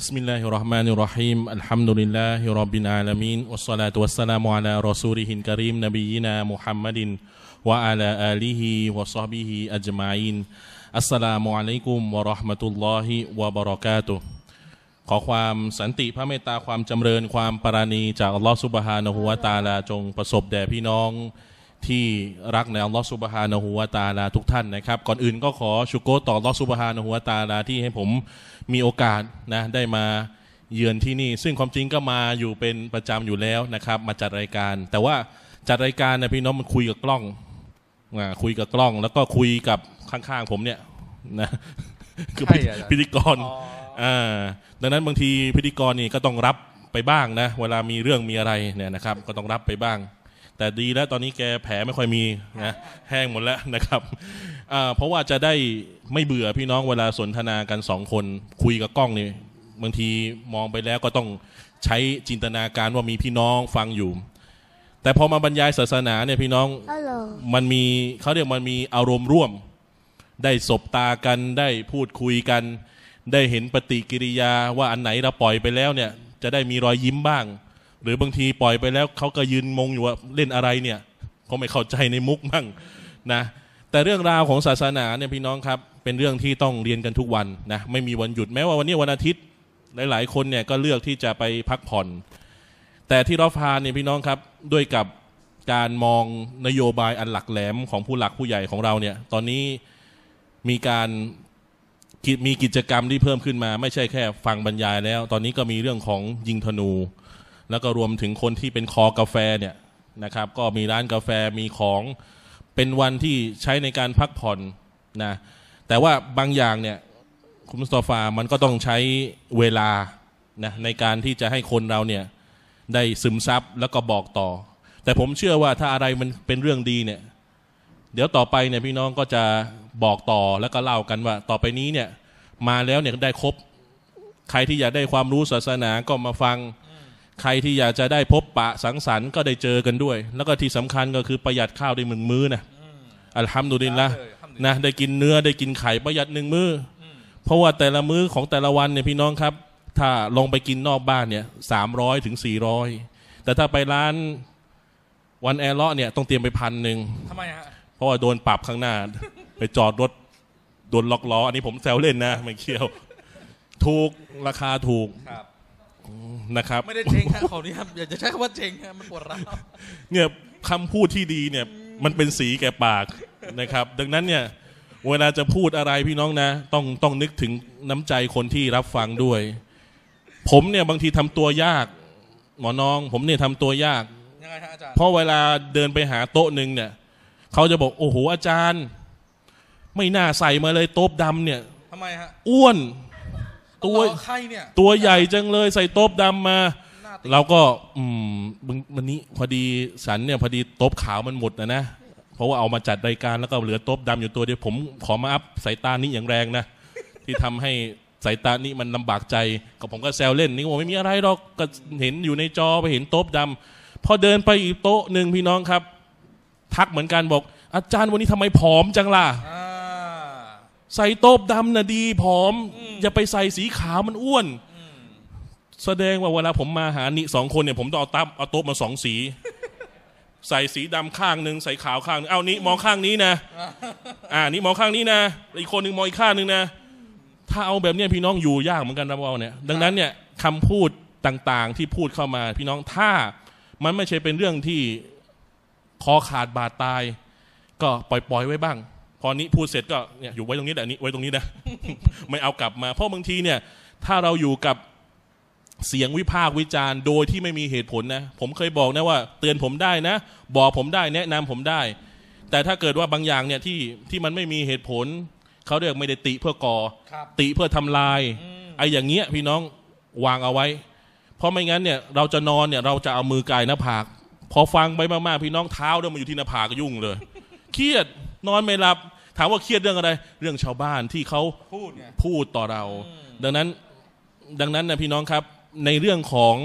بسم الله الرحمن الرحيم الحمد لله رب العالمين والصلاة والسلام على رسوله الكريم نبينا محمد وعلى آله وصحبه أجمعين السلام عليكم ورحمة الله وبركاته ขอความสันติพระเมตตาความจำเริญความปรานีจากอัลลอฮฺสุบฮานะฮูวาตาลาจงประสบแด่พี่น้องที่รักในอัลลอฮฺสุบฮานะฮูวาตาลาทุกท่านนะครับ ก่อนอื่นก็ขอชุโกต่ออัลลอฮฺสุบฮานะฮูวาตาลาที่ให้ผมมีโอกาส นะ ได้มาเยือนที่นี่ ซึ่งความจริงก็มาอยู่เป็นประจำอยู่แล้วนะครับ มาจัดรายการ แต่ว่าจัดรายการนะพี่น้องมันคุยกับกล้องอ่าคุยกับกล้องแล้วก็คุยกับข้างๆผมเนี่ยนะคือพอพิธีกรอ่าดังนั้นบางทีพิธีกรนี่ก็ต้องรับไปบ้างนะเวลามีเรื่องมีอะไรเนี่ยนะครับก็ต้องรับไปบ้างแต่ดีแล้วตอนนี้แกแผลไม่ค่อยมีนะแห้งหมดแล้วนะครับ เพราะว่าจะได้ไม่เบื่อพี่น้องเวลาสนทนากันสองคน คุยกับกล้องนี่บางทีมองไปแล้วก็ต้องใช้จินตนาการว่ามีพี่น้องฟังอยู่ แต่พอมาบรรยายศาสนาเนี่ยพี่น้องมันมีเขาเรียกมันมีอารมณ์ร่วม ได้สบตากัน ได้พูดคุยกัน ได้เห็นปฏิกิริยาว่าอันไหนเราปล่อยไปแล้วเนี่ยจะได้มีรอยยิ้มบ้างหรือบางที ปล่อยไปแล้วเขาก็ยืนมงอยู่ว่า เล่นอะไรเนี่ยเขาไม่เข้าใจในมุกมั่งนะ แต่เรื่องราวของศาสนาเนี่ยพี่น้องครับ เป็นเรื่องที่ต้องเรียนกันทุกวันนะไม่มีวันหยุดแม้ว่าวันนี้วันอาทิตย์หลาย ๆ คนเนี่ย ก็เลือกที่จะไปพักผ่อน แต่ที่รอฟานเนี่ยพี่น้องครับ ด้วยกับการมองนโยบายอันหลักแหลมของผู้หลักผู้ใหญ่ของเราเนี่ย ตอนนี้มีการมีกิจกรรมที่เพิ่มขึ้นมา ไม่ใช่แค่ฟังบรรยายแล้ว ตอนนี้ก็มีเรื่องของยิงธนูแล้วก็รวมถึงคนที่เป็นคอกาแฟเนี่ยนะครับ ก็มีร้านกาแฟมีของเป็นวันที่ใช้ในการพักผ่อนนะแต่ว่าบางอย่างเนี่ยคุณสตอฟามันก็ต้องใช้เวลานะในการที่จะให้คนเราเนี่ยได้ซึมซับแล้วก็บอกต่อ แต่ผมเชื่อว่าถ้าอะไรมันเป็นเรื่องดีเนี่ย เดี๋ยวต่อไปเนี่ยพี่น้องก็จะบอกต่อแล้วก็เล่ากันว่า ต่อไปนี้เนี่ย มาแล้วเนี่ยได้ครบใครที่อยากได้ความรู้ศาสนาก็มาฟังใครที่อยากจะได้พบปะสังสรรค์ก็ได้เจอกันด้วย แล้วก็ที่สำคัญก็คือประหยัดข้าวได้หนึ่งมื้อนะอัลฮัมดุลินละนะได้กินเนื้อได้กินไข่ประหยัดหนึ่งมื้อ เพราะว่าแต่ละมื้อของแต่ละวันเนี่ยพี่น้องครับ ถ้าลงไปกินนอกบ้านเนี่ยสามร้อยถึงสี่ร้อยแต่ถ้าไปร้านวันแอร์เลาะเนี่ยต้องเตรียมไปพันหนึ่งทำไมฮะเพราะว่าโดนปรับข้างหน้าไปจอดรถโดนล็อกล้ออันนี้ผมแซวเล่นนะ ไม่เคี่ยวถูกราคาถูกครับนะครับไม่ได้เจงครับขออนุญาตอย่าจะใช้คำว่าเจงครับมันปวดร้าวเนี่ยคำพูดที่ดีเนี่ยมันเป็นสีแก่ปากนะครับ ดังนั้นเนี่ยเวลาจะพูดอะไรพี่น้องนะ ต้องต้องนึกถึงน้ำใจคนที่รับฟังด้วย ผมเนี่ยบางทีทำตัวยากหมอน้องผมเนี่ยทำตัวยาก เพราะเวลาเดินไปหาโต๊ะหนึ่งเนี่ยเขาจะบอกโอ้โหอาจารย์ ไม่น่าใส่มาเลยโต๊ะดำเนี่ยทำไมฮะอ้วนตัวใครเนี่ยตัวใหญ่จังเลยใส่โต๊บดำมา เราก็อืมวันนี้พอดีสันเนี่ยพอดีโต๊บขาวมันหมดนะนะเพราะว่าเอามาจัดรายการแล้วก็เหลือโต๊บดำอยู่ตัวเดียวผมขอมาอัพสายตานี้อย่างแรงนะที่ทำให้สายตานี่มันลาบากใจกับผมก็แซวเล่น นี่ว่าไม่มีอะไรหรอกก็เห็นอยู่ในจอไปเห็นโต๊บดำพอเดินไปอีกโต๊ะหนึ่งพี่น้องครับ ทักเหมือนกันบอก อาจารย์วันนี้ทำไมผอมจังล่ะใส่โต๊บดำนะดีผอมอย่าไปใส่สีขาวมันอ้วนแสดงว่าเวลาผมมาหานิสองคนเนี่ยผมต้องเอาตับเอาโต๊บมาสองสี ใส่สีดำข้างหนึ่งใส่ขาวข้างนึงเอานี้มองข้างนี้นะอ่านี้มองข้างนี้นะอีกคนหนึ่งมองอีกข้างหนึ่งนะถ้าเอาแบบนี้พี่น้องอยู่ยากเหมือนกันนะเราเนี่ย ดังนั้นเนี่ยคำพูดต่างๆที่พูดเข้ามา พี่น้องถ้ามันไม่ใช่เป็นเรื่องที่ คอขาดบาดตาย ก็ปล่อยๆไว้บ้างพอนี้พูดเสร็จก็เนี่ยอยู่ไว้ตรงนี้แต่นี้ไว้ตรงนี้นะ ไม่เอากลับมา เพราะบางทีเนี่ยถ้าเราอยู่กับเสียงวิพากษ์วิจารณ์โดยที่ไม่มีเหตุผลนะผมเคยบอกนะว่าเตือนผมได้นะบอกผมได้แนะนำผมได้ แต่ถ้าเกิดว่าบางอย่างเนี่ยที่ที่มันไม่มีเหตุผลเขาเรียกไม่ได้ติเพื่อก่อ ติเพื่อทำลายไอ้อย่างเงี้ย พี่น้องวางเอาไว้ เพราะไม่งั้นเนี่ยเราจะนอนเนี่ยเราจะเอามือกายหน้าผากพอฟังไปมากๆพี่น้องเท้าเดินมาอยู่ที่หน้าผากยุ่งเลยเครียดนอนไม่หลับถามว่าเครียดเรื่องอะไร เรื่องชาวบ้านที่เขาพูดพูดต่อเรา ดังนั้นดังนั้นนะพี่น้องครับในเรื่องของ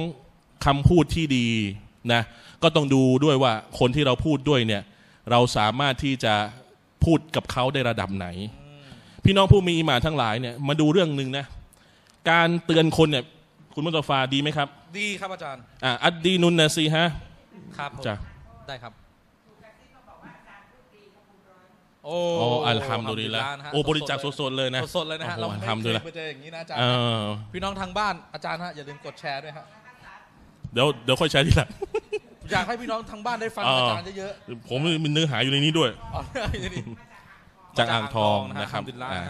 คำพูดที่ดีนะก็ต้องดูด้วยว่าคนที่เราพูดด้วยเนี่ย เราสามารถที่จะพูดกับเขาได้ระดับไหน พี่น้องผู้มีอิมาทั้งหลายเนี่ยมาดูเรื่องหนึ่งนะการเตือนคนเนี่ยคุณมุตฟาดีไหมครับ ดีครับอาจารย์อ่ะอัดดีนุนนะซีฮะครับจ้ะได้ครับโอ้โอัลฮัมดุลิลละโอ้บริจาคสด ๆ เลยนะ สดๆเลยนะฮะ เราไม่เคยไปเจออย่างนี้นะอาจารย์พี่น้องทางบ้านอาจารย์ฮะ อย่าลืมกดแชร์ด้วยฮะ เดี๋ยว เดี๋ยวค่อยใช้ทีหลัง อยากให้พี่น้องทางบ้านได้ฟังอาจารย์เยอะๆ ผมมีเนื้อหาอยู่ในนี้ด้วย จากอ่างทองจาทองนะครับ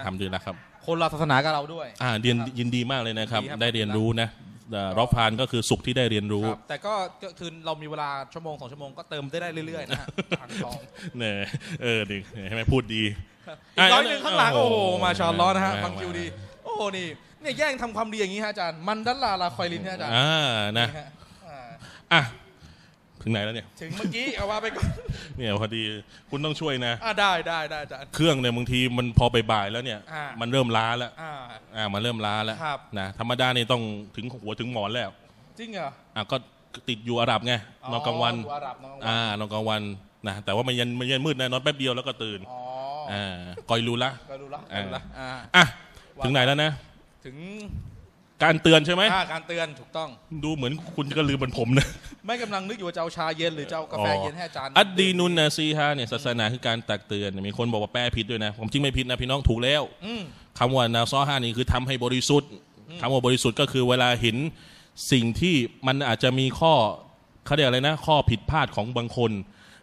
ทำดีลละดลครับ คนเราศาสนากับเราด้วย อ่าเรียนยินดีมากเลยนะครับ ได้เรียนรู้นะรอบพานก็คือสุขที่ได้เรียนรู้ แต่ก็คือเรามีเวลา ชั่วโมงสองชั่วโมงก็เติมได้ได้เรื่อยๆนะฮะ่างทองเนี่ยเออดิให่แม่พูดดี อีกร้อยหนึ่งข้างหลัง โอ้โห มาชอนล้อนะฮะบังคิวดี โอ้นี่เนี่ยแย่งทำความดีอย่างนี้ฮะอาจารย์ มันดัลลาลาคอยลินฮะอาจารย์อ่านะอ่ะถึงไหนแล้วเนี่ย ถึงเมื่อกี้เอาว่าไปก่อนเนี่ยพอดีคุณต้องช่วยนะอ่าได้ได้ได้จ้ะเครื่องเนี่ยบางทีมันพอบ่ายแล้วเนี่ยอ่ามันเริ่มล้าแล้วอ่าามันเริ่มล้าแล้วครับนะธรรมดาเนี่ยต้องถึงหัวถึงหมอนแล้วจริงเหรออ่าก็ติดอยู่อาหรับไงอนอนกลางวันอ่อาับนอนกลางวัน อ่านอนกลางวันนะ แต่ว่ามันยันมันยันมืดนะนอนแป๊บเดียวแล้วก็ตื่นอ๋ออ่ากอยรู้ละก็้ละรู้ละอ่าอ่าอ่ะถึงไหนแล้วนะถึงการเตือนใช่ไหมอ่าการเตือนถูกต้อง ดูเหมือนคุณกะลืมเหมือนผมนะ ไม่กำลังนึกอยู่ว่าจะเอาชาเย็นหรือจะเอากาแฟเย็นให้อาจารย์อัดดีนุนนะซีฮาเนี่ยศาสนา คือการตักเตือน มีคนบอกว่าแปลผิดด้วยนะ ผมจริงไม่ผิดนะ พี่น้องถูกแล้วอคํคำว่านาซอฮานี่คือทำให้บริสุทธิ์คำว่าบริสุทธิ์ก็คือเวลาเห็นสิ่งที่มันอาจจะมีข้อเขาเรียกอะไรนะ ข้อผิดพลาดของบางคน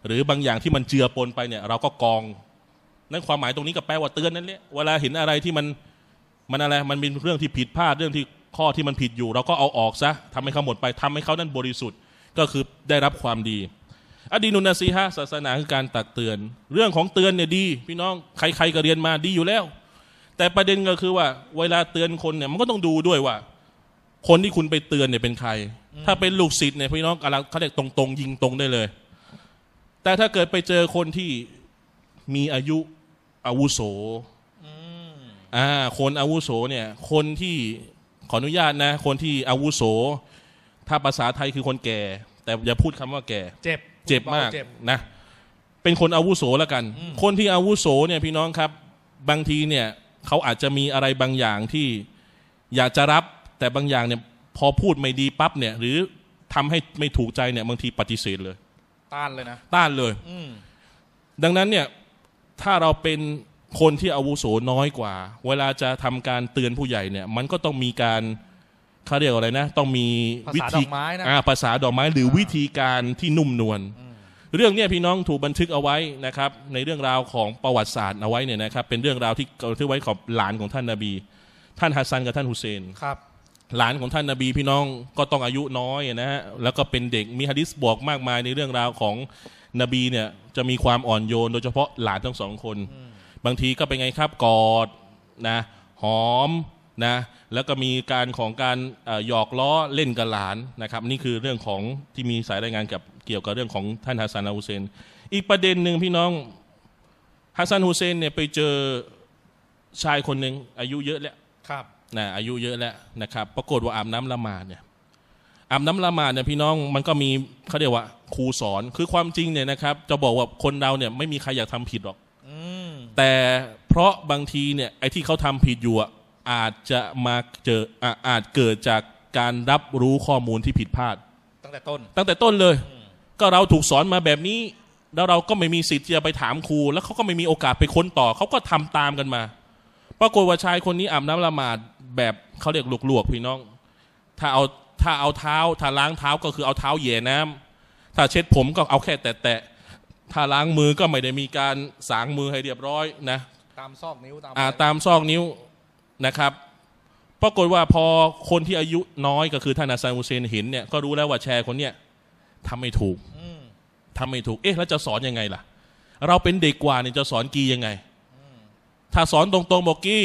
หรือบางอย่างที่มันเจือปนไปเนี่ย เราก็กองนั่นความหมายตรงนี้ก็แปลว่าเตือนนั่นแหละเวลาเห็นอะไรที่มันมันอะไรมันเป็นเรื่องที่ผิดพลาดเรื่องที่ข้อที่มันผิดอยู่เราก็เอาออกซะทำให้เขาหมดไปทำให้เขานั้นบริสุทธิ์ก็คือได้รับความดี อดีนุนาซีฮะศาสนาคือการตักเตือน เรื่องของเตือนเนี่ยดี พี่น้องใครๆก็เรียนมาดีอยู่แล้ว แต่ประเด็นก็คือว่าเวลาเตือนคนเนี่ย มันก็ต้องดูด้วยว่า คนที่คุณไปเตือนเนี่ยเป็นใคร ถ้าเป็นลูกศิษย์เนี่ยพี่น้องกำลังเขาเรียกตรงๆยิงตรงได้เลย แต่ถ้าเกิดไปเจอคนที่มีอายุอาวุโสอ่าคนอาวุโสเนี่ย คนที่ขออนุญาตนะคนที่อาวุโส ถ้าภาษาไทยคือคนแก่ แต่อย่าพูดคำว่าแก่ เจ็บเจ็บมากนะ เป็นคนอาวุโสแล้วกัน คนที่อาวุโสเนี่ยพี่น้องครับบางทีเนี่ยเขาอาจจะมีอะไรบางอย่างที่อยากจะรับ แต่บางอย่างเนี่ยพอพูดไม่ดีปั๊บเนี่ย หรือทำให้ไม่ถูกใจเนี่ยบางทีปฏิเสธเลย ต้านเลยนะต้านเลยดังนั้นเนี่ยถ้าเราเป็นคนที่อาวุโสน้อยกว่า เวลาจะทำการเตือนผู้ใหญ่เนี่ยมันก็ต้องมีการเขาเรียกอะไรนะ ต้องมีวิธีภาษาดอกไม้ หรือวิธีการที่นุ่มนวลเรื่องนี้พี่น้องถูกบันทึกเอาไว้นะครับ ในเรื่องราวของประวัติศาสตร์เอาไว้เนี่ยนะครับเป็นเรื่องราวที่เันที่ไว้ของหลานของท่านนาบี ท่านฮัสซันกับท่านฮุเซนครับหลานของท่านนาบีพี่น้องก็ต้องอายุน้อยนะฮะแล้วก็เป็นเด็กมีฮะดิษบอกมากมาย ในเรื่องราวของนบีเนี่ยจะมีความอ่อนโยนโดยเฉพาะหลานทั้งสองคนบางทีก็เป็นไงครับกอดนะหอมนะแล้วก็มีการของการหยอกล้อเล่นกับหลานนะครับนี่คือเรื่องของที่มีสายรายงานกับเกี่ยวกับเรื่องของท่านฮัสซันอาุเซน อีกประเด็นหนึ่งพี่น้องฮัสซันฮุเซนเนี่ยไปเจอชายคนหนึ่งอายุเยอะแล้วครับนะอายุเยอะแล้วนะครับปรากฏว่าอาบน้ำละหมาดเนี่ยอาบน้ำละหมาดเนี่ยพี่น้องมันก็มีเขาเรียกว่าครูสอนคือความจริงเนี่ยนะครับจะบอกว่าคนเราเนี่ยไม่มีใครอยากทำผิดหรอกแต่เพราะบางทีเนี่ยไอ้ที่เขาทำผิดอยู่อาจจะมาเจออาจเกิดจากการรับรู้ข้อมูลที่ผิดพลาด ตั้งแต่ต้นตั้งแต่ต้นเลย ก็เราถูกสอนมาแบบนี้แล้วเราก็ไม่มีสิทธิ์จะไปถามครูแล้วเขาก็ไม่มีโอกาสไปค้นต่อเขาก็ทำตามกันมาปรากฏว่าชายคนนี้อาบน้ำละหมาดแบบเขาเรียกลวกๆพี่น้อง ถ้าเอาถ้าเอาเท้า ถ้าล้างเท้าก็คือเอาเท้าเหยียน้ำ ถ้าเช็ดผมก็เอาแค่แตะถ้าล้างมือก็ไม่ได้มีการสางมือให้เรียบร้อยนะตามซอกนิ้วตามอ่า ตามซอกนิ้วนะครับปรากฏว่าพอคนที่อายุน้อยก็คือท่านอาซานอุเซนเห็นเนี่ยก็รู้แล้วว่าแชร์คนเนี่ยทำไม่ถูกทำไม่ถูกเอ๊ะแล้วจะสอนยังไงล่ะ เราเป็นเด็กกว่าเนี่ยจะสอนกียังไงถ้าสอนตรงๆบอกกี้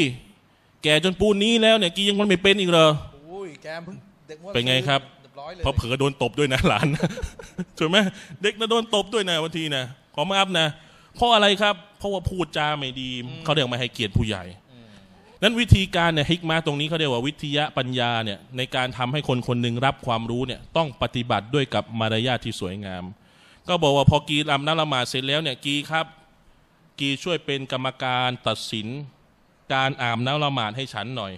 แก่จนปูนนี้แล้วเนี่ย กียังมันไม่เป็นอีกเหรอเป็นไงครับอยเลยเพราะเผลอโดนตบด้วยนะหลานถูกไหมเด็กนะโดนตบด้วยนะวันทีนะ ขอมาอัพนะเพราะอะไรครับ เพราะว่าพูดจาไม่ดี เขาเรียกไม่ให้เกียรติผู้ใหญ่ นั้นวิธีการเนี่ยฮิกมาตรงนี้เขาเรียกว่าวิทยาปัญญาเนี่ยในการทำให้คนคนหนึ่งรับความรู้เนี่ยต้องปฏิบัติด้วยกับมารยาทที่สวยงาม ก็บอกว่าพอกีรำนัละหมาดเสร็จแล้วเนี่ยกีครับ กีช่วยเป็นกรรมการตัดสิน การอ่านน้ำละหมาดให้ฉันหน่อย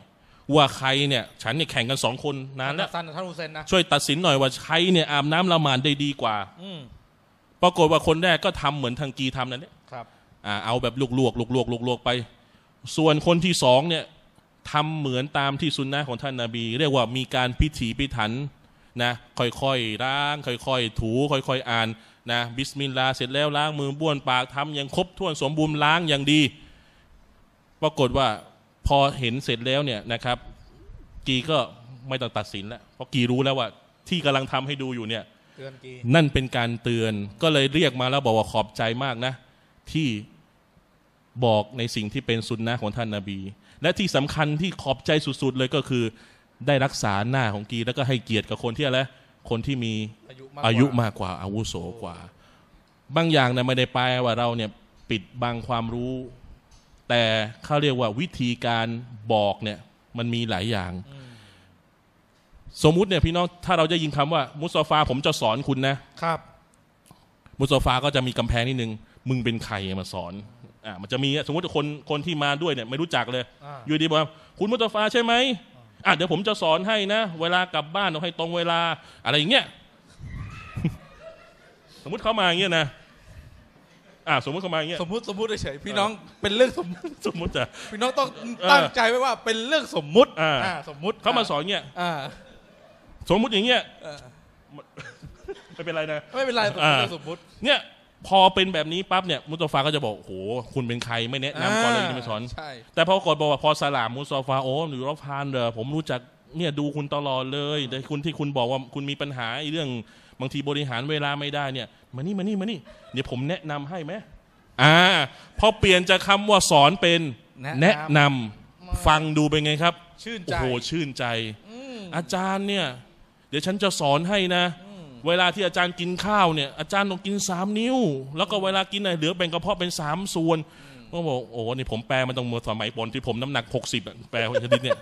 ว่าใครเนี่ยฉันเนี่ยแข่งกันสองคนนานแล้วท่านท่านอุเซนนะช่วยตัดสินหน่อยว่าใครเนี่ยอาบน้ำละหมาดได้ดีกว่าอปรากฏว่าคนแรกก็ทำเหมือนทางกีทำนั่นแหละครับอ่าเอาแบบลวกลวกลวกลวกลวกลวกไป ส่วนคนที่สองเนี่ยทำเหมือนตามที่ซุนนะของท่านนาบี เรียกว่ามีการพิถีพิถันนะ ค่อยๆล้าง ค่อยๆถู ค่อยๆอ่าน นะ บิสมิลลาเสร็จแล้วล้างมือบ้วนปากทำอย่างครบถ้วนสมบูรณ์ล้างอย่างดีปรากฏว่าพอเห็นเสร็จแล้วเนี่ยนะครับ กีก็ไม่ต้องตัดสินแล้ว เพราะกีรู้แล้วว่า ที่กำลังทำให้ดูอยู่เนี่ย นั่นเป็นการเตือนก็เลยเรียกมาแล้วบอกว่าขอบใจมากนะ ที่บอกในสิ่งที่เป็นสุนนะของท่านนาบี และที่สำคัญที่ขอบใจสุดๆ เลยก็คือได้รักษาหน้าของกีแล้วก็ให้เกียรติกับคนที่อะไรคนที่มีอายุมากกว่าอาวุโสกว่าบางอย่างเนี่ยไม่ได้แปลว่าเราเนี่ยปิดบังความรู้แต่เขาเรียกว่าวิธีการบอกเนี่ยมันมีหลายอย่าง สมมุติเนี่ยพี่น้องถ้าเราจะยิงคำว่ามุสฟา ผมจะสอนคุณนะ ครับ มุสฟา ก็จะมีกำแพงนิดนึง มึงเป็นใครมาสอนอ่ามันจะมีสมมติคนคนที่มาด้วยเนี่ยไม่รู้จักเลยออยู่ดีบอกคุณมุสฟาใช่ไหมอ่าเดี๋ยวผมจะสอนให้นะ เวลากลับบ้านต้องให้ตรงเวลาอะไรอย่างเงี้ยสมมติเขามาอย่างเงี้ยนะอ่าสมมติเข้ามาอย่างเงี้ยสมมติสมมติเฉยพี่น้องเป็นเรื่องสมมติสมมติจ้ะพี่น้องต้องตั้งใจไว้ว่าเป็นเรื่องสมมติอ่าสมมติเขามาสอนเงี้ยอ่าสมมติอย่างเงี้ยไม่เป็นไรนะไม่เป็นไร สมมติเนี่ยพอเป็นแบบนี้ปั๊บเนี่ยมุสตฟาก็จะบอกโอ้โหคุณเป็นใครไม่แนะนำก่อนเลยที่มาสอนใช่แต่พอกดบอกว่าพอสลามมุสตฟาโอ้หรือรอพานเดอผมรู้จักเนี่ยดูคุณตลอดเลยแต่คุณที่คุณบอกว่าคุณมีปัญหาเรื่องบางทีบริหารเวลาไม่ได้เนี่ย มานี่มานี่มานี่เดี๋ยวผมแนะนำให้ไหมอ่าพอเปลี่ยนจากคาว่าสอนเป็นแนะนำ ฟังดูเป็นไงครับ ชื่นใจโอ้โหชื่นใจอาจารย์เนี่ย เดี๋ยวฉันจะสอนให้นะ เวลาที่อาจารย์กินข้าวเนี่ยอาจารย์ต้องกินสามนิ้ว แล้วก็เวลากินเหลือแบ่งกระเพาะเป็นสามส่วนก็บอกโอ้นี่ผมแปลมันต้องมือสมัยปนที่ผมน้ำหนักหกสิบแปลชนิดเนี่ย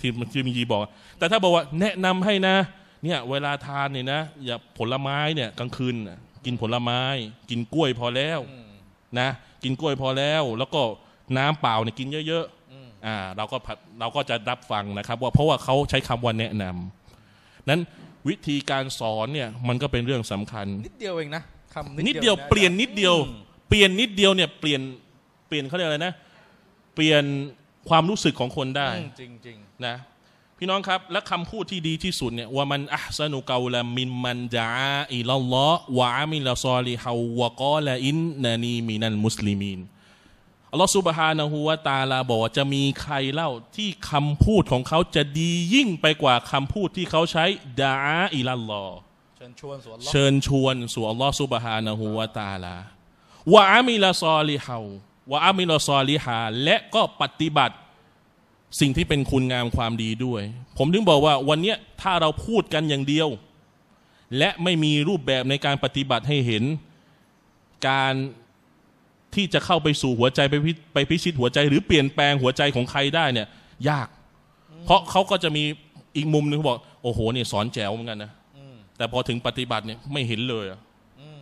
ที่มที่มียีบอก แต่ถ้าบอกว่าแนะนำให้นะเนี่ยเวลาทานเนี่ยนะอย่าผลไม้เนี่ยกลางคืน กินผลไม้ กินกล้วยพอแล้วนะกินกล้วยพอแล้วแล้วก็น้ำเปล่าเนี่ยกินเยอะๆอ่าเราก็เราก็จะรับฟังนะครับ ว่าเพราะว่าเขาใช้คำว่าแนะนำนั้นวิธีการสอนเนี่ย มันก็เป็นเรื่องสำคัญ นิดเดียวเองนะคำนิดเดียวเปลี่ยนนิดเดียวเปลี่ยนนิดเดียวเนี่ยเปลี่ยนเปลี่ยนเขาเรียกอะไรนะ เปลี่ยนความรู้สึกของคนได้ จริง ๆ นะพี่น้องครับ และคำพูดที่ดีที่สุดเนี่ยว่ามันอัพสนุกาลามินมันดาอิลลอฮ์วามิลซอลิฮาวะกอละอินนานีมินันมุสลิมีนอัลลอฮ์สุบฮานะฮูวาตาลาบอก จะมีใครเล่าที่คำพูดของเขาจะดียิ่งไปกว่าคำพูดที่เขาใช้ดาอิลลอฮ์เชิญชวนสู่อัลลอฮ์เชิญชวนสู่อัลลอฮ์สุบฮานะฮูวาตาลาวามิลซอลิฮาวะามิลซอลิฮาและก็ปฏิบัติสิ่งที่เป็นคุณงามความดีด้วย ผมถึงบอกว่าวันนี้ถ้าเราพูดกันอย่างเดียว และไม่มีรูปแบบในการปฏิบัติให้เห็น การที่จะเข้าไปสู่หัวใจ ไปพิไปพิชิตหัวใจ หรือเปลี่ยนแปลงหัวใจของใครได้เนี่ย ยาก เพราะเขาก็จะมีอีกมุมนึงเขาบอกโอ้โหเนี่ยสอนแจ๋วเหมือนกันนะแต่พอถึงปฏิบัติเนี่ยไม่เห็นเลยอะ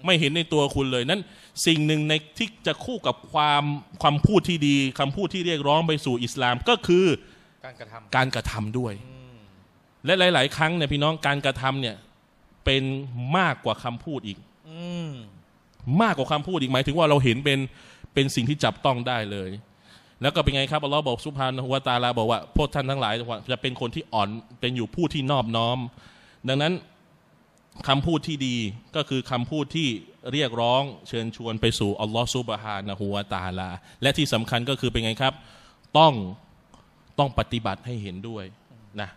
ไม่เห็นในตัวคุณเลยนั้นสิ่งหนึ่งในที่จะคู่กับความความพูดที่ดี คำพูดที่เรียกร้องไปสู่อิสลามก็คือการกระทำการกระทำด้วยและหลาย ๆ ครั้งเนี่ยพี่น้องการกระทำเนี่ยเป็นมากกว่าคำพูดอีกอมากกว่าคำพูดอีกหมายถึงว่าเราเห็นเป็นเป็นสิ่งที่จับต้องได้เลย แล้วก็เป็นไงครับอัลลอฮ์บอกสุภานะฮุวาตาลาบอกว่าพวกท่านทั้งหลายจะเป็นคนที่อ่อนเป็นอยู่ผู้ที่นอบน้อมดังนั้นคำพูดที่ดีก็คือคำพูดที่เรียกร้องเชิญชวนไปสู่อัลลอฮฺซุบฮานะฮุวาตาลาและที่สำคัญก็คือเป็นไงครับต้องต้องปฏิบัติให้เห็นด้วยนะ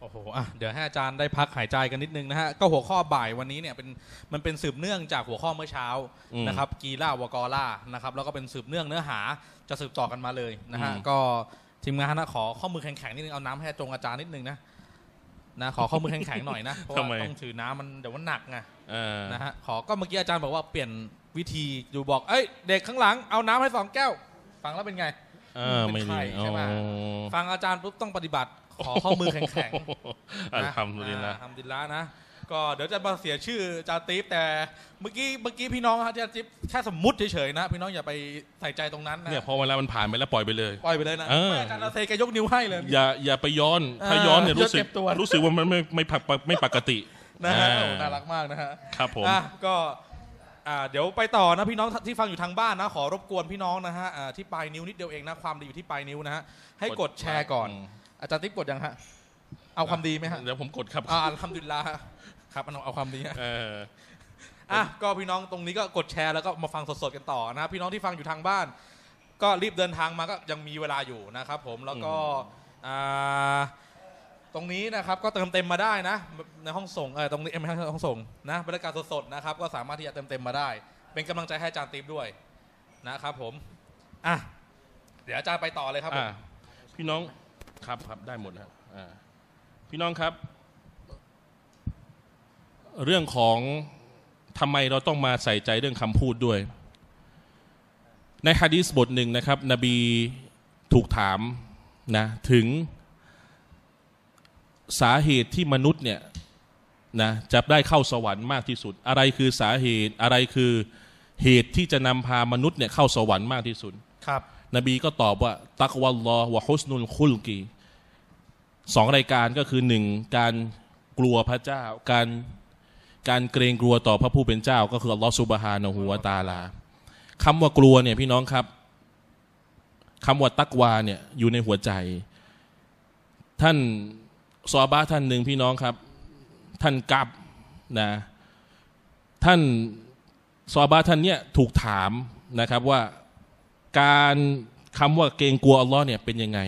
โอ้โหอ่ะเดี๋ยวให้อาจารย์ได้พักหายใจกันนิดนึงนะฮะก็หัวข้อบ่ายวันนี้เนี่ยเป็นมันเป็นสืบเนื่องจากหัวข้อเมื่อเช้านะครับ กีล่าวกอล่านะครับ แล้วก็เป็นสืบเนื่องเนื้อหาจะสืบต่อกันมาเลยนะฮะก็ทีมงานนะขอข้อมือแข็งๆนิดนึงเอาน้ำให้จงอาจารย์นิดนึงนะนะขอข้อมือแข็งๆหน่อยนะ เพราะว่าต้องถือน้ำมันเดี๋ยวมันหนักไงนะฮะ ขอก็เมื่อกี้อาจารย์บอกว่าเปลี่ยนวิธีอยู่บอก เอ้ย เด็กข้างหลังเอาน้ำให้สองแก้ว ฟังแล้วเป็นไงเป็นไข่ใช่ไหมฟังอาจารย์ปุ๊บต้องปฏิบัติ ขอข้อมือแข็งๆนะทำดีละทำดีละนะก็เดี๋ยวจะมาเสียชื่อจาติฟแต่เมื่อกี้เมื่อกี้พี่น้องครับจาติฟแค่สมมุติเฉยๆนะ พี่น้องอย่าไปใส่ใจตรงนั้นนะเนี่ยพอเวลามันผ่านไปแล้วปล่อยไปเลยปล่อยไปเลยนะอาจารย์าเซกยกนิ้วให้เลยอย่าอย่าไปย้อนถ้าย้อนเนี่ยรู้สึกรู้สึกว่ามันไม่ไม่ผักไม่ปกตินะฮะน่ารักมากนะฮะครับผมก็เดี๋ยวไปต่อนะพี่น้องที่ฟังอยู่ทางบ้านนะขอรบกวนพี่น้องนะฮะที่ปลายนิ้วนิดเดียวเองนะความดีอยู่ที่ปลายนิ้วนะฮะให้กดแชร์ก่อน อาจารย์ติ๊กกดยังฮะ เอาความดีไหมฮะเดี๋ยวผมกดครับอ่าทำดุลลาครับมันเอาความนี้ เอออ่ะก็พี่น้องตรงนี้ก็กดแชร์แล้วก็มาฟังสดๆกันต่อนะพี่น้องที่ฟังอยู่ทางบ้าน ก็รีบเดินทางมาก็ยังมีเวลาอยู่นะครับ ผมแล้วก็ตรงนี้นะครับ ก็เติมเต็มมาได้นะในห้องส่งเออตรงนี้ไม่ใช่ห้องส่งนะ บรรยากาศสดๆนะครับ ก็สามารถที่จะเติมเต็มมาได้ เป็นกำลังใจให้อาจารย์ติบด้วยนะครับ ผมอ่ะเดี๋ยวอาจารย์ไปต่อเลยครับพี่น้องครับครับได้หมดนะพี่น้องครับเรื่องของทำไมเราต้องมาใส่ใจเรื่องคำพูดด้วย ในฮะดีสบทหนึ่งนะครับ นบีถูกถามนะถึงสาเหตุที่มนุษย์เนี่ยนะจะได้เข้าสวรรค์มากที่สุด อะไรคือสาเหตุอะไรคือเหตุที่จะนำพามนุษย์เนี่ยเข้าสวรรค์มากที่สุด ครับนบีก็ตอบว่า ตักวัลลอวะฮุสนุลคุลกีสองรายการก็คือหนึ่งการกลัวพระเจ้าการการเกรงกลัวต่อพระผู้เป็นเจ้า ก็คืออัลลอฮฺซุบฮานะฮูวาตาลาคำว่ากลัวเนี่ยพี่น้องครับ คำว่าตักวาเนี่ยอยู่ในหัวใจ ท่านซอบาท่านหนึ่งพี่น้องครับ ท่านกับนะท่านซอบาท่านเนี่ยถูกถามนะครับว่าการคำว่าเกรงกลัวอัลลอฮ์เนี่ยเป็นยังไง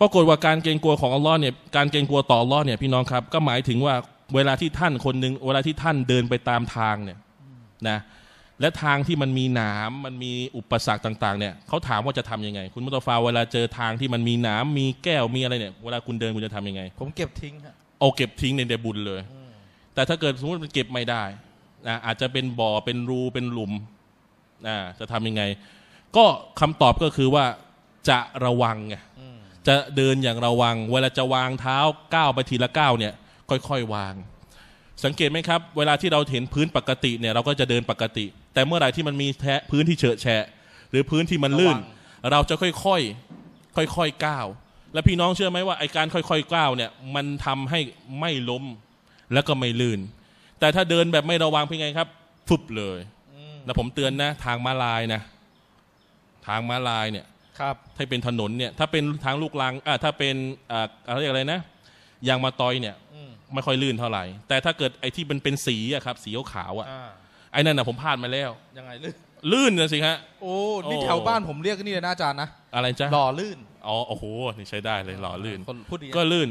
ปรากฏว่าการเกรงกลัวของอัลลอฮ์เนี่ยการเกรงกลัวต่ออัลลอฮ์เนี่ยพี่น้องครับก็หมายถึงว่าเวลาที่ท่านคนหนึ่งเวลาที่ท่านเดินไปตามทางเนี่ยนะ และทางที่มันมีหนามมันมีอุปสรรคต่าง ๆเนี่ยเขาถามว่าจะทํำยังไง คุณมุตฟาเวลาเจอทางที่มันมีหนามมีแก้วมีอะไรเนี่ยเวลาคุณเดินคุณจะทํำยังไงผมเก็บทิ้งครับเอาเก็บทิ้งในเดบุญเลยแต่ถ้าเกิดสมมติมันเก็บไม่ได้นะอาจจะเป็นบ่อเป็นรูเป็นหลุมนะจะทํำยังไง ก็คำตอบก็คือว่าจะระวังไงจะเดินอย่างระวัง เวลาจะวางเท้าก้าวไปทีละก้าวเนี่ยค่อยๆ วาง สังเกตไหมครับเวลาที่เราเห็นพื้นปกติเนี่ยเราก็จะเดินปกติ แต่เมื่อไหร่ที่มันมีแทะพื้นที่เฉอะแฉะหรือพื้นที่มันลื่น เราจะค่อยๆค่อยๆก้าว และพี่น้องเชื่อไหมว่าไอการค่อยๆ ก้าวเนี่ยมันทำให้ไม่ล้มแล้วก็ไม่ลื่น แต่ถ้าเดินแบบไม่ระวังเป็นไงครับฟุบเลยนะผมเตือนนะ ทางม้าลายนะทางม้าลายเนี่ย ครับถ้าเป็นถนนเนี่ยถ้าเป็นทางลูกลังอ่าถ้าเป็นอ่ารียกอะไรนะยางมาตอยเนี่ยไม่ค่อยลื่นเท่าไหร่แต่ถ้าเกิดไอ้ที่มันเป็นสีอะครับสีขาวอะไอ้นั่นอะผมพลาดมาแล้วยังไงลื่นลื่นนะสิฮะโอ้นี่แถวบ้านผมเรียกนี่เลยนะอาจารย์นะอะไรจ้ะหล่อลื่นอ๋อโอ้โห นี่ใช้ได้เลย หล่อลื่นก็ลื่น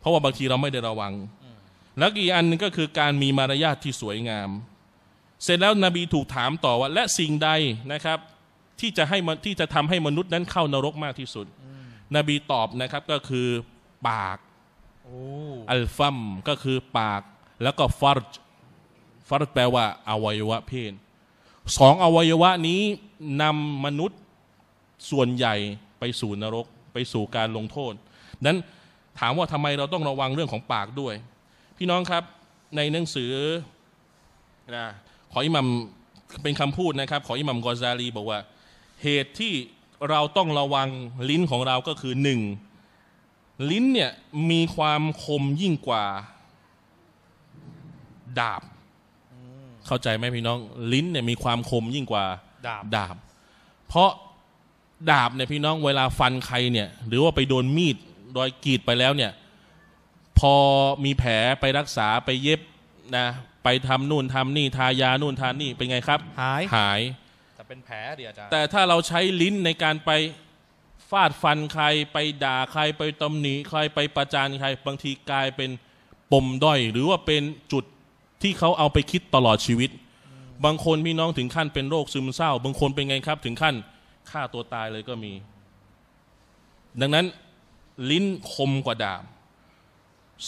เพราะว่าบางทีเราไม่ได้ระวังแล้วอีกอันนึงก็คือการมีมารยาทที่สวยงาม เสร็จแล้วนบีถูกถามต่อว่าและสิ่งใดนะครับ ที่จะให้ที่จะทำให้มนุษย์นั้นเข้านรกมากที่สุดนบีตอบนะครับก็คือปากอัลฟัมก็คือปากแล้วก็ฟาร์จฟาร์จแปลว่า อวัยวะเพศสองอวัยวะนี้นำมนุษย์ส่วนใหญ่ไปสู่นรกไปสู่การลงโทษ นั้นถามว่าทำไมเราต้องระวังเรื่องของปากด้วย พี่น้องครับในหนังสือนะขออิหมัมเป็นคำพูดนะครับ ขออิหมัมกอซาลีบอกว่า เหตุที่เราต้องระวังลิ้นของเราก็คือหนึ่งลิ้นเนี่ยมีความคมยิ่งกว่า ดาบเข้าใจไหมพี่น้องลิ้นเนี่ยมีความคมยิ่งกว่าดาบดาบ เพราะดาบเนี่ยพี่น้องเวลาฟันใครเนี่ย หรือว่าไปโดนมีดรอยกรีดไปแล้วเนี่ย พอมีแผลไปรักษาไปเย็บนะไปทำนู่นทำนี่ ทายานู่นทานี่เป็นไงครับ หายหายแต่เป็นแผลเดียวจ้ะแต่ถ้าเราใช้ลิ้นในการไปฟาดฟันใครไปด่าใครไปตำหนิใครไปประจานใคร บางที กลายเป็นปมด้อย หรือว่าเป็นจุดที่เขาเอาไปคิดตลอดชีวิต บางคนพี่น้องถึงขั้นเป็นโรคซึมเศร้า บางคนเป็นไงครับถึงขั้นฆ่าตัวตายเลยก็มี ดังนั้นลิ้นคมกว่าดาบ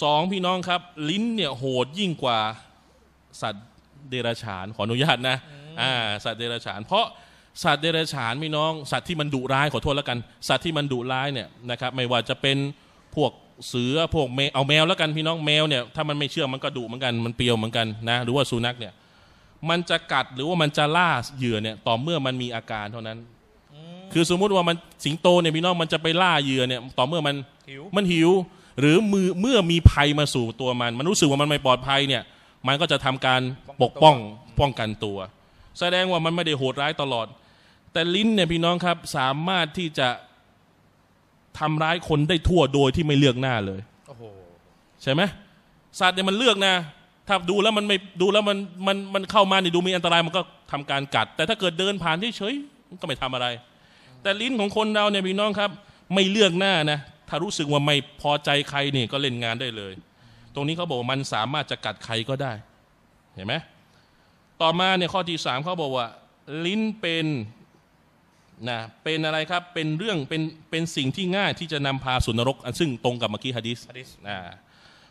สองพี่น้องครับ ลิ้นเนี่ยโหดยิ่งกว่าสัตว์เดรัจฉานขออนุญาตนะอ่าสัตว์เดรัจฉานเพราะสัตว์เดรัจฉานมีน้องสัตว์ที่มันดุร้ายขอโทษแล้วกัน สัตว์ที่มันดุร้ายเนี่ยนะครับไม่ว่าจะเป็นพวกเสือพวกแมวเอาแมวแล้วกันพี่น้องแมวเนี่ยถ้ามันไม่เชื่อมันก็ดุเหมือนกันมันเปียวเหมือนกันนะหรือว่าสุนัขเนี่ยมันจะกัดหรือว่ามันจะล่าเหยื่อเนี่ยต่อเมื่อมันมีอาการเท่านั้นคือสมมุติว่ามันสิงโตเนี่ยพี่น้องมันจะไปล่าเหยื่อเนี่ยต่อเมื่อมันมันหิวหรือมือเมื่อมีภัยมาสู่ตัวมัน มันรู้สึกว่ามันไม่ปลอดภัยเนี่ยมันก็จะทำการปกป้องป้องกันตัวแสดงว่ามันไม่ได้โหดร้ายตลอด แต่ลิ้นเนี่ยพี่น้องครับสามารถที่จะทำร้ายคนได้ทั่วโดยที่ไม่เลือกหน้าเลยโอ้โหใช่ไหมสัตว์เนี่ยมันเลือกนะ ถ้าดูแล้วมันไม่ดูแล้วมันมันมันเข้ามาเนี่ยดูมีอันตรายมันก็ทำการกัด แต่ถ้าเกิดเดินผ่านที่เฉยก็ไม่ทำอะไร แต่ลิ้นของคนเราเนี่ยพี่น้องครับไม่เลือกหน้านะถ้ารู้สึกว่าไม่พอใจใครนี่ก็เล่นงานได้เลย ตรงนี้เขาบอกมันสามารถจะกัดใครก็ได้เห็นไหมต่อมาเนี่ย ข้อที่สามเขาบอกว่าลิ้นเป็นนะเป็นอะไรครับเป็นเรื่อง เป็นเป็นสิ่งที่ง่ายที่จะนำพาสุนรกันซึ่งตรงกับเมื่อกี้ฮะดิษฮดิษนะ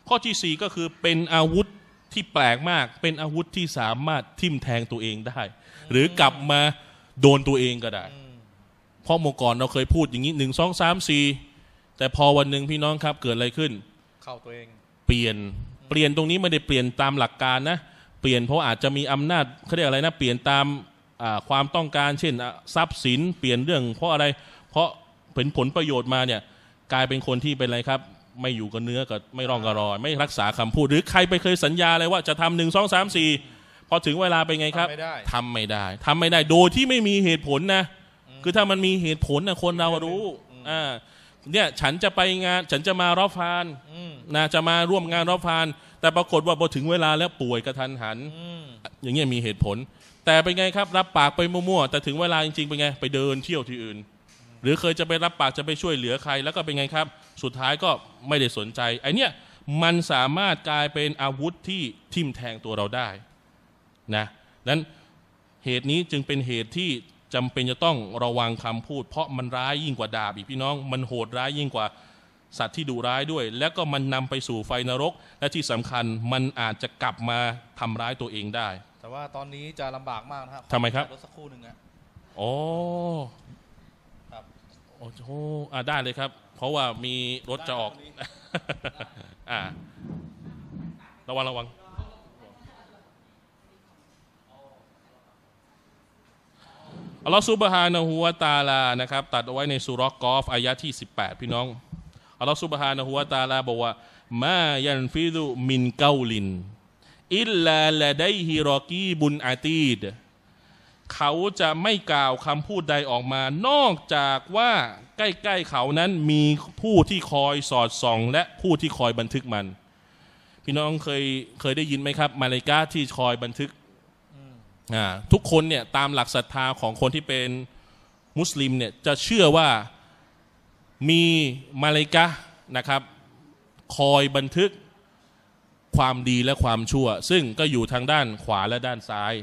ข้อที่ 4 ก็คือเป็นอาวุธที่แปลกมากเป็นอาวุธที่สามารถทิ่มแทงตัวเองได้ หรือกลับมาโดนตัวเองก็ได้เพราะเมื่อก่อนเราเคยพูดอย่างนี้หนึ่งสองสามสี่แต่พอวันหนึ่งพี่น้องครับเกิดอะไรขึ้น เข้าตัวเอง เปลี่ยนเปลี่ยนตรงนี้ไม่ได้เปลี่ยนตามหลักการนะเปลี่ยนเพราะอาจจะมีอำนาจเขาเรียกอะไรนะ เปลี่ยนตามความต้องการ เช่น ทรัพย์สินเปลี่ยนเรื่อง เพราะอะไรเพราะเป็นผลประโยชน์มาเนี่ยกลายเป็นคนที่เป็นอะไรครับ ไม่อยู่กับเนื้อกับไม่ร่องกระรอย ไม่รักษาคำพูดหรือใครไปเคยสัญญาอะไรว่าจะทำหนึ่งสองสามสี่พอถึงเวลาไปไงครับทำไม่ได้ ทำไม่ได้โดยที่ไม่มีเหตุผลนะคือถ้ามันมีเหตุผลนะคนเรารู้อ่าเนี่ยฉันจะไปงาน ฉันจะมารอบฟานนะจะมาร่วมงานรอบฟานแต่ปรากฏว่าพอถึงเวลาแล้วป่วยกระทันหันอย่างเงี้ยมีเหตุผล แต่เป็นไงครับ รับปากไปมั่ว ๆ แต่ถึงเวลาจริง ๆ เป็นไง ไปเดินเที่ยวที่อื่น หรือเคยจะไปรับปากจะไปช่วยเหลือใคร แล้วก็เป็นไงครับ สุดท้ายก็ไม่ได้สนใจไอเนี้ยมันสามารถกลายเป็นอาวุธที่ทิ่มแทงตัวเราได้นะนั้นเหตุนี้จึงเป็นเหตุที่จำเป็นจะต้องระวังคำพูด เพราะมันร้ายยิ่งกว่าดาบอีกพี่น้อง มันโหดร้ายยิ่งกว่าสัตว์ที่ดุร้ายด้วย แล้วก็มันนำไปสู่ไฟนรก และที่สำคัญมันอาจจะกลับมาทำร้ายตัวเองได้ แต่ว่าตอนนี้จะลำบากมากนะครับทำไมครับรถสักครู่หนึ่งอะโอ้ครับโอ้โหอ่าได้เลยครับ เพราะว่ามีรถจะออก อ่าระวังระวังอัลลอฮฺซุบฮานะฮูวะตาลานะครับ ตัดเอาไว้ในสุรกอฟ อายะที่ 18 พี่น้องอัลลอฮฺสุบฮานะฮุวาตาลาบอกว่ามายันฟิดุมินเกาลิน อิลลาละไดฮิรอกีบุนอาตีด เขาจะไม่กล่าวคำพูดใดออกมา นอกจากว่าใกล้ๆ เขานั้นมีผู้ที่คอยสอดส่อง และผู้ที่คอยบันทึกมัน พี่น้องเคยเคยได้ยินไหมครับ มาเิกาที่คอยบันทึก ทุกคนเนี่ยตามหลักศรัทธาของคนที่เป็นมุสลิมเนี่ยจะเชื่อว่ามีมาลิกะนะครับ คอยบันทึกความดีและความชั่ว ซึ่งก็อยู่ทางด้านขวาและด้านซ้าย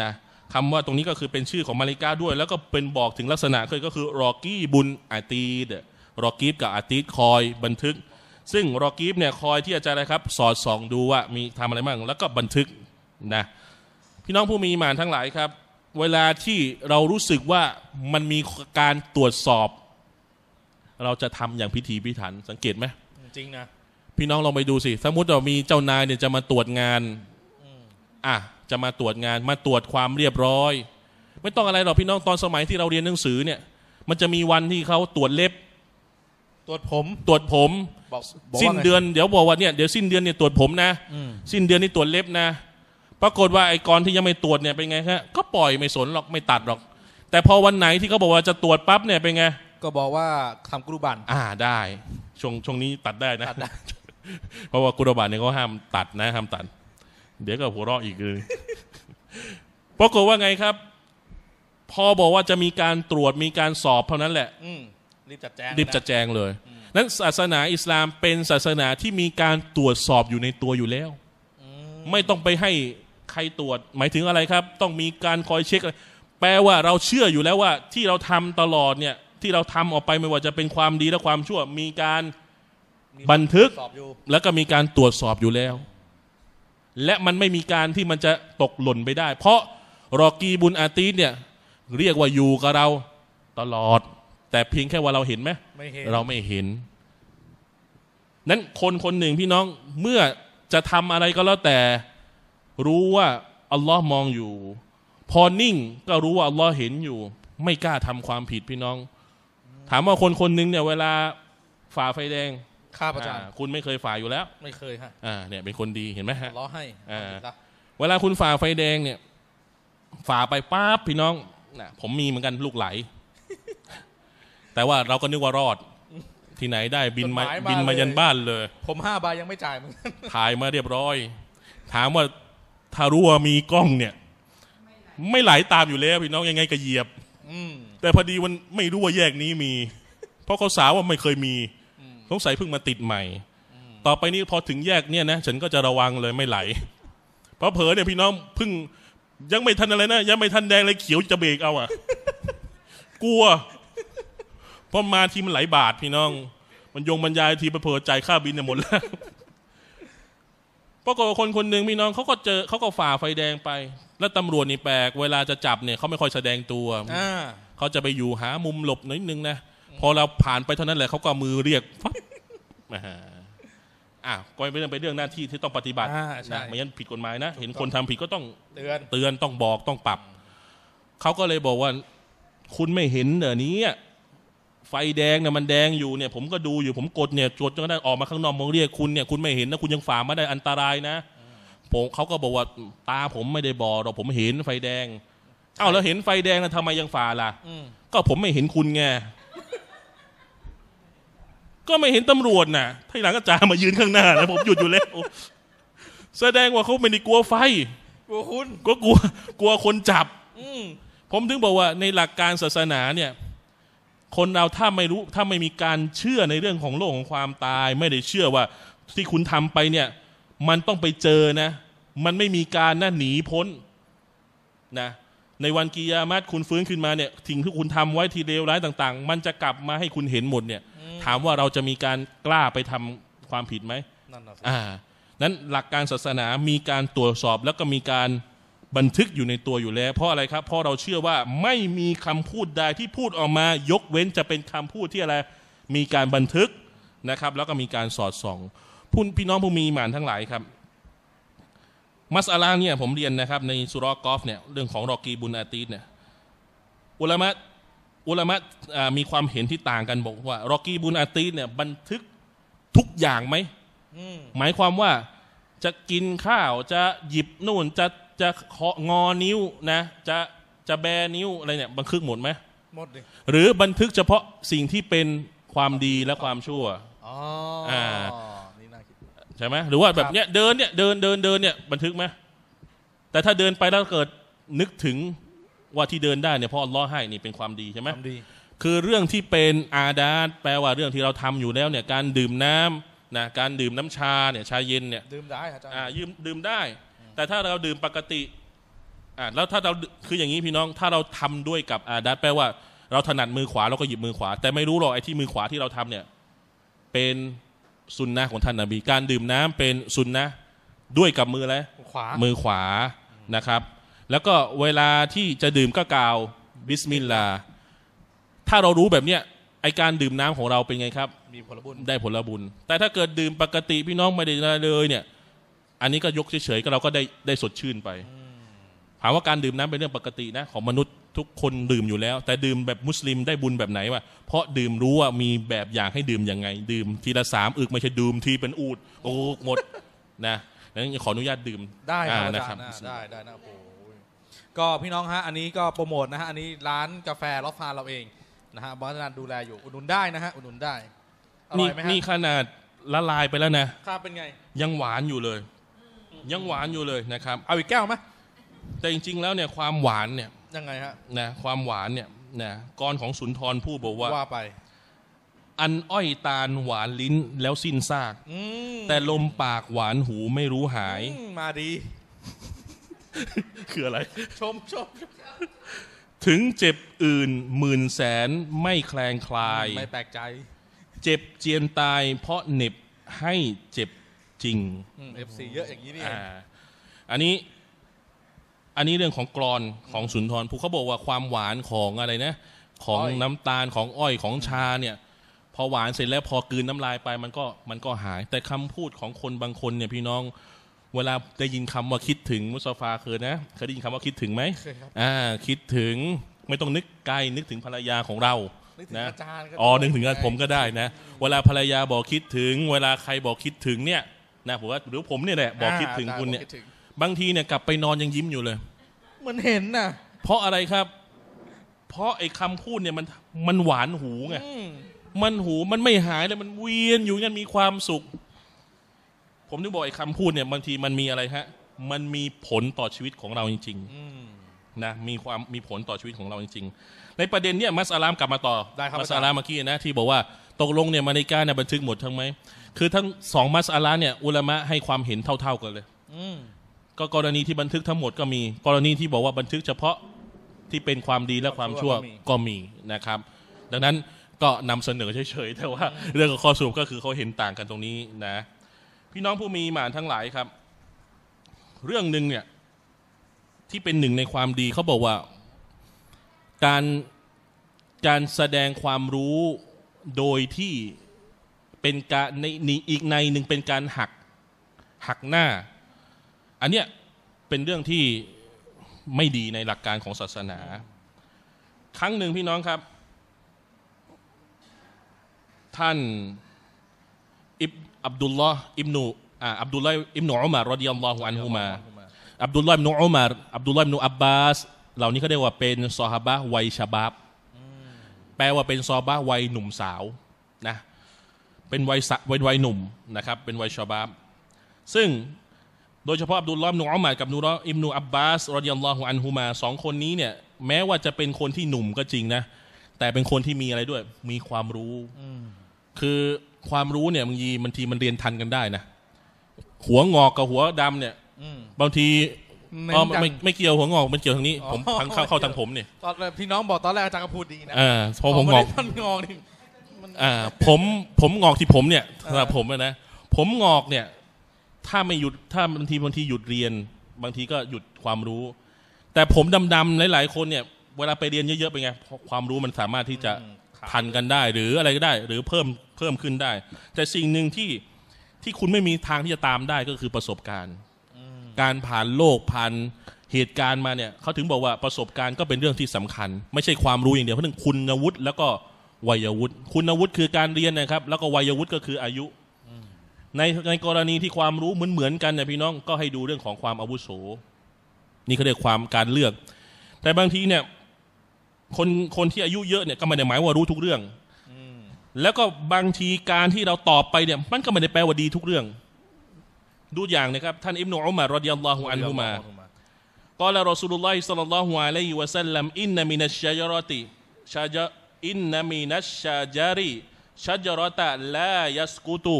นะคำว่าตรงนี้ก็คือเป็นชื่อของมาลิกาด้วย แล้วก็ เป็นบอกถึงลักษณะเคยก็คือรอกี้บุญอาตีดรอกีฟกับอาตีดคอยบันทึก ซึ่งรอกีฟเนี่ย คอยที่อาจารย์นะครับ สอดส่อง ดูว่ามีทำอะไรบ้างแล้วก็บันทึกนะพี่น้องผู้มีมานทั้งหลายครับ เวลาที่เรารู้สึกว่ามันมีการตรวจสอบเราจะทำอย่างพิธีพิถันสังเกตไหมจริงนะพี่น้องลองไปดูสิ สมมติเรามีเจ้านายเนี่ยจะมาตรวจงาน อ่ะ จะมาตรวจงานมาตรวจความเรียบร้อย ไม่ต้องอะไรหรอกพี่น้องตอนสมัยที่เราเรียนหนังสือเนี่ย มันจะมีวันที่เขาตรวจเล็บ ตรวจผมตรวจผมสิ้นเดือนเดี๋ยวบอกว่าเนี่ยเดี๋ยวสิ้นเดือนเนี่ยตรวจผมนะสิ้นเดือนนี่ตรวจเล็บนะปรากฏว่าไอ้กรที่ยังไม่ตรวจเนี่ยเป็นไงฮะก็ปล่อยไม่สนหรอกไม่ตัดหรอก แต่พอวันไหนที่เขาบอกว่าจะตรวจปั๊บเนี่ยเป็นไงก็บอกว่าทำกุรุบันอ่าได้ช่วงช่วงนี้ตัดได้นะ เพราะว่ากุรบันเนี่ยเขาห้ามตัด นะห้ามตัด เดี๋ยวก็หัวเราะอีกเลยปรากฏว่าไงครับพอบอกว่าจะมีการตรวจมีการสอบเท่านั้นแหละรีบจัดแจงรีบจัดแจงเลยนั้น ศาสนาอิสลามเป็นศาสนาที่มีการตรวจสอบอยู่ในตัวอยู่แล้วไม่ต้องไปให้ใครตรวจ หมายถึงอะไรครับ ต้องมีการคอยเช็คอะไรแปลว่าเราเชื่ออยู่แล้วว่า ที่เราทำตลอดเนี่ยที่เราทำออกไปไม่ว่าจะเป็นความดีและความชั่ว มีการบันทึกแล้วก็มีการตรวจสอบอยู่แล้ว และมันไม่มีการที่มันจะตกหล่นไปได้ เพราะรอกีบุญอาตีเนี่ยเรียกว่าอยู่กับเราตลอด แต่เพียงแค่ว่าเราเห็นไหมเราไม่เห็นนั้นคนคนหนึ่งพี่น้องเมื่อจะทำอะไรก็แล้วแต่รู้ว่าอัลลอฮ์มองอยู่พอนิ่งก็รู้ว่าอัลลอฮ์เห็นอยู่ ไม่กล้าทำความผิดพี่น้องถามว่าคนคนหนึ่งเนี่ย เวลาฝ่าไฟแดงค้าพเจ้าคุณไม่เคยฝ่าอยู่แล้ว ไม่เคยฮะอ่า เนี่ย เป็นคนดีเห็นไหมฮะล้อให้อ่าเวลาคุณฝ่าไฟแดงเนี่ย ฝ่าไปป๊าบพี่น้องนะผมมีเหมือนกันลูกไหลแต่ว่าเราก็นึกว่ารอดที่ไหนได้ บินมาบินมายันบ้านเลย ผมห้าใบยังไม่จ่ายมึงถ่ายมาเรียบร้อย ถามว่าถ้ารู้ว่ามีกล้อง เนี่ย ไม่ไหลตามอยู่แล้ว พี่น้องยังไงก็เหยียบ อืแต่พอดีวันไม่รู้ว่าแยกนี้มี เพราะเขาสาวว่าไม่เคยมี สงสัยเพิ่งมาติดใหม่ ต่อไปนี้พอถึงแยกเนี่ยนะฉันก็จะระวังเลยไม่ไหลเพราะเผลอเนี่ยพี่น้องเพิ่งยังไม่ทันอะไรนะยังไม่ทันแดงเลยเขียวจะเบรกเอาอ่ะกลัวพอมาทีมันไหลบาทพี่น้อง มันยงบรรยายทีไปเผลอใจค่าบินเนี่ยหมดแล้วปรากฏว่าคนคนหนึ่งมีน้องเขาก็เจอเขาก็ฝ่าไฟแดงไป แล้วตำรวจนี่แปลกเวลาจะจับเนี่ยเขาไม่ค่อยแสดงตัวเขาจะไปอยู่หามุมหลบนิดนึงนะพอเราผ่านไปเท่านั้นแหละเขาก็มือเรียกฟัมาอ่ะก็เป็นเรื่องเป็นเรื่องหน้าที่ที่ต้องปฏิบัตินะไม่งั้นผิดกฎหมายนะเห็นคนทำผิดก็ต้องเตือนเตือนต้องบอกต้องปรับเขาก็เลยบอกว่า คุณไม่เห็นเด๋ยวนี้ไฟแดงเนี่ยมันแดงอยู่เนี่ยผมก็ดูอยู่ผมกดเนี่ยจดจนกระทั่งออกมาข้างนอกมองเรียกคุณเนี่ยคุณไม่เห็นนะคุณยังฝ่ามาได้อันตรายนะผมเขาก็บอกว่าตา ผมไม่ได้บอดเราผมเห็นไฟแดงเอ้าแล้วเห็นไฟแดงแล้วทำไมยังฝ่าล่ะก็ผมไม่เห็นคุณไงก็ไม่เห็นตำรวจน่ะทีหลังก็จ่ามายืนข้างหน้า แล้ว ผมหยุดอยู่แล้วแสดงว่าเขาไม่ได้กลัวไฟกลัวคุณก็กลัวกลัวคนจับ อืผมถึงบอกว่าในหลักการศาสนาเนี่ยคนเราถ้าไม่รู้ถ้าไม่มีการเชื่อในเรื่องของโลกของความตายไม่ได้เชื่อว่า ที่คุณทำไปเนี่ย มันต้องไปเจอนะ มันไม่มีการนะหนีพ้นนะในวันกิยามัตคุณฟื้นขึ้นมาเนี่ยทิ้งที่คุณทำไว้ทีเลวร้ายต่าง ๆ มันจะกลับมาให้คุณเห็นหมดเนี่ย ถามว่าเราจะมีการกล้าไปทำความผิดไหมนั่นนะอ่านั้นหลักการศาสนามีการตรวจสอบแล้วก็มีการบันทึกอยู่ในตัวอยู่แล้ว เพราะอะไรครับ เพราะเราเชื่อว่าไม่มีคำพูดใดที่พูดออกมายกเว้นจะเป็นคำพูดที่อะไร มีการบันทึกนะครับ แล้วก็มีการสอดส่อง พุ่นพี่น้องผู้มีหมานทั้งหลายครับ มัสอาลาเนี่ย ผมเรียนนะครับในสุรอกอฟ เนี่ยเรื่องของรอกีบุญอาตีสเนี่ยอุลามะอุลามะมีความเห็นที่ต่างกันบอก ว่ารอกีบุญอาตีสเนี่ยบันทึกทุกอย่างไหมหมายความว่าจะกินข้าวจะหยิบนู่นจะจะงอนิ้วนะจะจะแบนิ้ว อะไรเนี่ยบันทึกหมดไหมหมดเลยหรือบันทึกเฉพาะสิ่งที่เป็นความดีและความชั่วอ๋ออ่านี่น่าคิดใช่ไหมหรือว่าแบบเนี้ยเดินเนี่ยเดินเดินเดินเนี่ยบันทึกไหมแต่ถ้าเดินไปแล้วเกิดนึกถึงว่าที่เดินได้ เนี่ยพาออัลลอฮ์ให้นี่เป็นความดีใช่ไหมความดีคือเรื่องที่เป็นอาดาแปลว่าเรื่องที่เราทำอยู่แล้วเนี่ยการดื่มน้ำนะการดื่มน้ำชาเนี่ยชาเย็นเนี่ยดื่มได้อาจารย์อ่ายืมดื่มได้แต่ถ้าเราดื่มปกติอ่าแล้วถ้าเราคืออย่างนี้พี่น้อง ถ้าเราทำด้วยกับอาดัตแปลว่าเราถนัดมือขวาเราก็หยิบมือขวา แต่ไม่รู้หรอกไอ้ที่มือขวาที่เราทำเนี่ย เป็นสุนนะของท่านนาบี การดื่มน้ำเป็นสุนนะด้วยกับมืออลไรขวามือขวา นะครับ แล้วก็เวลาที่จะดื่มก็กล่าวบิสมิลลา ถ้าเรารู้แบบเนี้ย ไอการดื่มน้ำของเราเป็นไงครับ มีผลบุญ ได้ผลบุญ แต่ถ้าเกิดดื่มปกติพี่น้องไม่ได้เลยเนี่ยอันนี้ก็ยกเฉยๆก็เราก็ได้ได้สดชื่นไปถามว่าการดื่มน้ำเป็นเรื่องปกตินะของมนุษย์ทุกคนดื่มอยู่แล้ว แต่ดื่มแบบมุสลิมได้บุญแบบไหนวะเพราะดื่มรู้ว่ามีแบบอย่างให้ดื่มยังไง ดื่มทีละสามอึกไม่ใช่ดื่มทีเป็นอูดโอ้หมดนะนั้นขออนุญาตดื่มได้ครับได้ได้นะโอ้ก็พี่น้องฮะอันนี้ก็โปรโมทนะฮะอันนี้ร้านกาแฟลอฟฟาเราเองนะฮะบริษัทดูแลอยู่อุดหนุนได้นะฮะอุดหนุนได้อร่อยไหมฮะนี่ขนาดละลายไปแล้วนะครับเป็นไง ยังหวานอยู่เลยยังหวานอยู่เลยนะครับ เอาอีกแก้วไหมแต่จริง ๆ แล้วเนี่ยความหวานเนี่ยยังไงฮะนะความหวานเนี่ยนะกรของสุนทรผู้บอกว่าว่าไป อันอ้อยตาลหวานลิ้นแล้วสิ้นซากแต่ลมปากหวานหูไม่รู้หายมมาดี คืออะไรชมชมถึงเจ็บอื่นหมื่นแสนไม่แคลงคลายไม่แปลกใจ เจ็บเจียนตาย เพราะเน็บให้เจ็บจริงเอฟซีเยอะอย่างนี้นี่อ่าอันนี้ อันนี้เรื่องของกรอน ของสุนทรภูเขาบอกว่าความหวานของอะไรนะของน้ำตาลของอ้อยของชา เนี่ย พอหวานเสร็จแล้วพอกืนน้ำลายไปมันก็มันก็หาย แต่คำพูดของคนบางคนเนี่ยพี่น้องเวลาได้ยินคำว่าคิดถึงมุสฟาเคยนะเคยได้ยินคำว่าคิดถึงไหมคครับอ่า คิดถึงไม่ต้องนึกไกลนึกถึงภรรยาของเรานะอ๋อนึกถึงผมก็ได้นะ เวลาภรรยาบอกคิดถึง เวลาใครบอกคิดถึงเนี่ยนะผมว่าหรือผมเนี่ยแหละบอกคิดถึงคุณเนี่ยบางทีเนี่ยกลับไปนอนยังยิ้มอยู่เลยมันเห็นน่ะ เพราะอะไรครับ เพราะไอ้คำพูดเนี่ยมันมันหวานหูไงมันหูมันไม่หายเลยมันเวียนอยู่งั้นมีความสุข ผมถึงบอกไอ้คำพูดเนี่ย บางทีมันมีอะไรฮะ มันมีผลต่อชีวิตของเราจริงๆนะมีความมีผลต่อชีวิตของเราจริงๆ ในประเด็นเนี่ยมัสอาลามกลับมาต่อ มัสอาลามเมื่อกี้นะที่บอกว่าตกลงเนี่ยมาในกาเนี่ยบันทึกหมดทั้งไหมคือทั้งสองมัสอาลาเนี่ยอุลามะให้ความเห็นเท่า ๆกันเลยก็กรณีที่บันทึกทั้งหมดก็มีกรณีที่บอกว่าบันทึกเฉพาะที่เป็นความดีและความชั่วก็มีนะครับ ดังนั้นก็นำเสนอเฉยๆแต่ว่าเรื่องของข้อสรุปก็คือเขาเห็นต่างกันตรงนี้นะ พี่น้องผู้มีหมานทั้งหลายครับ เรื่องหนึ่งเนี่ยที่เป็นหนึ่งในความดีเขาบอกว่าการการแสดงความรู้โดยที่เป็นการในอีกในหนึ่งเป็นการหัก หักหน้า อันเนี้ยเป็นเรื่องที่ไม่ดีในหลักการของศาสนา ครั้งหนึ่งพี่น้องครับ ท่านอิบอับดุลลอฮ์อิบนูอับดุลลอฮ์อิบนูอุมารรดิยัลลอฮุอันฮุมาอับดุลลอฮ์อิบนูอุมารอับดุลลอฮ์อิบนูอับบาสเหล่านี้เขาเรียกว่าเป็นซอฮาบะวัยชาบับแปลว่าเป็นซอฮาบะวัยหนุ่มสาวนะเป็นวัยสะเป็นวัยหนุ่มนะครับ เป็นวัยชาบาบซึ่ง โดยเฉพาะอับดุลลอฮ์นูอัมัดกับนูรออิมนูอับบาสรอดิยัลลอฮุอันฮุมาสองคนนี้เนี่ย แม้ว่าจะเป็นคนที่หนุ่มก็จริงนะ แต่เป็นคนที่มีอะไรด้วยมีความรู้ คือความรู้เนี่ยบางทีบางทีมันเรียนทันกันได้นะหัวงอกกับหัวดำเนี่ยบางทีไม่ไม่เกี่ยวหัวงอกมันเกี่ยวทางนี้ ผมทางเข้าเข้าทางผมเนี่ยตอนพี่น้องบอกตอนแรกอาจารย์ก็พูดดีนะพอผมงอกมันงอกอ่าผมผมงอกที่ผมเนี่ยสำหรับผมนะผมงอกเนี่ยถ้าไม่หยุดถ้าบางทีบางทีหยุดเรียนบางทีก็หยุดความรู้ แต่ผมดำๆหลายๆคนเนี่ยเวลาไปเรียนเยอะๆเป็นไงความรู้มันสามารถที่จะทันกันได้หรืออะไรก็ได้ หรือเพิ่มเพิ่มขึ้นได้ แต่สิ่งหนึ่งที่ที่คุณไม่มีทางที่จะตามได้ก็คือประสบการณ์การผ่านโลก ผ่านเหตุการณ์มาเนี่ยเขาถึงบอกว่าประสบการณ์ก็เป็นเรื่องที่สำคัญ ไม่ใช่ความรู้อย่างเดียวเพราะนึงคุณวุฒิแล้วก็วัยวุฒิคุณวุฒิคือการเรียนนะครับ แล้วก็วัยวุฒิก็คืออายุในในกรณีที่ความรู้เหมือนเหมือนกันเนี่ยพี่น้องก็ให้ดูเรื่องของความอาวุโสนี่เขาเรียกความการเลือก แต่บางทีเนี่ย คนคนที่อายุเยอะเนี่ยก็ไม่ได้หมายว่ารู้ทุกเรื่องแล้วก็บางทีการที่เราตอบไปเนี่ย มันก็ไม่ได้แปลว่าดีทุกเรื่อง ดูอย่างนะครับ ท่านอิบนุอุมารรดิยัลลอฮุอันฮุมากล่าวรอสูลุลลอฮิสัลลัลลอฮุอะลัยฮิวะสัลลัมอินนามินัชชะยรติชะอินนามีนัชชาจาริชัจรตะลายสกุตุ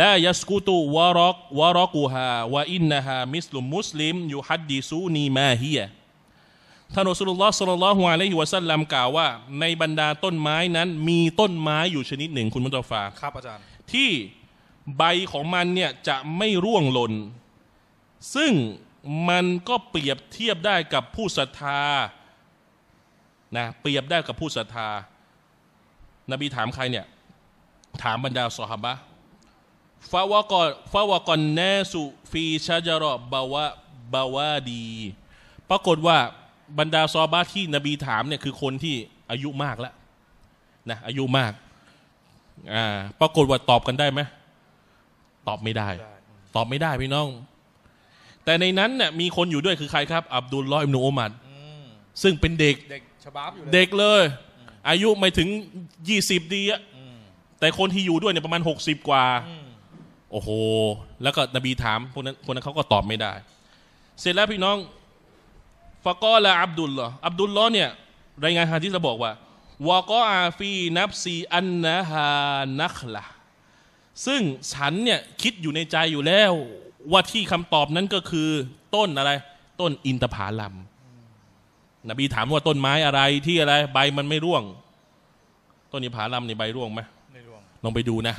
ลายสกุตุวารกวารกูฮาวาอินนาฮามิสลุมมุสลิมยูฮัดดิซูนีมาฮียท่านอัสลุลลอฮ์สุลลัลฮุอะลัยฮิวะสัลลัมกล่าวว่า ในบรรดาต้นไม้นั้น มีต้นไม้อยู่ชนิดหนึ่ง คุณมุตฟาครับอาจารย์ที่ใบของมันเนี่ย จะไม่ร่วงหล่นซึ่งมันก็เปรียบเทียบได้กับผู้ศรัทธานะ เปรียบได้กับผู้ศรัทธา นบีถามใครเนี่ย ถามบรรดาสหบะฟาวกอนฟาวกอนแนสุฟีชาจรอบาวะ บาวาดี ปรากฏว่าบรรดาซอบะที่ นบีถามเนี่ยคือคนที่อายุมากแล้ว นะ อายุมากอ่าปรากฏว่าตอบกันได้ไหมตอบไม่ได้ ตอบไม่ได้ พี่น้อง แต่ในนั้นเนี่ยมีคนอยู่ด้วยคือใครครับอับดุลลอฮ์อิมนุอุมัดซึ่งเป็นเด็กฉบับอยู่เด็กเลย อายุไม่ถึง 20 ดีอะแต่คนที่อยู่ด้วยเนี่ยประมาณ 60 กว่า โอ้โห แล้วก็นบีถาม พวกนั้นคนนั้นเขาก็ตอบไม่ได้ เสร็จแล้วพี่น้อง ฟะกอละอับดุลลออับดุลลอเนี่ย รายงานฮะดิษเราบอกว่าวากออาฟีนับซีอันนะฮานักละ ซึ่งฉันเนี่ย คิดอยู่ในใจอยู่แล้ว ว่าที่คำตอบนั้นก็คือต้นอะไร ต้นอินทผลัมนบีถามว่าต้นไม้อะไรที่อะไร ใบมันไม่ร่วง ต้นนี้ผาลัมในใบร่วงไหมไม่ร่วงลองไปดูนะ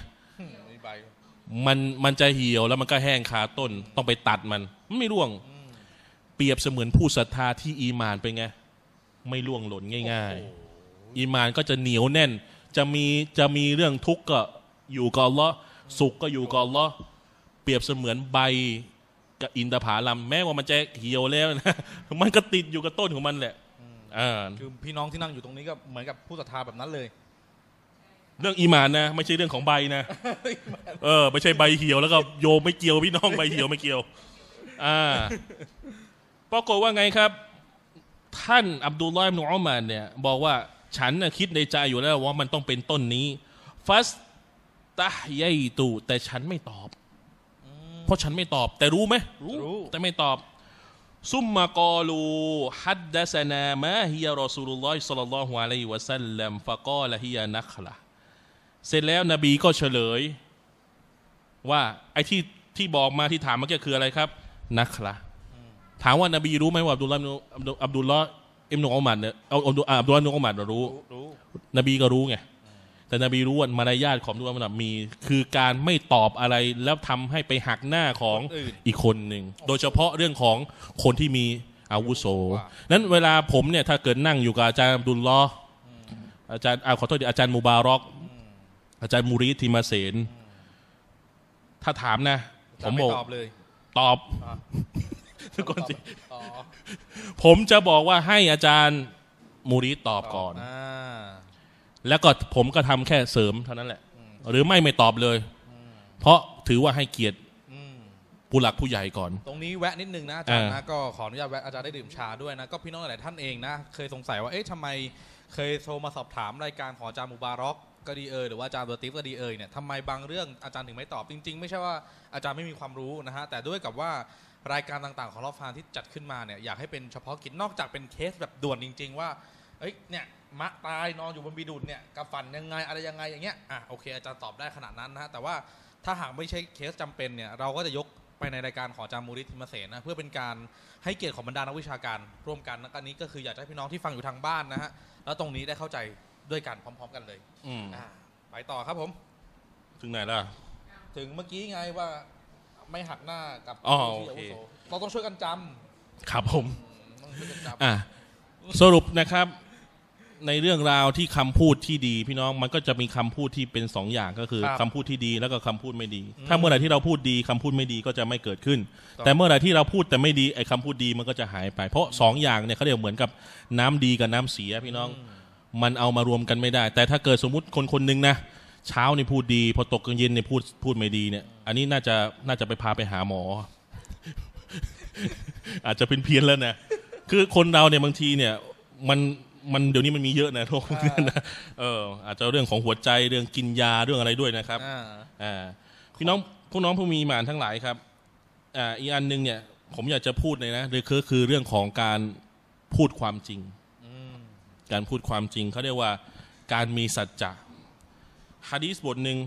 มันมันจะเหี่ยวแล้วมันก็แห้งคาต้นต้องไปตัดมัน มันไม่ร่วง เปรียบเสมือนผู้ศรัทธาที่อีมานไปไงไม่ร่วงหล่นง่าย ๆ อีมานก็จะเหนียวแน่น จะมีจะมีเรื่องทุกข์ก็อยู่กับอัลลอฮ์สุขก็อยู่กับอัลลอฮ์เปรียบเสมือนใบกับอินทผลัมแม้ว่ามันจะเหี่ยวแล้วนะมันก็ติดอยู่กับต้นของมันแหละคือพี่น้องที่นั่งอยู่ตรงนี้ก็เหมือนกับผู้ศรัทธาแบบนั้นเลย เรื่องอีมานนะไม่ใช่เรื่องของใบนะเออไม่ใช่ใบเหี่ยวแล้วก็โยมไม่เกี่ยวพี่น้องใบเหี่ยวไม่เกี่ยว อ่าปรากฏว่าไงครับ ท่านอับดุลลอฮ์มนุอัมาดเนี่ยบอกว่าฉันคิดในใจอยู่แล้ว ว่ามันต้องเป็นต้นนี้ ฟัสตะยัยตูแต่ฉันไม่ตอบเพราะฉันไม่ตอบแต่รู้ไหม รู้ แต่ไม่ตอบ ซุมมากอลู ฮัดดะสนามะฮิยารอซูลุลลอฮิสัลลัลลอฮุอะลัยฮิวะสัลลัมฟะกอละฮิยานักละเสร็จแล้วนบีก็เฉลย ว่าไอ้ที่ที่บอกมาที่ถามเมื่อกี้คืออะไรครับนักละถามว่านบี รู้ไหมว่าอับดุลลาอับดุลละ์อิมนุอุมัดเนี่ยอับดุลลอห์อิมนุอุมัดรู้ นบีก็รู้ไงแต่นบีรู้ว่ามารยาทของดุลอาดัมมี คือการไม่ตอบอะไรแล้วทำให้ไปหักหน้าของอีกคนหนึ่งโดยเฉพาะเรื่องของคนที่มี อาวุโสนั้นเวลาผมเนี่ย ถ้าเกิดนั่งอยู่กับอาจารย์ดุลลออาจารย์อาขอโทษดิอาจารย์มูบารอกอาจารย์มูริทิมาเซนถ้าถามนะผมบอกตอบเลย ตอบทุกคนสิ ผมจะบอกว่าให้อาจารย์ มูริตอบก่อนแล้วก็ผมก็ทำแค่เสริมเท่านั้นแหละ หรือไม่ไม่ตอบเลยเพราะถือว่าให้เกียรติผู้หลักผู้ใหญ่ก่อน ตรงนี้แวะนิดนึงนะอาจารย์นะก็ขออนุญาตแวะอาจารย์ได้ดื่มชาด้วยนะก็พี่น้องหลายท่านเองนะ เคยสงสัยว่าเอ๊ะทำไมเคยโทรมาสอบถามรายการของอาจารย์มูบารอกก็ดีเออหรือว่าอาจารย์เบอร์ติฟก็ดีเออเนี่ยทำไมบางเรื่อง อาจารย์ถึงไม่ตอบจริงๆไม่ใช่ว่าอาจารย์ไม่มีความรู้นะฮะแต่ด้วยกับว่ารายการต่างๆของรอบฟานที่จัดขึ้นมาเนี่ยอยากให้เป็นเฉพาะกิจนอกจากเป็นเคสแบบด่วนจริง ๆ ว่าเอ้ยเนี่ยมะตายนอนอยู่บนบีดุลเนี่ยกับฝันยังไง อะไรยังไง อย่างเงี้ยอ่ะโอเค อาจารย์ตอบได้ขนาดนั้นนะฮะ แต่ว่าถ้าหากไม่ใช่เคสจำเป็นเนี่ย เราก็จะยกไปในรายการขอจามูริทิมเสนนะเพื่อเป็นการให้เกียรติของบรรดานักวิชาการร่วมกันนะอันนี้ก็คืออยากจะให้พี่น้องที่ฟังอยู่ทางบ้านนะฮะแล้วตรงนี้ได้เข้าใจด้วยกันพร้อม ๆ กันเลยอืมอ่าไปต่อครับผม ถึงไหนล่ะถึงเมื่อกี้ไงว่าไม่หักหน้ากับอ๋อ้โอเคเราต้องช่วยกันจำครับผมอ่าสรุปนะครับในเรื่องราวที่คำพูดที่ดี พี่น้องมันก็จะมีคำพูดที่เป็นสองอย่างก็คือ คำพูดที่ดีแล้วก็คำพูดไม่ดี ถ้าเมื่อไหร่ที่เราพูดดีคำพูดไม่ดีก็จะไม่เกิดขึ้น แต่เมื่อไหร่ที่เราพูดแต่ไม่ดีไอ้คาพูดดีมันก็จะหายไปเพราะสองอย่างเนี่ยเขาเรียกเหมือนกับน้ำดีกับน้ำเสียพี่น้องมันเอามารวมกันไม่ได้ แต่ถ้าเกิดสมมุติคนคนหนึ่งนะเช้านี่พูดดี พอตกกลางเย็นนี่พูดพูดไม่ดีเนี่ย อันนี้น่าจะน่าจะไปพาไปหาหมอ อาจจะเป็นเพี้ยนแล้วนะคือคนเราเนี่ยบางทีเนี่ยมันมันเดี๋ยวนี้มันมีเยอะนะโรคพวกนี้นะเอออาจจะเรื่องของหัวใจเรื่องกินยาเรื่องอะไรด้วยนะครับอ่าพี่น้องพวกน้องผู้มีมานทั้งหลายครับอ่าอีกอันหนึ่งเนี่ย ผมอยากจะพูดเลยนะเลยคือคือเรื่องของการพูดความจริงการพูดความจริงเขาเรียกว่าการมีสัจจะฮะดีสบทหนึ่ง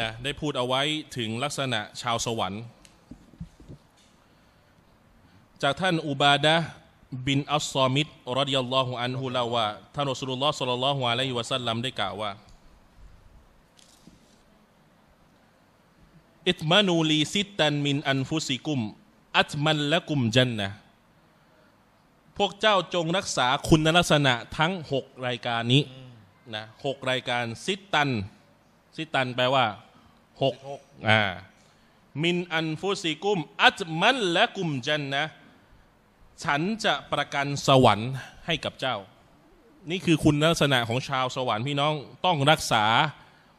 นะได้พูดเอาไว้ถึงลักษณะชาวสวรรค์ จากท่านอุบาดะบินอัลซอมิดรดิยัลลอฮุอันฮุลาวะาท่านอัสุลลอฮ์สัลลัลลอฮุอะลัยฮิวะสัลลัมได้กล่าวว่าอิตมานูลีซิตันมินอันฟุซิกุมอัตมันละกุมจันนะพวกเจ้าจงรักษาคุณลักษณะทั้งหกรายการนี้นะหกรายการซิตันซิตัน แปลว่าหกอ่า มินอันฟุซิกุมอัตมันละกุมจันนะฉันจะประกันสวรรค์ให้กับเจ้า นี่คือคุณลักษณะของชาวสวรรค์พี่น้องต้องรักษา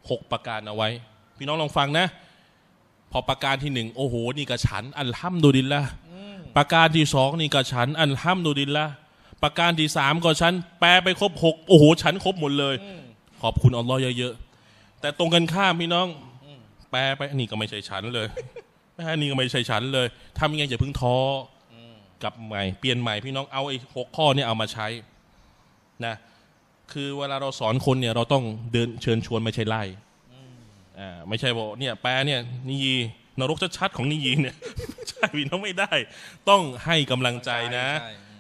หกประการเอาไว้ พี่น้องลองฟังนะ พอประการที่หนึ่งโอ้โหนี่กับฉันอัห้ามดูดินละประการที่สองนี่กับฉันอัห้ามดูดินละประการที่สามก็ฉัน แปลไปครบหกโอ้โห ฉันครบหมดเลยขอบคุณอัลลอฮ์เยอะๆแต่ตรงกันข้ามพี่น้องแปลไปนี่ก็ไม่ใช่ฉันเลยนี่ก็ไม่ใช่ฉันเลยทำยังไงอย่าพึ่งท้อกลับใหม่เปลี่ยนใหม่พี่น้องเอาไอ้หกข้อเนี่ยเอามาใช้นะคือเวลาเราสอนคนเนี่ยเราต้องเดินเชิญชวนไม่ใช่ไล่อ่าไม่ใช่บอกเนี่ยแปลเนี่ยนิยีนรกชัดๆของนิยีเนี่ย ใช่พี่น้องไม่ได้ ต้องให้กำลังใจนะ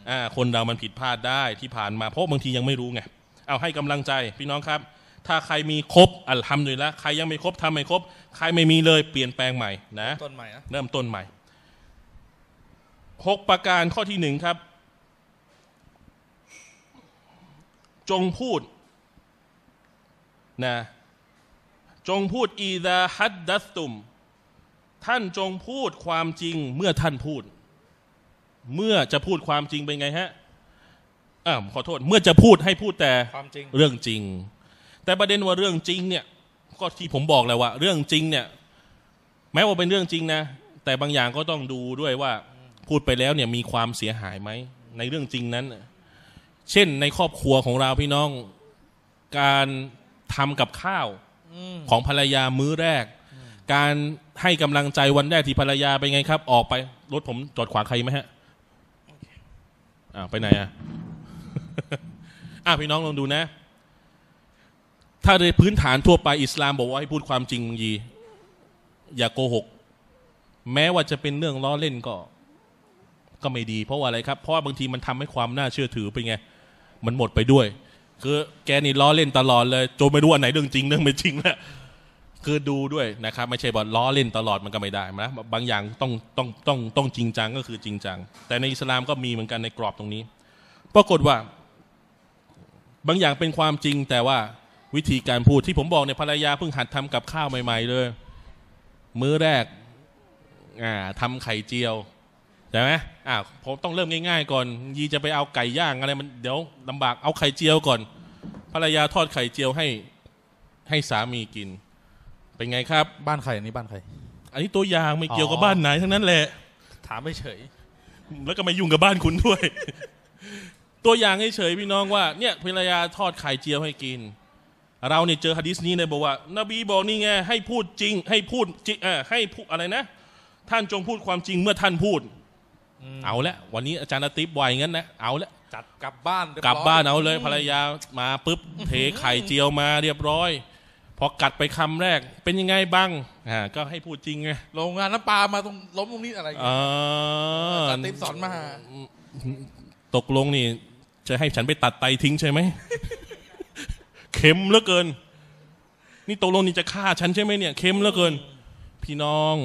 อ่าคนเรามันผิดพลาดได้ที่ผ่านมา เพราะบางทียังไม่รู้ไงเอาให้กำลังใจพี่น้องครับ ถ้าใครมีครบอัลฮัมดุลิละใครยังไม่ครบทำไม่ครบ ใครไม่มีเลย เปลี่ยนแปลงใหม่ นะเริ่มต้นใหม่6 ประการข้อที่หนึ่งครับ จงพูดนะจงพูดอีดาฮัดดัสตุม ท่านจงพูดความจริง เมื่อท่านพูด เมื่อจะพูดความจริงเป็นไงฮะอ่าขอโทษเมื่อจะพูดให้พูดแต่ความจริงเรื่องจริง แต่ประเด็นว่าเรื่องจริง เนี่ยก็ที่ผมบอกแล้วว่า เรื่องจริงเนี่ย แม้ว่าเป็นเรื่องจริงนะ แต่บางอย่างก็ต้องดูด้วยว่าพูดไปแล้วเนี่ยมีความเสียหายไหม ในเรื่องจริงนั้นเช่นในครอบครัวของเราพี่น้อง การทำกับข้าวของภรรยามื้อแรก การให้กำลังใจวันแรกที่ภรรยาไปไงครับ ออกไป รถผมจอดขวางใครไหมฮะ อ่าไปไหนอ่ะ อ่ะพี่น้องลองดูนะ ถ้าในพื้นฐานทั่วไปอิสลามบอกว่าให้พูดความจริงยีอย่าโกหก แม้ว่าจะเป็นเรื่องล้อเล่นก็ก็ไม่ดีเพราะว่าอะไรครับเพราะว่าบางทีมันทำให้ความน่าเชื่อถือเป็นไงมันหมดไปด้วยคือแกนี่ล้อเล่นตลอดเลยโจไม่รู้อันไหนเรื่องจริง เรื่องไม่จริงแล้คือดูด้วยนะครับ ไม่ใช่บอล้อเล่นตลอดมันก็ไม่ได้นะบางอย่างต้องต้องต้องต้องจริงจังก็คือจริงจังแต่ในอิสลามก็มีเหมือนกันในกรอบตรงนี้ปรากฏว่าบางอย่างเป็นความจริงแต่ว่าวิธีการพูดที่ผมบอกเนี่ยภรรยาเพิ่งหัดทำกับข้าวใหม่ๆเลยมื้อแรกอ่าทำไข่เจียวช่ไหมอ่าผมต้องเริ่มง่ายๆ ก่อน ยีจะไปเอาไก่ย่างอะไรมันเดี๋ยวลำบาก เอาไข่เจียวก่อน ภรรยาทอดไข่เจียวให้ให้สามีกิน เป็นไงครับ บ้านใครอันนี้บ้านใคร อันนี้ตัวอย่างไม่เกี่ยวกับบ้านไหนทั้งนั้นแหละ ถามไม่เฉย แล้วก็ไม่ยุ่งกับบ้านคุณด้วย ตัวอย่างให้เฉยพี่น้องว่า เนี่ยภรรยาทอดไข่เจียวให้กิน เราเนี่ยเจอฮะดิษนี้เลยบอกว่า นบีบอกนี่ไงให้พูดจริง ให้พูดจริงออให้พูดอะไรนะ ท่านจงพูดความจริงเมื่อท่านพูดเอาละวันนี้อาจารย์อาทิตย์บไวยงั้น นะเอาละจัดกลับบ้านกลับบ้านเอาเลยภรรยามาปุ๊บ เท ไข่เจียวมาเรียบร้อยพอกัดไปคำแรก เป็นยังไงบ้างอ่าก็ให้พูดจริงไงโรงงานน้ำปลามาตรงล้มตรงนี้อะไรอ่เงี้ยอาติมสอนมาตกลงนี่ จะให้ฉันไปตัดไตทิ้งใช่ไหมเข็มเหลือเกิน นี่ตกลงนี่จะฆ่าฉันใช่ไหมเนี่ยเข็มเหลือเกิน พี่น้อง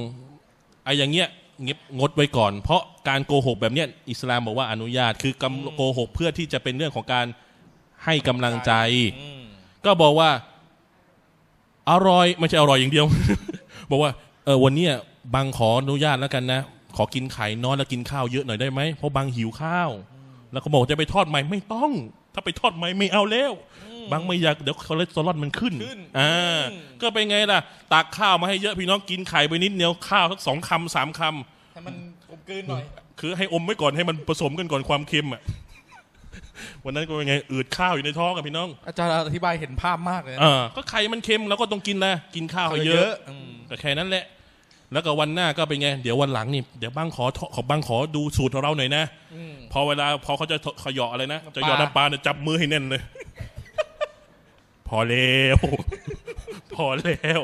ไอ้อย่างเงี้ยงบงดไว้ก่อนเพราะการโกหก แบบเนี้ยอิสลามบอกว่าอนุญาตคือกโกหก เพื่อที่จะเป็นเรื่องของการให้กำลังใจก็บอกว่าอร่อย ไม่ใช่อร่อยอย่างเดียว บอกว่าเออวันเนี้ยบางขออนุญาตแล้วกันนะ ขอกินไข่นอนแล้วกินข้าวเยอะหน่อยได้ไหมเพราะบางหิวข้าว แล้วก็บอกจะไปทอดไหมไม่ต้อง ถ้าไปทอดไหม ไม่เอาแล้วบางไม่อยากเดี๋ยวคอเลสเตอรอลมันขึ้นนอ่าก็เป็นไงล่ะตักข้าวมาให้เยอะพี่น้องกินไข่ไปนิดเดียวข้าวสักสองคำสามคำให้มันกลืนหน่อยคือให้อมไว้ก่อนให้มันผสมกันก่อนความเค็มอ่ะวันนั้นก็เป็นไงอืดข้าวอยู่ในท้องกับพี่น้อง อาจารย์อธิบายเห็นภาพมากเลยอ่าก็ไข่มันเค็มเราก็ต้องกินนะกินข้าวเยอะอืแต่แค่นั้นแหละ แล้วก็วันหน้าก็เป็นไง เดี๋ยววันหลังนี่เดี๋ยวบ้างขอขอบ้างขอดูสูตรของเราหน่อยนะพอเวลา พอเขาจะขยออะไรนะจะยอดน้ำปลาเนี่ยจับมือให้แน่นเลย พอแล้วพอแล้ว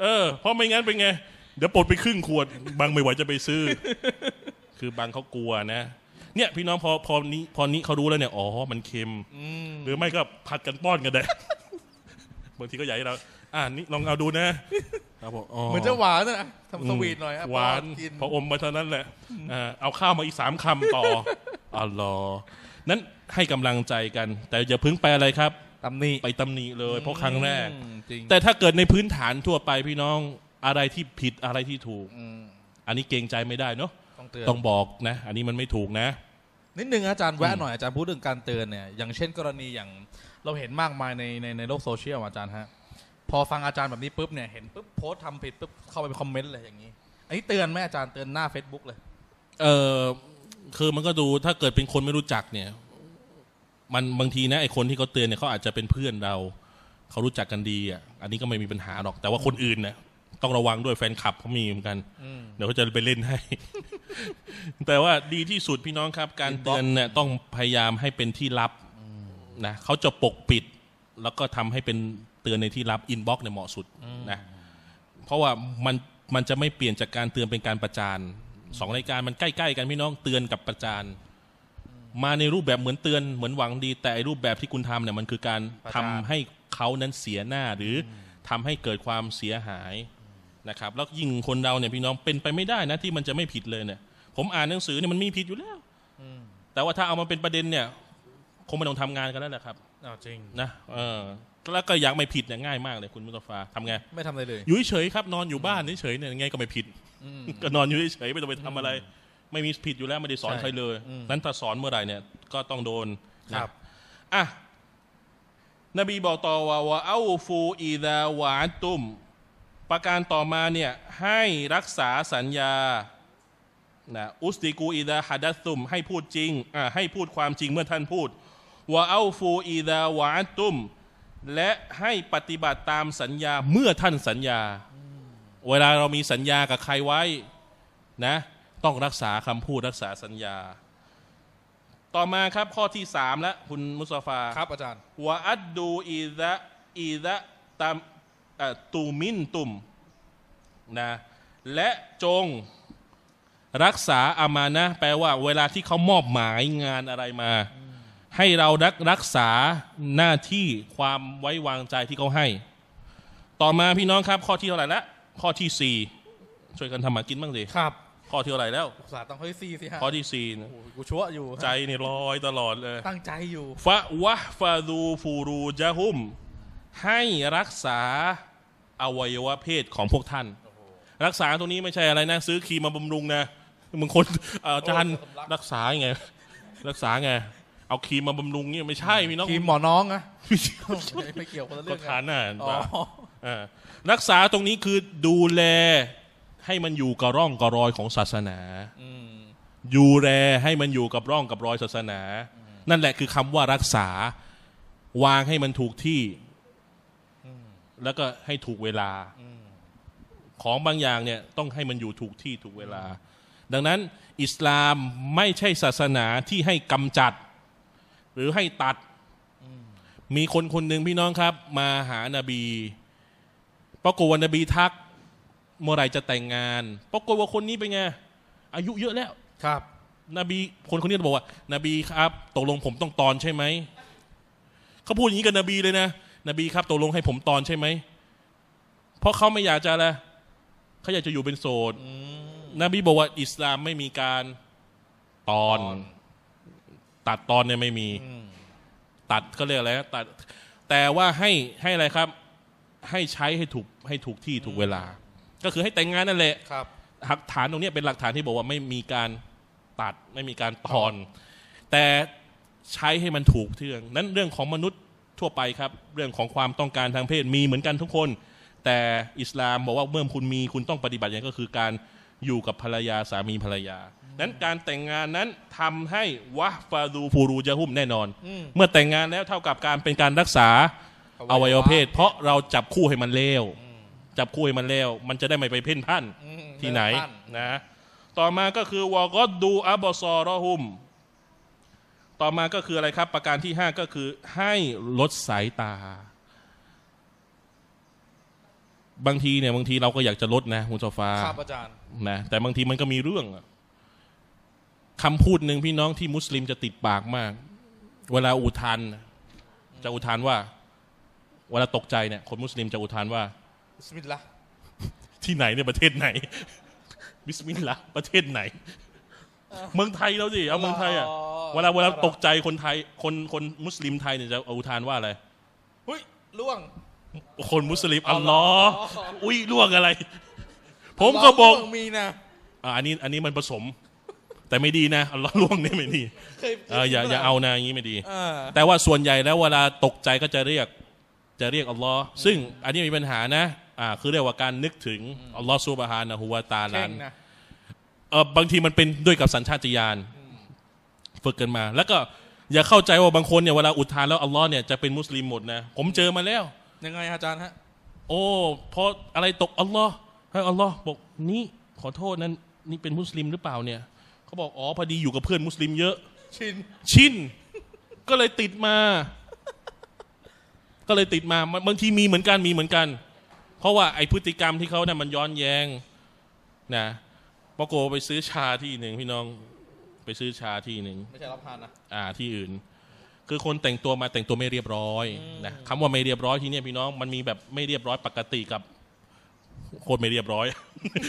เออเพราะไม่งั้นเป็นไงเดี๋ยวปลดไปครึ่งขวด บางไม่ไหวจะไปซื้อ คือบางเขากลัวนะเนี่ย พี่น้องพอพอนี้ พอนี้เขารู้แล้วเนี่ย อ๋อมันเค็มหรือไม่ก็ผัดกันป้อนกันได้บางทีก็ใหญ่เราอ่านี่ลองเอาดูนะครับผมเหมือนจะหวานนะทำสวีทหน่อยหวาน พออมมาเท่านั้นแหละเอาข้าวมาอีกสามคำต่ออ๋อรอนั้นให้กำลังใจกัน แต่อย่าพึ่งไปอะไรครับตำหนิไปตำหนิเลย เพราะครั้งแรกแต่ถ้าเกิดในพื้นฐานทั่วไปพี่น้องอะไรที่ผิดอะไรที่ถูกอันนี้เกรงใจไม่ได้เนาะ ต้องเตือน ต้องบอกนะ อันนี้มันไม่ถูกนะ นิดนึง อาจารย์แวะหน่อยอาจารย์พูดถึงการเตือนเนี่ย อย่างเช่น กรณีอย่างเราเห็นมากมายในในในโลกโซเชียลอาจารย์ฮะ พอฟังอาจารย์แบบนี้ปุ๊บเนี่ย เห็นปุ๊บโพสทำผิดปุ๊บ เข้าไปคอมเมนต์เลยอย่างนี้อันนี้เตือนไหมอาจารย์เตือนหน้า Facebook เลย เออคือมันก็ดู ถ้าเกิดเป็นคนไม่รู้จักเนี่ย มันบางทีนะไอคนที่เขาเตือนเนี่ยเขาอาจจะเป็นเพื่อนเรา เขารู้จักกันดีอ่ะ อันนี้ก็ไม่มีปัญหาหรอก แต่ว่าคนอื่นเนี่ยต้องระวังด้วยแฟนคลับเขามีเหมือนกันเดี๋ยวเขาจะไปเล่นให้ แต่ว่าดีที่สุดพี่น้องครับ การเตือนเนี่ยต้องพยายามให้เป็นที่ลับนะเขาจะปกปิด แล้วก็ทำให้เป็นเตือนในที่ลับอินบ็อกซ์เนี่ยเหมาะสุดนะเพราะว่ามันมันจะไม่เปลี่ยนจากการเตือนเป็นการประจานสองรายการมันใกล้ ๆ กันพี่น้องเตือนกับประจานมาในรูปแบบเหมือนเตือนเหมือนหวังดีแต่รูปแบบที่คุณทำเนี่ยมันคือการทำให้เขานั้นเสียหน้าหรือทำให้เกิดความเสียหายนะครับแล้วยิ่งคนเราเนี่ยพี่น้องเป็นไปไม่ได้นะที่มันจะไม่ผิดเลยเนี่ยผมอ่านหนังสือเนี่ยมันมีผิดอยู่แล้วแต่ว่าถ้าเอามาเป็นประเด็นเนี่ย คงไม่ต้องทำงานกันแล้วแหละครับอ้าวจริงนะเออ แล้วก็อยากไม่ผิดเนี่ยง่ายมากเลยคุณมุตฟาทำไงไม่ทำอะไรเลย อยู่เฉยครับ นอนอยู่บ้านเฉยเนี่ยไงก็ไม่ผิดก็นอนอยู่เฉยไม่ต้องไปทำอะไร ไม่มีผิดอยู่แล้วไม่ได้สอนใครเลยนั้นถ้าสอนเมื่อไหร่เนี่ยก็ต้องโดนครับอ่ะนบีบอกต่อว่าว่าเอาฟูอีดาวาตุมประการต่อมาเนี่ยให้รักษาสัญญานะอุสติกูอีดาฮัดัตุม ให้พูดจริงอ่าให้พูดความจริงเมื่อท่านพูดวะเอาฟูอีดาวาตุม และให้ปฏิบัติตามสัญญาเมื่อท่านสัญญา เวลาเรามีสัญญากับใครไว้นะต้องรักษาคำพูดรักษาสัญญา ต่อมาครับข้อที่สามแล้วคุณมุสฟาครับอาจารย์วะอัดดูอีดะอีดะตามตูมินตุมนะและจงรักษาอามานะ แปลว่า เวลาที่เขามอบหมายงานอะไรมา ให้เรารักรักษาหน้าที่ความไว้วางใจที่เขาให้ ต่อมาพี่น้องครับ ข้อที่เท่าไหร่ละข้อที่สี่ช่วยกันทำมากินบ้างสิครับ ข้อที่เท่าไหร่แล้วศาสตร์ต้องข้อที่สี่สิฮะข้อที่สี่กูชั่วอยู่ ใจนี่ลอยตลอดเลย ตั้งใจอยู่ฟะวะฟาดูฟูรูจะหุม ให้รักษาอวัยวะเพศของพวกท่าน รักษาตรงนี้ไม่ใช่อะไรนะซื้อครีมมาบำรุงนะมึงคนอาจารย์รักษาไง รักษาไงเอาครีมมาบำรุงเนี่ยไม่ใช่มีน้องครีมหมอน้องนะไม่เกี่ยวกับเรื่องก็านน่ะรักษาตรงนี้คือดูแลให้มันอยู่กับร่องกับรอยของศาสนาอยู่แลให้มันอยู่กับร่องกับรอยศาสนา นั่นแหละคือคำว่ารักษาวางให้มันถูกที่แล้วก็ให้ถูกเวลา ของบางอย่างเนี่ย ต้องให้มันอยู่ถูกที่ถูกเวลา ดังนั้นอิสลามไม่ใช่ศาสนาที่ให้กำจัด หรือให้ตัดมีคนคนหนึ่งพี่น้องครับ มาหานาบี ปรากฏว่านบีทัก เมื่อไรจะแต่งงานปรากฏว่าคนนี้เป็นไง อายุเยอะแล้ว ครับ นบีคนคนนี้บอกว่านบีครับ ตกลงผมต้องตอนใช่ไหม เขาพูดอย่างนี้กับนบีเลยนะนบีครับตกลงให้ผมตอนใช่ไหมเพราะเขาไม่อยากจะอะไรเขาอยากจะอยู่เป็นโสดนบีบอกว่าอิสลามไม่มีการตอน ตัดตอนเนี่ยไม่มี ตัดเขาเรียกอะไรตัดแต่ว่าให้ให้อะไรครับ ให้ใช้ให้ถูกให้ถูกที่ถูกเวลา ก็คือให้แต่งงานนั่นแหละครับหลักฐานตรงนี้เป็นหลักฐานที่บอกว่าไม่มีการตัดไม่มีการตอนแต่ใช้ให้มันถูกเทื่องนั้นเรื่องของมนุษย์ทั่วไปครับเรื่องของความต้องการทางเพศมีเหมือนกันทุกคน แต่อิสลามบอกว่า เมื่อคุณมีคุณต้องปฏิบัติอย่างก็คือการอยู่กับภรรยาสามีภรรยานั้นการแต่งงานนั้นทำให้วะฟาดูฟูรูจะหุ้มแน่นอน เมื่อแต่งงานแล้วเท่ากับการเป็นการรักษาอวัยวเพศเพราะเราจับคู่ให้มันเลวจับคู่ให้มันเลวมันจะได้ไม่ไปเพ่นพ่านที่ไหนนะต่อมาก็คือวอกดูอับบซอรอหุมต่อมาก็คืออะไรครับ ประการที่ 5 ก็คือให้ลดสายตา บางทีเนี่ยบางทีเราก็อยากจะลดนะคุณซฟาครับอาจารย์นะแต่บางทีมันก็มีเรื่องคำพูดหนึ่งพี่น้องที่มุสลิมจะติดปากมาก เวลาอุทานจะอุทานว่า เวลาตกใจเนี่ย คนมุสลิมจะอุทานว่าบิสมิลลาห์ที่ไหนเนี่ยประเทศไหน บิสมิลลาห์ประเทศไหนเมืองไทยเราสิ เอาเมืองไทยอ่ะ เวลาเวลาตกใจคนไทย คน คนมุสลิมไทยเนี่ยจะอุทานว่าอะไรเฮ้ยล่วง คนมุสลิมอัลลอฮ์อุ้ยล่วงอะไร ผมก็บอกมีนะ อันนี้อันนี้มันผสม แต่ไม่ดีนะ อัลลอฮ์ล่วงนี่ไม่ดีอย่าอย่าเอานะอย่างนี้ไม่ดีแต่ว่าส่วนใหญ่แล้ว เวลาตกใจก็จะเรียกจะเรียกอัลลอฮ์ซึ่งอันนี้มีปัญหานะ อ่าคือเรียกว่าการนึกถึงอัลลอฮ์ซุบฮานะฮูวาตาลันเออบางทีมันเป็นด้วยกับสัญชาตญาณฝึกกันมา แล้วก็ อย่าเข้าใจว่าบางคนเนี่ยเวลาอุทานแล้วอัลลอฮ์เนี่ยจะเป็นมุสลิมหมดนะผมเจอมาแล้ว ยังไงอาจารย์ฮะโอ้พออะไรตกอัลลอฮ์ให้อัลลอฮ์บอกนี่ขอโทษนั้นนี่เป็นมุสลิมหรือเปล่าเนี่ยเขาบอกอ๋อพอดีอยู่กับเพื่อนมุสลิมเยอะชินชินก็เลยติดมา ก็เลยติดมาบางทีมีเหมือนกันมีเหมือนกัน เพราะว่าไอพฤติกรรมที่เขาเนี่ยมันย้อนแยงนะปโกไปซื้อชาที่หนึ่งพี่น้องไปซื้อชาที่หนึ่งไม่ใช่รับทานนะอ่า ที่อื่น คือคนแต่งตัวมาแต่งตัวไม่เรียบร้อย นะคำว่าไม่เรียบร้อยที่เนี่ยพี่น้องมันมีแบบไม่เรียบร้อย ปกติกับโคตรไม่เรียบร้อย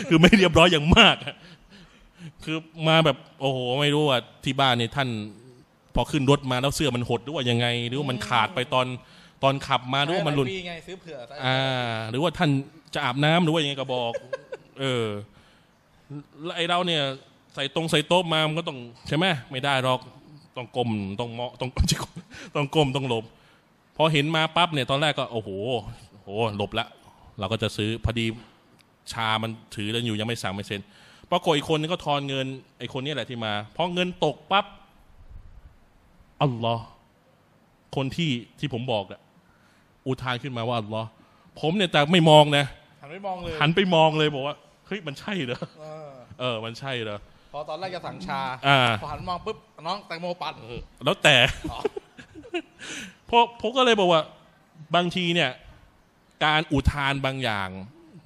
คือไม่เรียบร้อยอย่างมาก คือมาแบบ โอ้โหไม่รู้ว่าที่บ้านเนี่ยท่าน พอขึ้นรถมาแล้วเสื้อมันหดหรือว่ายังไง หรือว่ามันขาดไปตอนตอนขับมาหรือว่ามันหลุดไงซื้อเผื่ออ่า หรือว่าท่านจะอาบน้ำหรือว่ายังไงก็บอก เออไอเราเนี่ยใส่ตรงใส่โต๊ะมา มันก็ต้องใช่ไหม ไม่ได้หรอก ต้องกลมต้องเหมาะ ต้องต้องกลมต้องหลบพอเห็นมาปั๊บเนี่ย ตอนแรกก็โอ้โห โอ้หลบละ เราก็จะซื้อพอดีชามันถือกันอยู่ยังไม่สั่งไม่เซ็นปรากฏอีกคนนึงก็ทอนเงินไอ้คนนี้แหละที่มาพอเงินตกปั๊บ อัลลอฮ์คนที่ที่ผมบอกอะอุทานขึ้นมาว่าอัลลอฮ์ผมเนี่ยแต่ไม่มองนะ หันไปมองเลยหันไปมองเลยบอกว่าเฮ้ยมันใช่เหรอเออ มันใช่เหรอพอตอนแรกจะสั่งชา พอหันมองปุ๊บน้องแตงโมปั่นแล้วแต่อเพราะผมก็เลยบอกว่า บางทีเนี่ย การอุทานบางอย่าง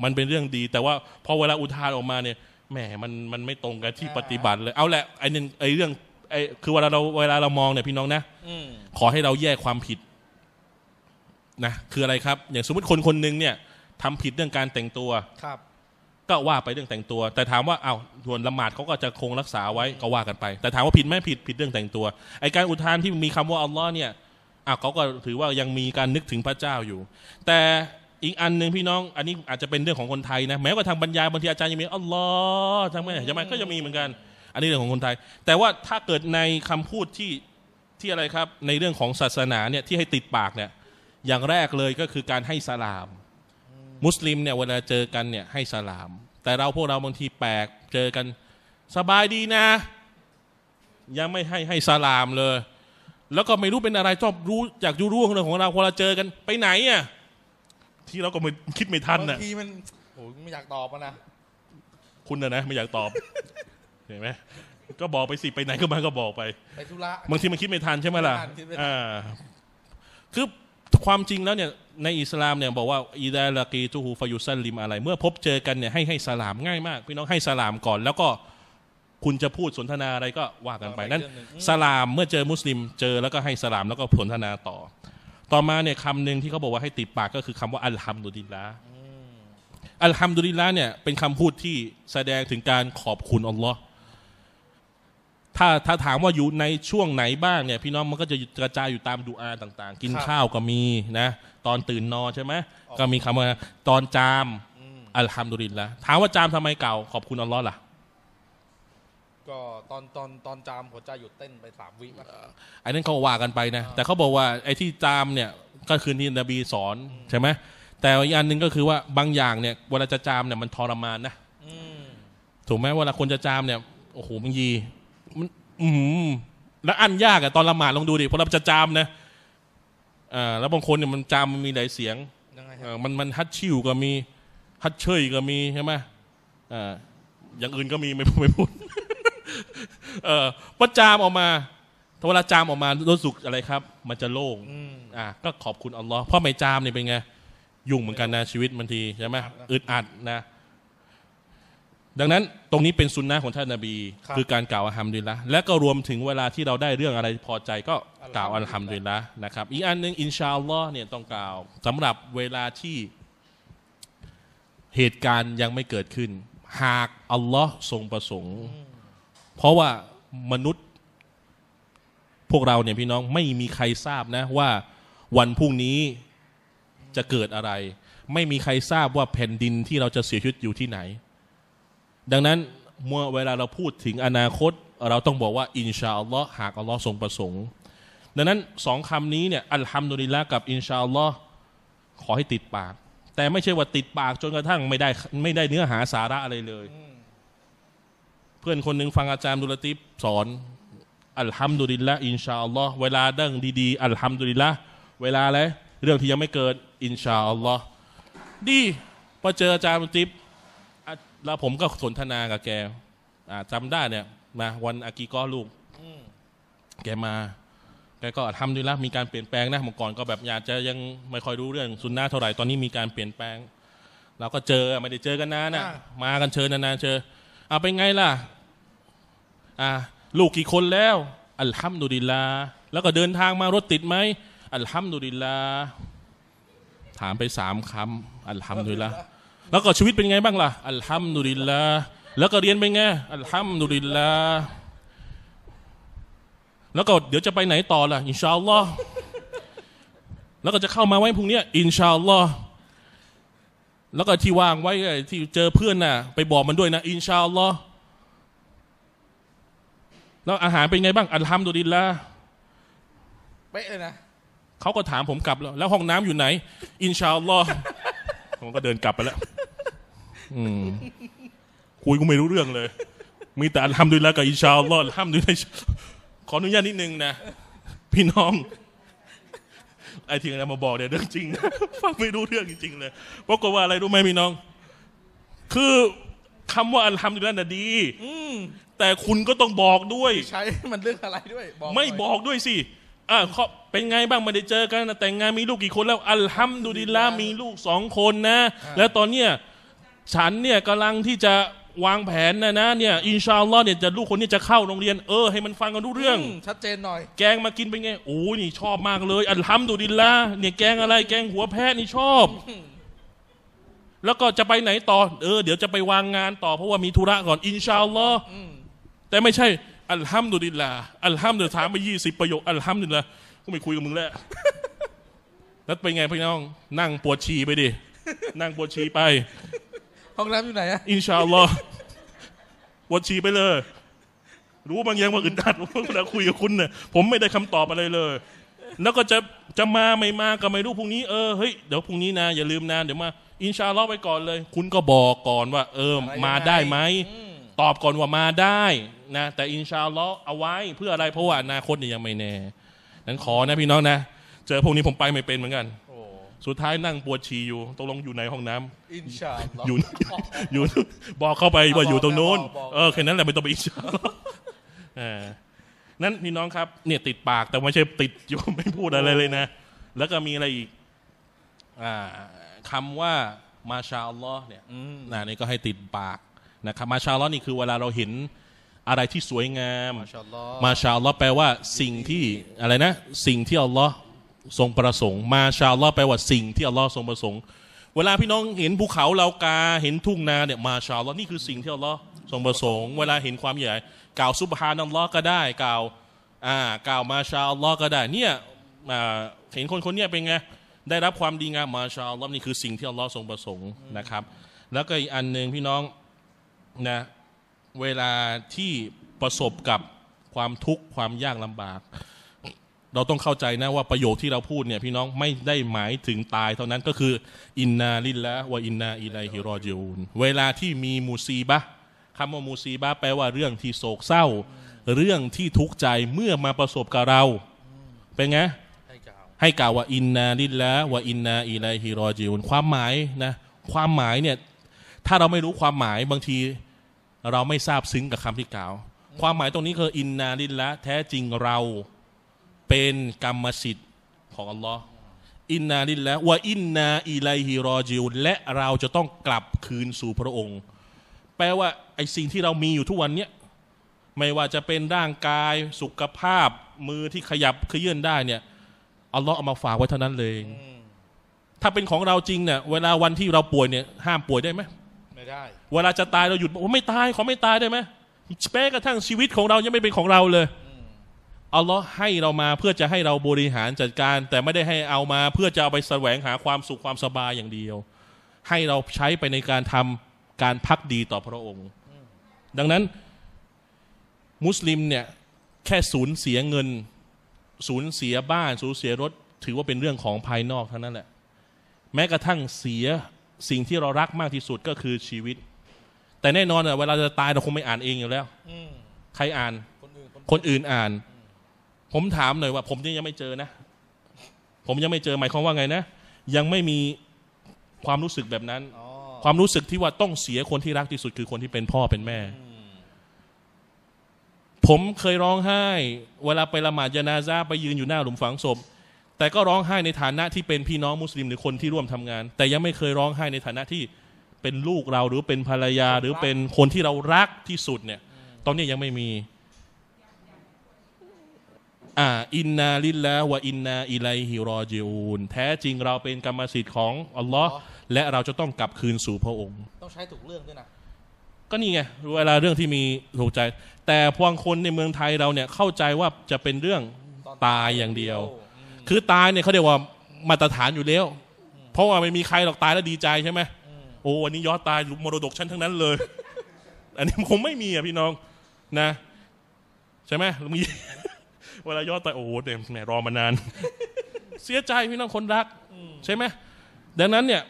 มันเป็นเรื่องดี แต่ว่า พอเวลาอุทานออกมาเนี่ยแหมมันมันไม่ตรงกันที่ปฏิบัติเลยเอาแหละไอ้นี่ไอ้เรื่อง ไอ้คือเวลาเราเวลาเรามองเนี่ยพี่น้องนะอขอให้เราแยกความผิด นะคืออะไรครับอย่างสมมติคนคนหนึ่งเนี่ยทำผิดเรื่องการแต่งตัวครับก็ว่าไปเรื่องแต่งตัว แต่ถามว่าเอา้าส่วนละหมาดเขาก็จะคงรักษาไว้ก็ว่ากันไป แต่ถามว่าผิดไหมผิดผิดเรื่องแต่งตัวไอการอุทานที่มีคำว่าอัลลอฮ์เนี่ยอ่ะเขาก็ถือว่ายังมีการนึกถึงพระเจ้าอยู่ แต่อีกอันหนึ่งพี่น้องอันนี้อาจจะเป็นเรื่องของคนไทยนะแม้ว่าทางบรรยายบางทีอาจารย์ยังมีอัลลอฮ์ทงไมยังไงก็ยังมีเหมือนกัน อันนี้เรื่องของคนไทย แต่ว่าถ้าเกิดในคำพูดที่ที่อะไรครับ ในเรื่องของศาสนาเนี่ยที่ให้ติดปากเนี่ยอย่างแรกเลยก็คือการให้สลามมุสลิมเนี่ยเวลาเจอกันเนี่ยให้สลาม แต่เราพวกเราบางทีแปลกเจอกัน สบายดีนะ ยังไม่ให้ให้สลามเลย แล้วก็ไม่รู้เป็นอะไรชอบรู้จากยูรู้เรื่องของเราพอเราเจอกันไปไหนอ่ะที่เราก็ไม่คิดไม่ทันนะบางทีมันโอ้ยไม่อยากตอบนะคุณนะนะไม่อยากตอบเห็นไหมก็บอกไปสิไปไหน ก็มาก็บอกไปไปธุระบางทีมันคิดไม่ทันใช่ไหมล่ะอ่าคือความจริงแล้วเนี่ยในอิสลามเนี่ยบอกว่าอีดาลากีทูฮูฟายุซันลิมอะไรเมื่อพบเจอกันเนี่ยให้ให้สลามง่ายมากพี่น้องให้สลามก่อนแล้วก็คุณจะพูดสนทนาอะไรก็ว่ากันไป นั้นสลามเมื่อเจอมุสลิมเจอแล้วก็ให้สลามแล้วก็สนทนาต่อ ต่อมาเนี่ยคำหนึ่งที่เขาบอกว่าให้ติดปากก็คือคำว่าอัลฮัมดุลิลละอัลฮัมดุลิลละเนี่ยเป็นคำพูดที่แสดงถึงการขอบคุณอัลลอฮ์ถ้าถ้าถามว่าอยู่ในช่วงไหนบ้างเนี่ยพี่น้องมันก็จะกระจายอยู่ตามดูอาต่างๆ กินข้าวก็มีนะตอนตื่นนอนใช่ไหมก็มีคำว่าตอนจามอัลฮัมดุลิลละถามว่าจามทำไมเก่าขอบคุณอัลลอฮ์ล่ะก็ตอนตอนตอนจามหัวใจหยุดเต้นไปสามวิอันนั้นเขาว่ากันไปนะแต่เขาบอกว่าไอ้ที่จามเนี่ยก็คือที่นบีสอนใช่ไหมแต่อีกอันหนึ่งก็คือว่าบางอย่างเนี่ยเวลาจะจามเนี่ยมันทรมานนะถูกไหมเวลาคนจะจามเนี่ยโอ้โหบางยีอืมแล้วอันยากอะตอนละหมาดลองดูดิเพราะเราจะจามนะอ่าแล้วบางคนเนี่ยมันจามมันมีหลายเสียงเออมันมันฮัดชิวก็มี ฮัดเชยก็มีใช่ไหมอ่าอย่างอื่นก็มีไม่พูดไม่พูดเออพอจามออกมาถ้าเวลาจามออกมารู้สึกอะไรครับ มันจะโล่งอ่าก็ขอบคุณอัลลอฮ์เพ่อไม่จามนี่เป็นไงยุ่งเหมือนกันนะชีวิตบางทีใช่ไหมอึดอัดนะดังนั้นตรงนี้เป็นสุนนะของท่านนาบีคือการกล่าว อัลฮัมดุลิลละและ ก็รวมถึงเวลาที่เราได้เรื่องอะไร พอใจก็กล่าว อัลฮัมดุลิลละนะครับอีก อันหนึ่งอินชาอัลลอฮ์เนี่ยต้องกล่าวสำหรับเวลาที่เหตุการณ์ยังไม่เกิดขึ้น หาก อัลลอฮ์ทรงประสงค์ เพราะว่ามนุษย์พวกเราเนี่ยพี่น้อง ไม่มีใครทราบนะว่าวันพรุ่งนี้จะเกิดอะไร ไม่มีใครทราบว่าแผ่นดินที่เราจะเสียชีวิตอยู่ที่ไหนดังนั้นเมื่อเวลาเราพูดถึงอนาคตเราต้องบอกว่าอินชาอัลลอฮ์หากอัลลอฮ์ทรงประสงค์ ดังนั้นสองคำนี้เนี่ยอัลฮัมดุลิลละกับอินชาอัลลอฮ์ขอให้ติดปาก แต่ไม่ใช่ว่าติดปากจนกระทั่งไม่ได้ไม่ได้เนื้อหาสาระอะไรเลย เพื่อนคนหนึ่งฟังอาจารย์ดุลติบสอน อัลฮัมดุลิลละอินชาอัลลอฮ์เวลาเังดีๆอัลฮัมดุลิลละเวลาอะไรเรื่องที่ยังไม่เกิดอินชาอัลลอฮ์ดีพอเจออาจารย์ดุลติบแล้วผมก็สนทนากับแก อ่าจำได้ เนี่ย มา วันอากีก็ลูกแกมา แกก็ทำดีแล้วมีการเปลี่ยนแปลงนะเมื่อก่อนก็แบบอยากจะยังไม่ค่อยรู้เรื่องสุนนะเท่าไหร่ตอนนี้มีการเปลี่ยนแปลงเราก็เจอไม่ได้เจอกันนานน่ะ มากันเชิญนานๆเิญเอาเป็นไงล่ะ อ่า ลูกกี่คนแล้ว อัลฮัมดุลิลลาแล้วก็เดินทางมารถติดไหมอัลฮัมดุลิลลาถามไปสามคำอัลฮัมดุลิลลาแล้วก็ชีวิตเป็นไงบ้างล่ะอัลฮัมดุลิลล์แล้วก็เรียนเป็นไง อัลฮัมดุลิลล์แล้วก็เดี๋ยวจะไปไหนต่อล่ะ อินชาอัลลอฮ์แล้วก็จะเข้ามาไว้พรุ่งนี้อินชาอัลลอฮ์แล้วก็ที่วางไว้ที่เจอเพื่อนน่ะ ไปบอกมันด้วยนะอินชาอัลลอฮ์แล้วอาหารเป็นไงบ้าง อัลฮัมดุลิลลาเป๊ะเลยนะเขาก็ถามผมกลับแล้ว แล้วห้องน้ำอยู่ไหน อินชาอัลลอฮ์ผมก็เดินกลับไปแล้วคุยกูไม่รู้เรื่องเลย มีแต่ทำด้ดยแล้วกับอิชาวรลอด์ห้ามดุแล้ขออนุญาตนิดนึงนะ พี่น้องไอ้ที่เรามาบอกเนี่ยเรื่องจริงฟังไม่รู้เรื่องจริง ๆ เลยปรากฏว่าอะไรรู้ไหมพี่น้อง คือคำว่าอันทำด้ลยลลาน่ะดีแต่คุณก็ต้องบอกด้วย ใช้มันเรื่องอะไรด้วย บอกไม่บอกด้วยสิอ่าเป็นไงบ้างไม่ได้เจอกันแต่งงานมีลูกกี่คนแล้วอัลฮัมดุลิลลามีลูกสองคนนะ แล้วตอนเนี้ยฉันเนี่ยกำลังที่จะวางแผนนะนะเนี่ย อินชาอัลลอฮ์เนี่ยจะลูกคนนี้จะเข้าโรงเรียน เออให้มันฟังกันรู้เรื่อง ชัดเจนหน่อย แกงมากินเป็นไงโอ้ยนี่ชอบมากเลย อัลฮัมดุลิลละเนี่ย แกงอะไรแกงหัวแพะนี่ชอบ แล้วก็จะไปไหนต่อ เออเดี๋ยวจะไปวางงานต่อเพราะว่ามีธุระก่อนอินชาอัลลอฮ์แต่ไม่ใช่ อัลฮัมดุลิลละอัลฮัมดุลิลถามไปยี่สิบประโยค อัลฮัมดุลิลละก็ไม่คุยกับมึงแล้วแล้วไปไงพี่น้อง นั่งปวดฉี่ไปดินั่งปวดฉี่ไปห้องน้ำอยู่ไหนอะอินชาอัลลอฮ์วัดชีไปเลย รู้บางอย่างว่าอึดอัดเวลาคุยกับคุณเนี่ยผมไม่ได้คำตอบอะไรเลย แล้วก็จะ จะมาไม่มาก็ไม่รู้พรุ่งนี้เออเฮ้ยเดี๋ยวพรุ่งนี้นะอย่าลืมนะเดี๋ยวมาอินชาอัลลอฮ์ไปก่อนเลย คุณก็บอกก่อนว่า เออมาได้ไหมตอบก่อนว่ามาได้นะ แต่อินชาอัลลอฮ์เอาไว้เพื่ออะไรเพราะว่าอนาคตเนี่ยยังไม่แน่นั้นขอนะ พี่น้องนะ เจอพวกนี้ผมไปไม่เป็นเหมือนกันสุดท้ายนั่งปวดฉี่อยู่ตกลงอยู่ในห้องน้ำอินชาอออยู่อยู่ บอกเข้าไปว่าอยู่ตรงโน้นเออแค่นั้นแหละไม่ต้องไปอินชาอ่านั้นพี่น้องครับเนี่ยติดปากแต่ไม่ใช่ติดอยู่ไม่พูดอะไรเลยนะแล้วก็มีอะไรอีกอ่าคำว่ามาชาอัลลอฮ์เนี่ยนะนี่ก็ให้ติดปากนะครับ มาชาอัลลอฮ์นี่คือเวลาเราเห็นอะไรที่สวยงามมาชาอัลลอฮ์แปลว่าสิ่งที่อะไรนะ สิ่งที่อัลลอฮ์ทรงประสงค์ มาชาลลอฮแปลว่าสิ่งที่อัลลอฮ์ทรงประสงค์เวลาพี่น้องเห็นภูเขาเรากาเห็นทุ่งนาเนี่ยมาชาลลอนี่คือสิ่งที่อัลลอฮ์ทรงประสงค์เวลาเห็นความใหญ่กล่าวซุบฮานัลลอฮ์ก็ได้กล่าวอ่ากล่าวมาชาลลอก็ได้เนี่ยเห็นคนคนนี้เป็นไงได้รับความดีงามมาชาลลอนี่คือสิ่งที่อัลลอฮ์ทรงประสงค์นะครับ แล้วก็อีกอันหนึ่งพี่น้องนะเวลาที่ประสบกับความทุกข์ ความยากลำบากเราต้องเข้าใจนะว่าประโยคที่เราพูดเนี่ยพี่น้องไม่ได้หมายถึงตาย เท่านั้นก็คือ อินนาลิลละวะอินนาอิไลฮิรอจิอูนเวลาที่มีมูซีบะคำว่ามูซีบะแปลว่าเรื่องที่โศกเศร้า เรื่องที่ทุกข์ใจเมื่อมาประสบกับเรา เป็นไงให้กล่าวว่าอินนาลิลละวะอินนาอิไลฮิรอจิอูนความหมายนะ ความหมายเนี่ย ถ้าเราไม่รู้ความหมายบางทีเราไม่ทราบซึ้งกับคำที่กล่าว ความหมายตรงนี้คืออินนาลิลละแท้จริงเราเป็นกรรมสิทธิ์ของอัลลอฮ์อินนาลิลละว่าอินนาอีไลฮิรอจิุลและเราจะต้องกลับคืนสู่พระองค์ แปลว่าไอ้สิ่งที่เรามีอยู่ทุกวันเนี้ยไม่ว่าจะเป็นร่างกายสุขภาพมือที่ขยับเคลื่อนได้เนี่ยอัลลอฮ์เอามาฝากไว้เท่านั้นเลย ถ้าเป็นของเราจริงเนี่ยเวลาวันที่เราป่วยเนี่ยห้ามป่วยได้ไหม ไม่ได้ เวลาจะตายเราหยุดว่าไม่ตายขอไม่ตายได้ไหมแม้กระทั่งชีวิตของเรายังไม่เป็นของเราเลยอัลลอฮ์ให้เรามาเพื่อจะให้เราบริหารจัดการ แต่ไม่ได้ให้เอามาเพื่อจะเอาไปแสวงหาความสุขความสบายอย่างเดียว ให้เราใช้ไปในการทำการพักดีต่อพระองค์ดังนั้นมุสลิมเนี่ยแค่สูญเสียเงินสูญเสียบ้าน สูญเสียรถถือว่าเป็นเรื่องของภายนอกเท่านั้นแหละแม้กระทั่งเสียสิ่งที่เรารักมากที่สุดก็คือชีวิต แต่แน่นอนเวลาจะตายเราคงไม่อ่านเองอยู่แล้วใครอ่านคนอื่นอ่านผมถามหน่อยว่าผมยังไม่เจอนะ ผมยังไม่เจอหมายความว่าไงนะ ยังไม่มีความรู้สึกแบบนั้น ความรู้สึกที่ว่าต้องเสียคนที่รักที่สุดคือคนที่เป็นพ่อเป็นแม่ ผมเคยร้องไห้ เวลาไปละหมาดยานาซาไปยืนอยู่หน้าหลุมฝังศพ แต่ก็ร้องไห้ในฐานะ ที่เป็นพี่น้องมุสลิมหรือคนที่ร่วมทำงาน แต่ยังไม่เคยร้องไห้ในฐานะที่เป็นลูกเราหรือเป็นภรรยา หรือเป็นคนที่เรารักที่สุดเนี่ย ตอนนี้ยังไม่มีอ่าอินนาลิลละวะอินนาอิไลฮิรอจิอูนแท้จริงเราเป็นกรรมสิทธิ์ของอัลลอฮ์และเราจะต้องกลับคืนสู่พระองค์ ต้องใช้ถูกเรื่องด้วยนะก็นี่ไงเวลาเรื่องที่มีถูกใจ แต่พวงคนในเมืองไทยเราเนี่ยเข้าใจว่าจะเป็นเรื่องตายอย่างเดียว คือตายเนี่ยเขาเรียกว่ามาตรฐานอยู่แล้ว เพราะว่าไม่มีใครหรอกตายแล้วดีใจใช่ไหมโอ้วันนี้ยอดตายมรดกฉันทั้งนั้นเลย อันนี้คงไม่มีอ่ะพี่น้องนะ ใช่ไหมมีเวลายอดตาโอ้โหเนี่ยแหมรอมานาน เสียใจพี่น้องคนรักใช่ไหมดังนั้นเนี่ย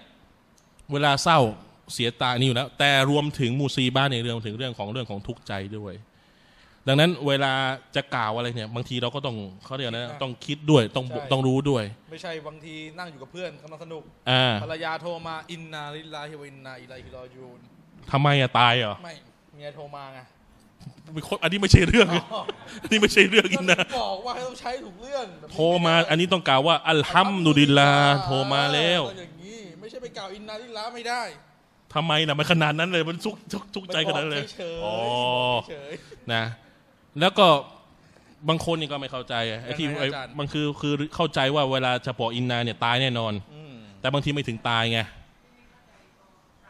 เวลาเศร้าเสียตานี่อยู่แล้วแต่รวมถึงมูซีบ้านในเรื่องถึงเรื่องของเรื่องของทุกข์ใจด้วย ดังนั้นเวลาจะกล่าวอะไรเนี่ย บางทีเราก็ต้องเขาเรียกนะต้องคิดด้วยต้องต้องรู้ด้วย ไม่ใช่บางทีนั่งอยู่กับเพื่อนกำลังสนุกภรรยาโทรมาอินนาลิลาฮิวินนาอิไลฮิรอยูนทำไมอะตายเหรอไม่เมียโทรมาไงอันนี้ไม่ใช่เรื่องอันนี้ไม่ใช่เรื่องอินนะบอกว่าให้ต้องใช้ถูกเรื่องโทรมา อันนี้ต้องกล่าวว่า อัลฮัมดุลิลลาโทรมาแล้วอย่างนี้ไม่ใช่ไปกล่าวอินนาลิลลาไม่ได้ทำไมนะมันขนาดนั้นเลยมันซุกซุกใจขนาดเลยอ๋อนะ แล้วก็บางคนนี่ก็ไม่เข้าใจไอ้ที่ไอ้มันคือคือเข้าใจว่าเวลาจะปออินนาเนี่ยตายแน่นอน แต่บางทีไม่ถึงตายไง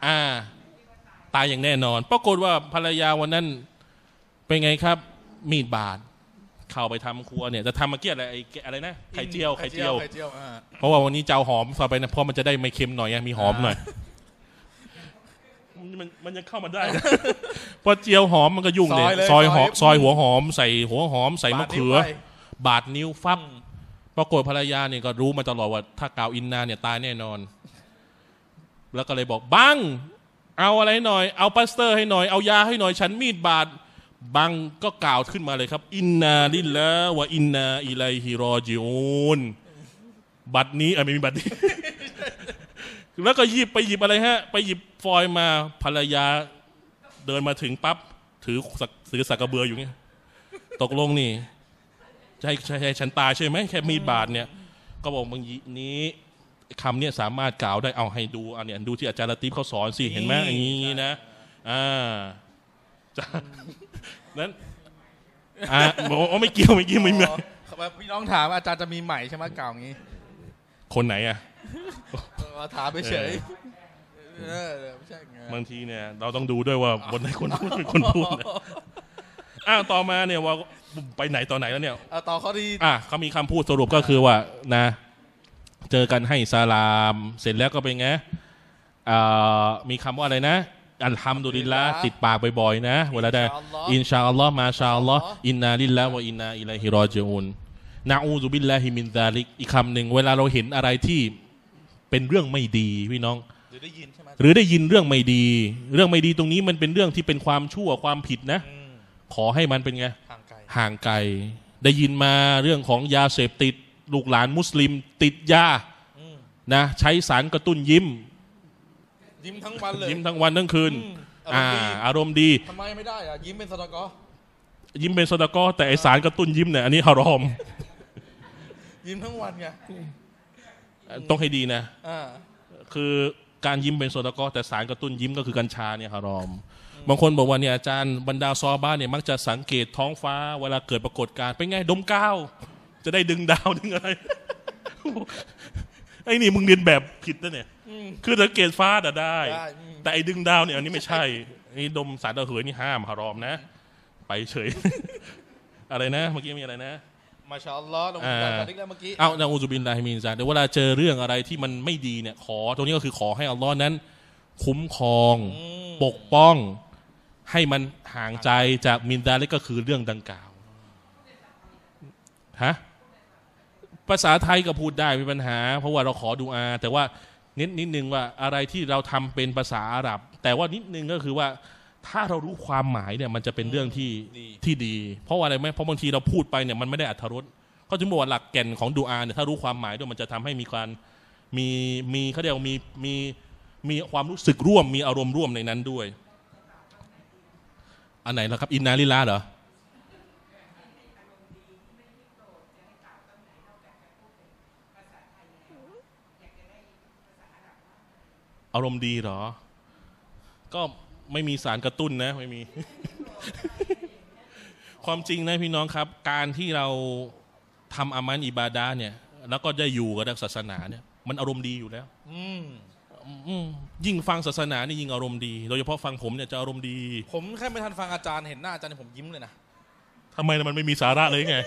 อ่าตายอย่างแน่นอน ปรากฏว่าภรรยาวันนั้นป็นไงครับมีดบาดเข้าไปทำครัวเนี่ยจะทำมาเกี้ยอะไรไอ้อะไรนะไข่เจียวไข่เจียวเพราะว่าวันนี้เจ้าหอมใอ่ไปนะเพราะมันจะได้ไม่เค็มหน่อยไงมีหอมหน่อยมันมันยังเข้ามาได้พอเจียวหอมมันก็ยุ่งเลยซอยหอมซอยหัวหอมใส่หัวหอมใส่มะเขือ บาดนิ้วฟับปรากฏภรรยาเนี่ยก็รู้มาตลอดว่าถ้ากาวอินนาเนี่ยตายแน่นอน แล้วก็เลยบอกบังเอาอะไรหน่อยเอาปัสเตอร์ให้หน่อยเอายา ให้หน่อยฉันมีดบาดบางก็กล่าวขึ้นมาเลยครับ อินนา ลิลละวะ อินนา อิไลฮิรอจิอุนบัตรนี้ไม่มีบัตรนี้แล้วก็หยิบไปหยิบอะไรฮะ ไปหยิบฟอยมา ภรรยาเดินมาถึงปั๊บ ถือถือสักกระเบืออยู่เนี่ยตกลงนี่ใช่ใช่ชฉันตายใช่ไหมแค่มีดบาดเนี่ย ก็บอกบางยีนี้คำเนี่ยสามารถกล่าวได้เอาให้ดูอันเนี่ย ดูที่อาจารย์ละติฟเขาสอนสิเห็นไหมอย่างนี้นะอ่าจานั้นอ่าโอ้ไม่เกี่ยว ไม่เกี่ยว ไม่เหมือนพี่น้องถามอาจารย์จะมีใหม่ใช่ไหมเก่างี้ คนไหนอ่ะถามไปเฉย บางทีเนี่ย เราต้องดูด้วยว่าบนไหนคนพูดเป็นคนพูดอ้าวต่อมาเนี่ยว่าไปไหนต่อไหนแล้วเนี่ยต่อเขาที่อ่ะเขามีคำพูดสรุปก็คือว่า นะ เจอกันให้สลามเสร็จแล้วก็เป็นไงมีคำว่าอะไรนะอัลฮัมดุลิลละติดปากบ่อยๆ นะ เวลาได้อินชาอัลลอฮ์มาชาอัลลอฮ์อินนา ลิลละวะอินนาอิลัยฮิรอจิอูนนาอูซุบิลลาฮิมินซาลิกอีกคำหนึ่งเวลาเราเห็นอะไรที่เป็นเรื่องไม่ดี พี่น้อง หรือได้ยินใช่ไหมหรือได้ยินเรื่องไม่ดี เรื่องไม่ดีตรงนี้มันเป็นเรื่องที่เป็นความชั่วความผิดนะ ขอให้มันเป็นไงห่างไกล ได้ยินมาเรื่องของยาเสพติดลูกหลานมุสลิม ติดยานะใช้สารกระตุ้นยิ้มยิ้มทั้งวันเลยยิ้มทั้งวันทั้งคืนอ่า อารมณ์ดีทำไมไม่ได้อ่ะยิ้มเป็นสตอกอยิ้มเป็นสตอกอแต่ไอสารกระตุ้นยิ้มเนี่ยอันนี้ฮารอมยิ้มทั้งวันไงต้องให้ดีนะคือการยิ้มเป็นสตอกอ แต่สารกระตุ้นยิ้มก็คือกัญชาเนี่ยฮารอมบางคนบอกว่าเนี่ยอาจารย์ บรรดาซอบ้านเนี่ยมักจะสังเกตท้องฟ้าเวลาเกิดปรากฏการณ์เป็นไงดมก้าว จะได้ดึงดาวดึงอะไรไอ้นี่มึงเรียนแบบผิดนะเนี่ยคือถ้าเกตฟาดอะได้ แต่ไอ้ดึงดาวเนี่ยอันนี้ไม่ใช่ไอ้ดมสารระเหยนี่ห้ามฮารอมนะ ไปเฉย อะไรนะเมื่อกี้มีอะไรนะมาชาอัลลอฮ์ลงาตัดลิ้เมื่อกี้เอานะอูซูบินลาฮิมินซาเดี๋ยวเวลาเจอเรื่องอะไรที่มันไม่ดีเนี่ย ขอตรงนี้ก็คือขอให้อัลลอฮ์นั้น คุ้มครองปกป้อง ให้มันห่างใจจากมินดาเล็กก็คือเรื่องดังกล่าวฮะภาษาไทยก็พูดได้ไมมีปัญหา เพราะว่าเราขอดูอา แต่ว่าเน้นนิดนึงว่าอะไรที่เราทำเป็นภาษาอาหรับแต่ว่านิดนึงก็คือว่าถ้าเรารู้ความหมายเนี่ยมันจะเป็นเรื่องที่ที่ดีเพราะว่าอะไรไหมเพราะบางทีเราพูดไปเนี่ยมันไม่ได้อัธรุษก็จึงบอกว่าหลักแก่นของดูอาเนี่ยถ้ารู้ความหมายด้วยมันจะทำให้มีการมีมีเขาเรียกมีมีมีความรู้สึกร่วม มีอารมณ์ร่วมในนั้นด้วย อันไหนล่ะครับอินนาลิลาเหรออารมณ์ดีเหรอ ก็ไม่มีสารกระตุ้นนะไม่มี ความจริงนะพี่น้องครับ การที่เราทำอามันอิบาดาเนี่ย แล้วก็ได้อยู่กับศาสนาเนี่ยมันอารมณ์ดีอยู่แล้ว อืยิ่งฟังศาสนานี่ยิ่งอารมณ์ดีโดยเฉพาะฟังผมเนี่ยจะอารมณ์ดี ผมแค่ไม่ทันฟังอาจารย์เห็นหน้าอาจารย์ ผมยิ้มเลยนะ ทำไมมันไม่มีสาระเลยไง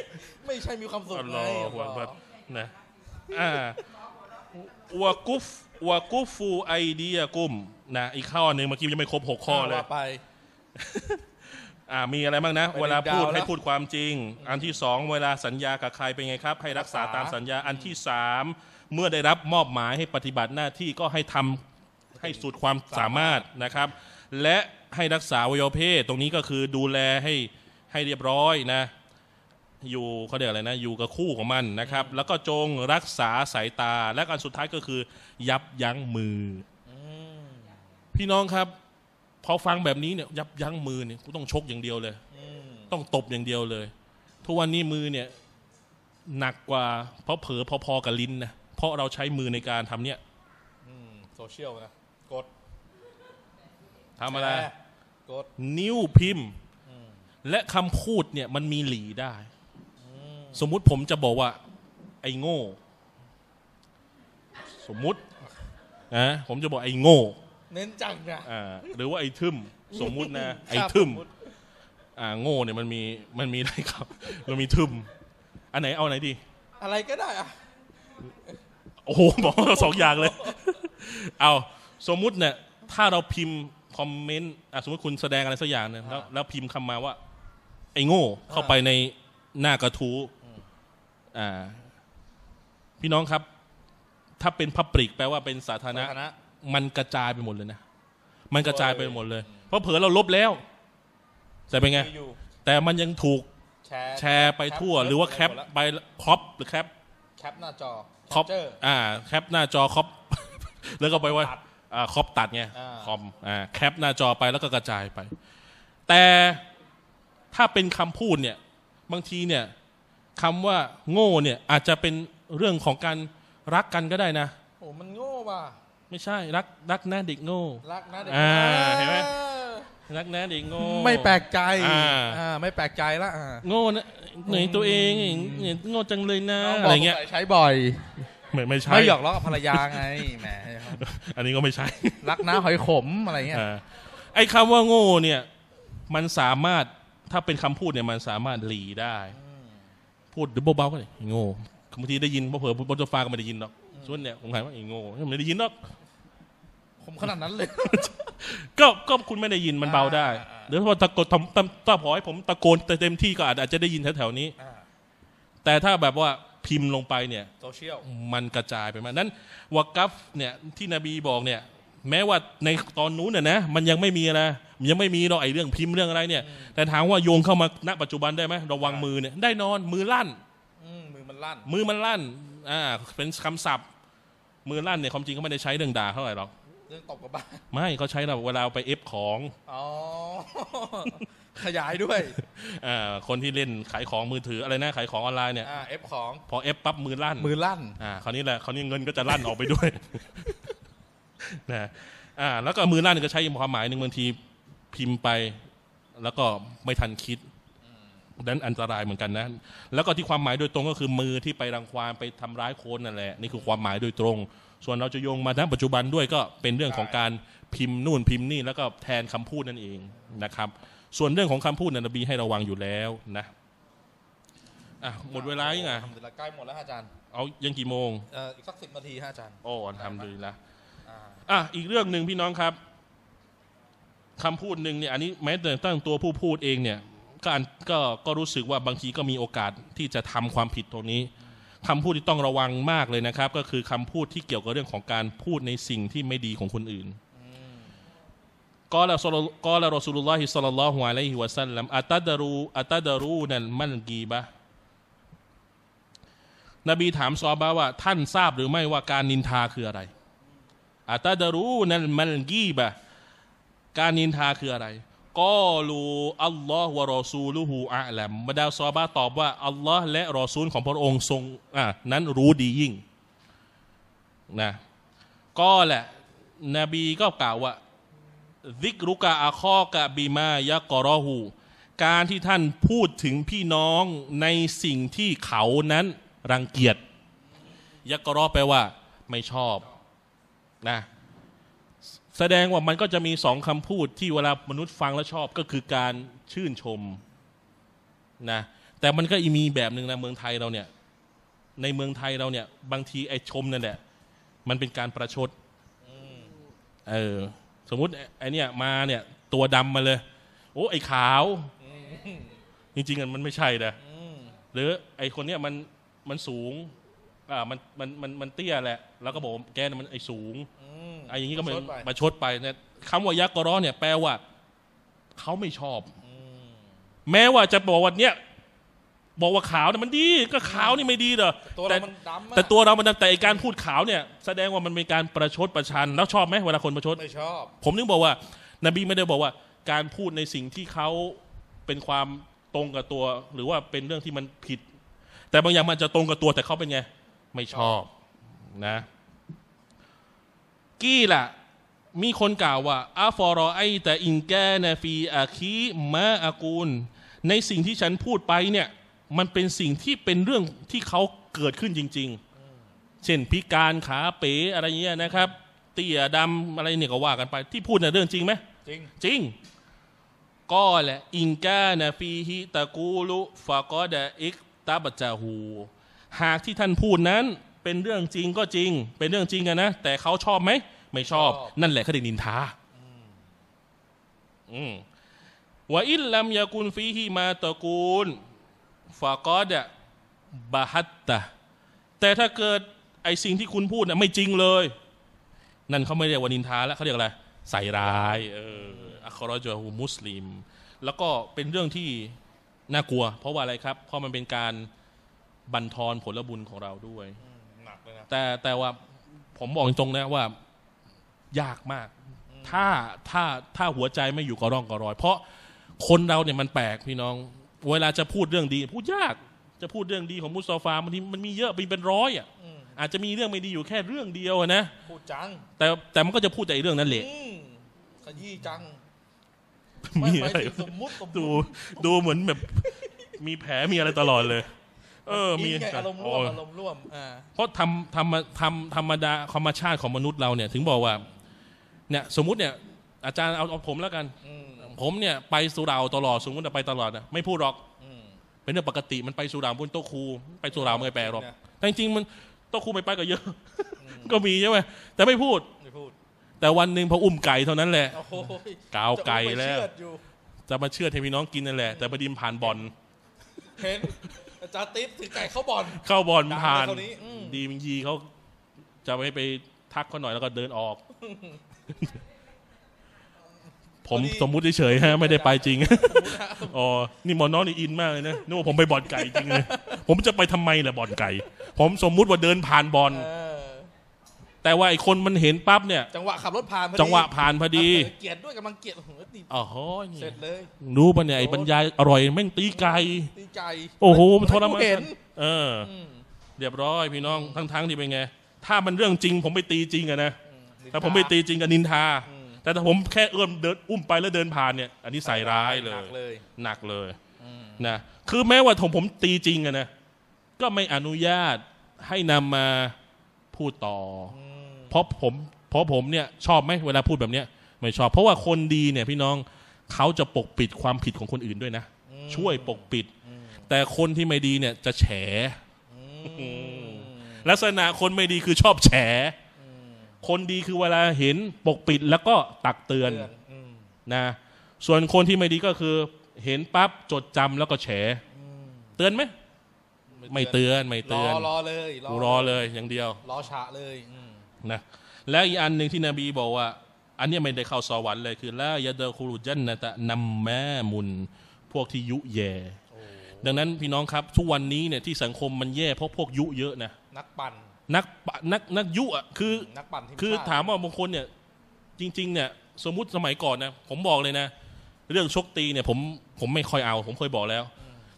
ไม่ใช่มีความสุขเลยหัวบัดนะ อ่าววกุฟวากุฟูไอเดียกุมนะอีกข้อหนึ่งเมื่อกี้ยังไม่ครบหกข้อเลยาไป อ่ามีอะไรบ้างนะเวลาพูดให้พูดความจริง อันที่สองเวลาสัญญากับใครเป็นไงครับ ให้รักษาตามสัญญาอันที่สามเมื่อได้รับมอบหมายให้ปฏิบัติหน้าที่ก็ให้ทำให้สุดความสามารถนะครับ และให้รักษาวัยเพศตรงนี้ก็คือดูแลให้ให้เรียบร้อยนะอยู่เขาเรียกอะไรนะอยู่กับคู่ของมันนะครับ แล้วก็จงรักษาสายตาและอันสุดท้ายก็คือยับยั้งมือ พี่น้องครับ พอฟังแบบนี้เนี่ยยับยั้งมือเนี่ยกูต้องชกอย่างเดียวเลยต้องตบอย่างเดียวเลย ทุกวันนี้มือเนี่ยหนักกว่า เพราะเผลอพอๆกับลิ้นนะเพราะเราใช้มือในการทำเนี่ยโซเชียลนะกดทำอะไรกดนิ้วพิมพ์ และคำพูดเนี่ยมันมีหลีได้สมมุติผมจะบอกว่า ไอ้โง่สมมุตินะผมจะบอกไอ้โง่เน้นจังนะอ่หรือว่าไอ้ทึมสมมุตินะ ไอ้ทึมอ่าโง่เนี่ยมันมีมันมีอะไรครับมันมีทึมอันไหนเอาไหนดี อะไรก็ได้อะโอ้โหบอกสองอย่างเลย เอาสมมุติเนี่ย ถ้าเราพิมพ์คอมเมนต์สมมติคุณแสดงอะไรสักอย่างเนี่ยแล้วแล้วพิมพ์คำมาว่า ไอ้โง่เข้าไปในหน้ากระทู้พี่น้องครับ ถ้าเป็นพับปริก แปลว่าเป็นสาธารณะมันกระจายไปหมดเลยนะ มันกระจายไปหมดเลย เพราะเผ่อเราลบแล้วแต่เป็นไง แต่มันยังถูกแชร์ไปทั่วหรือว่าแคป ไปครอปหรือแคปแคปหน้าจอครอปอ่าแคปหน้าจอครอปแล้วก็ไปว่าครอปตัดไงคอมอ่าแคปหน้าจอไปแล้วก็กระจายไป แต่ถ้าเป็นคำพูดเนี่ย บางทีเนี่ยคำว่าโง่เนี่ยอาจจะเป็นเรื่องของการรักกันก็ได้นะโอ้มันโง่ป่ะไม่ใช่รักรักหน้าเด็กโง่ รักหน้าเด็กอ่าเห็นไหมรักหน้าเด็กโง่ไม่แปลกใจอ่าไม่แปลกใจละโง่นะหน่ยตัวเองเนี่ยโง่จังเลยนะอะไรเงี้ยใช้บ่อยไม่ไม่ใช่ไม่หยอกล้อกับภรรยาไงแหมอันนี้ก็ไม่ใช่รักหน้าหอยขมอะไรเงี้ยไอ้คำว่าโง่เนี่ย มันสามารถถ้าเป็นคำพูดเนี่ยมันสามารถหลีได้พูดเบาๆก็เลยโง่บางทีได้ยินเพราะเผื่อบนโซฟาก็ไม่ได้ยินหรอก ส่วนเนี่ยผมถามว่าไอ้โง่ไม่ได้ยินหรอกผมขนาดนั้นเลย ก็ก็คุณไม่ได้ยินมันเบาได้หรือว่าตะโกนถ้าพอให้ผมตะโกนเต็มที่ก็อาจจะได้ยินแถวๆนี้ แต่ถ้าแบบว่าพิมพ์ลงไปเนี่ย โซเชียลมันกระจายไปมานั้นวากัฟเนี่ยที่นบีบอกเนี่ย แม้ว่าในตอนนู้นเนี่ยนะมันยังไม่มีนะยังไม่มีเราไอ้เรื่องพิมพ์เรื่องอะไรเนี่ย แต่ถามว่าโยงเข้ามาณปัจจุบันได้ไหมระวังมือเนี่ยได้นอนมือลั่นมือมันลั่นมือมันลั่นอ่าเป็นคำศัพท์ มือลั่นเนี่ย ความจริงเขาไม่ได้ใช้เรื่องด่าเท่าไหร่หรอกเรื่องตบกับบ้านไม่เขาใช้เราเวลาไปเอฟของอ๋อขยายด้วยอ่าคนที่เล่นขายของมือถืออะไรนะขายของออนไลน์เนี่ยเอฟของพอเอฟปั๊บมือลั่นมือลั่นอ่าคราวนี้แหละคราวนี้เงินก็จะลั่นออกไปด้วยนะอ่าแล้วก็มือลั่นก็ใช้ความหมายหนึ่งบางทีพิมพ์ไปแล้วก็ไม่ทันคิดนั้นอันตรายเหมือนกันนะแล้วก็ที่ความหมายโดยตรงก็คือมือที่ไปรังควานไปทำร้ายคนนั่นแหละนี่คือความหมายโดยตรง ส่วนเราจะโยงมาทั้งปัจจุบันด้วยก็เป็นเรื่องของการพิมพ์นู่นพิมพ์นี่แล้วก็แทนคำพูดนั่นเองนะครับ ส่วนเรื่องของคำพูดนันบีให้ระวังอยู่แล้วนะอ่ะหมดเวลายังไงเวลาใกล้หมดแล้วอาจารย์เอายังกี่โมงอีกสักสิบนาทีฮะอาจารย์โอ้ทำดีละอ่ะอีกเรื่องหนึ่งพี่น้องครับคำพูดหนึ่งเนี่ยอันนี้แม้แต่ตั้งตัวผู้พูดเองเนี่ยก็อันก็ก็รู้สึกว่าบางทีก็มีโอกาสที่จะทำความผิดตรงนี้ คำพูดที่ต้องระวังมากเลยนะครับ ก็คือคำพูดที่เกี่ยวกับเรื่องของการพูดในสิ่งที่ไม่ดีของคนอื่นก็ละซก็ละรอสุลลอฮิสัลลัลอฮุอะลัยฮิวะสัลลัมอัตดารูอัตดารูนั่นมันกีบะ นบีถามซอบาว่าท่านทราบหรือไม่ว่าการนินทาคืออะไรอัตดารูนั่นมันกีบะการนินทาคืออะไร ก็รูอัลลอฮ์วะรอซูลูฮูอะแลมบรรดาซอบาตอบว่าอัลลอฮ์และรอซูลของพระองค์ทรงอ่ะนั้นรู้ดียิ่งนะ ก็แหละ นบีก็กล่าวว่าซิกรุกะอาคอกะบีมา ยะกรอหูการที่ท่านพูดถึงพี่น้องในสิ่งที่เขานั้นรังเกียจยะกรอแปลว่าไม่ชอบนะแสดงว่ามันก็จะมีสองคำพูดที่เวลามนุษย์ฟังแล้วชอบก็คือการชื่นชม นะแต่มันก็มีแบบหนึ่งนะเมืองไทยเราเนี่ย ในเมืองไทยเราเนี่ย บางทีไอ้ชมนั่นแหละมันเป็นการประชดเออสมมุติไอ้นี่มาเนี่ย ตัวดำมาเลย โอ้ ไอ้ขาว จริงๆมันไม่ใช่นะหรือไอ้คนเนี้ยมันมันสูง อ่ามันมันมันมันเตี้ยแหละ แล้วก็บอกแกมันไอ้สูงไอ้อย่างนี้ก็มามาชดไปเนี่ยคำว่ายักกร้อเนี่ยแปลว่าเขาไม่ชอบแม้ว่าจะบอกว่าเนี่ย บอกว่าขาวเนี่ยมันดีก็ขาวนี่ไม่ดีเหรอแต่แต่ตัวเรามันดำแต่การพูดขาวเนี่ยแสดงว่ามันเป็นการประชดประชันแล้วชอบไหมเวลาคนประชดไม่ชอบ ผมนึกบอกว่า นบีไม่ได้บอกว่า การพูดในสิ่งที่เขาเป็นความตรงกับตัว หรือว่าเป็นเรื่องที่มันผิด แต่บางอย่างมันจะตรงกับตัวแต่เขาเป็นไงไม่ชอบนะกี้ล่ะ มีคนกล่าวว่าอาฟอรอไอแต่อินแกนฟีอาคีมาอากูลในสิ่งที่ฉันพูดไปเนี่ย มันเป็นสิ่งที่เป็นเรื่องที่เขาเกิดขึ้นจริงๆ เช่นพิการขาเป๋อะไรเงี้ยนะครับ เตี่ยดำอะไรเนี่ยก็ว่ากันไปที่พูดเนี่ยเรื่องจริงไหมจริง จริง ก็แหละ อิงกนฟีฮิตะกูลุฟากอดะอิกตาบัจาหูหากที่ท่านพูดนั้นเป็นเรื่องจริงก็จริง เป็นเรื่องจริงกันนะ แต่เขาชอบไหม ไม่ชอบ นั่นแหละเขาเดกนินทา อืมว่าอิลลัมยากุลฟีฮีมาตะกูลฟากอดะบาฮัตตะ แต่ถ้าเกิดไอสิ่งที่คุณพูดน่ะไม่จริงเลย นั่นเขาไม่เรียกว่านินทาแล้วเขาเรียกอะไร ใส่ร้าย เอออัครจฮูมุสลิม แล้วก็เป็นเรื่องที่น่ากลัว เพราะว่าอะไรครับ เพราะมันเป็นการบันทอนผลบุญของเราด้วยแต่แต่ว่าผมบอกตรงๆนะว่า ยากมาก ถ้าถ้าถ้าหัวใจไม่อยู่ก็ร่องกระรอย เพราะคนเราเนี่ยมันแปลกพี่น้อง เวลาจะพูดเรื่องดีพูดยาก จะพูดเรื่องดีของมุสซาฟาบางทีมันมีเยอะมปนเป็นร้อยอ่ะ อาจจะมีเรื่องไม่ดีอยู่แค่เรื่องเดียวนะพูดจัง แต่แต่มันก็จะพูดแต่อเรื่องนั้นแหละขยี้จังมีอะไรสมมติ ดู ดูเหมือนแบบมีแผลมีอะไรตลอดเลยเออมีอารมณ์ร่วมอารมณ์ร่วม เพราะทำธรรมธรรมธรรมดาธรรมชาติของมนุษย์เราเนี่ยถึงบอกว่าเนี่ยสมมุติเนี่ย อาจารย์เอาผมแล้วกัน ผมเนี่ยไปสุราตลอด สมมติไปตลอดไม่พูดหรอกเป็นเรื่องปกติมันไปสุราบนโต๊ะครูไปสุราไม่แปลหรอกแต่จริงๆมันโต๊ะครูไปไปก็เยอะ ก็มีใช่ไหมแต่ไม่พูด แต่วันหนึ่งพออุ้มไก่เท่านั้นแหละกาวไก่แล้วจะมาเชื่อเให้พี่น้องกินนั่นแหละ แต่ประดิมผ่านบอลเห็นจาติ๊บถึงไก่เข้าบอลเข้าบอลผ่านดเานี้มดีมิงยีเขาจะไม่ไปทักเขาหน่อยแล้วก็เดินออก ผมสมมุติเฉยๆฮะ ไม่ได้ไปจริง อ๋อ นี่หมอน้องนี่อินมากเลยนะนึกว่าผมไปบอลไก่จริงเลยผมจะไปทำไมล่ะบอลไก่ ผมสมมุติว่าเดินผ่านบอลแต่ว่าไอ้คนมันเห็นปั๊บเนี่ยจังหวะขับรถผ่านจังหวะผ่านพอดีเกลียดด้วยกำลังเกลียดโอ้โหีอ๋อเสร็จเลยรู้ปะเนี่ยไอ้บรรยายอร่อยแม่งตีไก่ตีไกโอ้โหมันทรมานเออเรียบร้อยพี่น้องทั้งทั้งที่เป็นไงถ้ามันเรื่องจริงผมไปตีจริงอะนะแต่ผมไปตีจริงกับนินทาแต่ถ้าผมแค่เอื้อมเดินอุ้มไปแล้วเดินผ่านเนี่ย อันนี้ใส่ร้ายเลย หนักเลยนะคือแม้ว่าผมผมตีจริงอะนะก็ไม่อนุญาตให้นำมาพูดต่อเพราะผมเพราะผมเนี่ย ชอบไหม เวลาพูดแบบเนี้ย ไม่ชอบ เพราะว่าคนดีเนี่ยพี่น้องเขาจะปกปิดความผิดของคนอื่นด้วยนะ ช่วยปกปิด แต่คนที่ไม่ดีเนี่ยจะแฉลักษณะคนไม่ดีคือชอบแฉคนดีคือเวลาเห็นปกปิดแล้วก็ตักเตือนนะ ส่วนคนที่ไม่ดีก็คือเห็นปั๊บจดจำแล้วก็แฉเตือนไหมไม่เตือนไม่เตือนรอเลยรอเลยอย่างเดียวรอฉะเลยนะแล้วอีกอันหนึ่งที่นบีบอกว่า อันนี้ไม่ได้เข้าสวรรค์เลยคือละยาเดคูรุจันนะตะนัมแม่มุน พวกที่ยุแย่ ดังนั้นพี่น้องครับ ทุกวันนี้เนี่ย ที่สังคมมันแย่เพราะพวกยุเยอะนะ นักปั่นนักนักนักยุอ่ะคือนักปั่นคือถามว่าบางคนเนี่ยจริงๆเนี่ย สมมติสมัยก่อนนะ ผมบอกเลยนะ เรื่องชกตีเนี่ย ผมผมไม่ค่อยเอา ผมเคยบอกแล้ว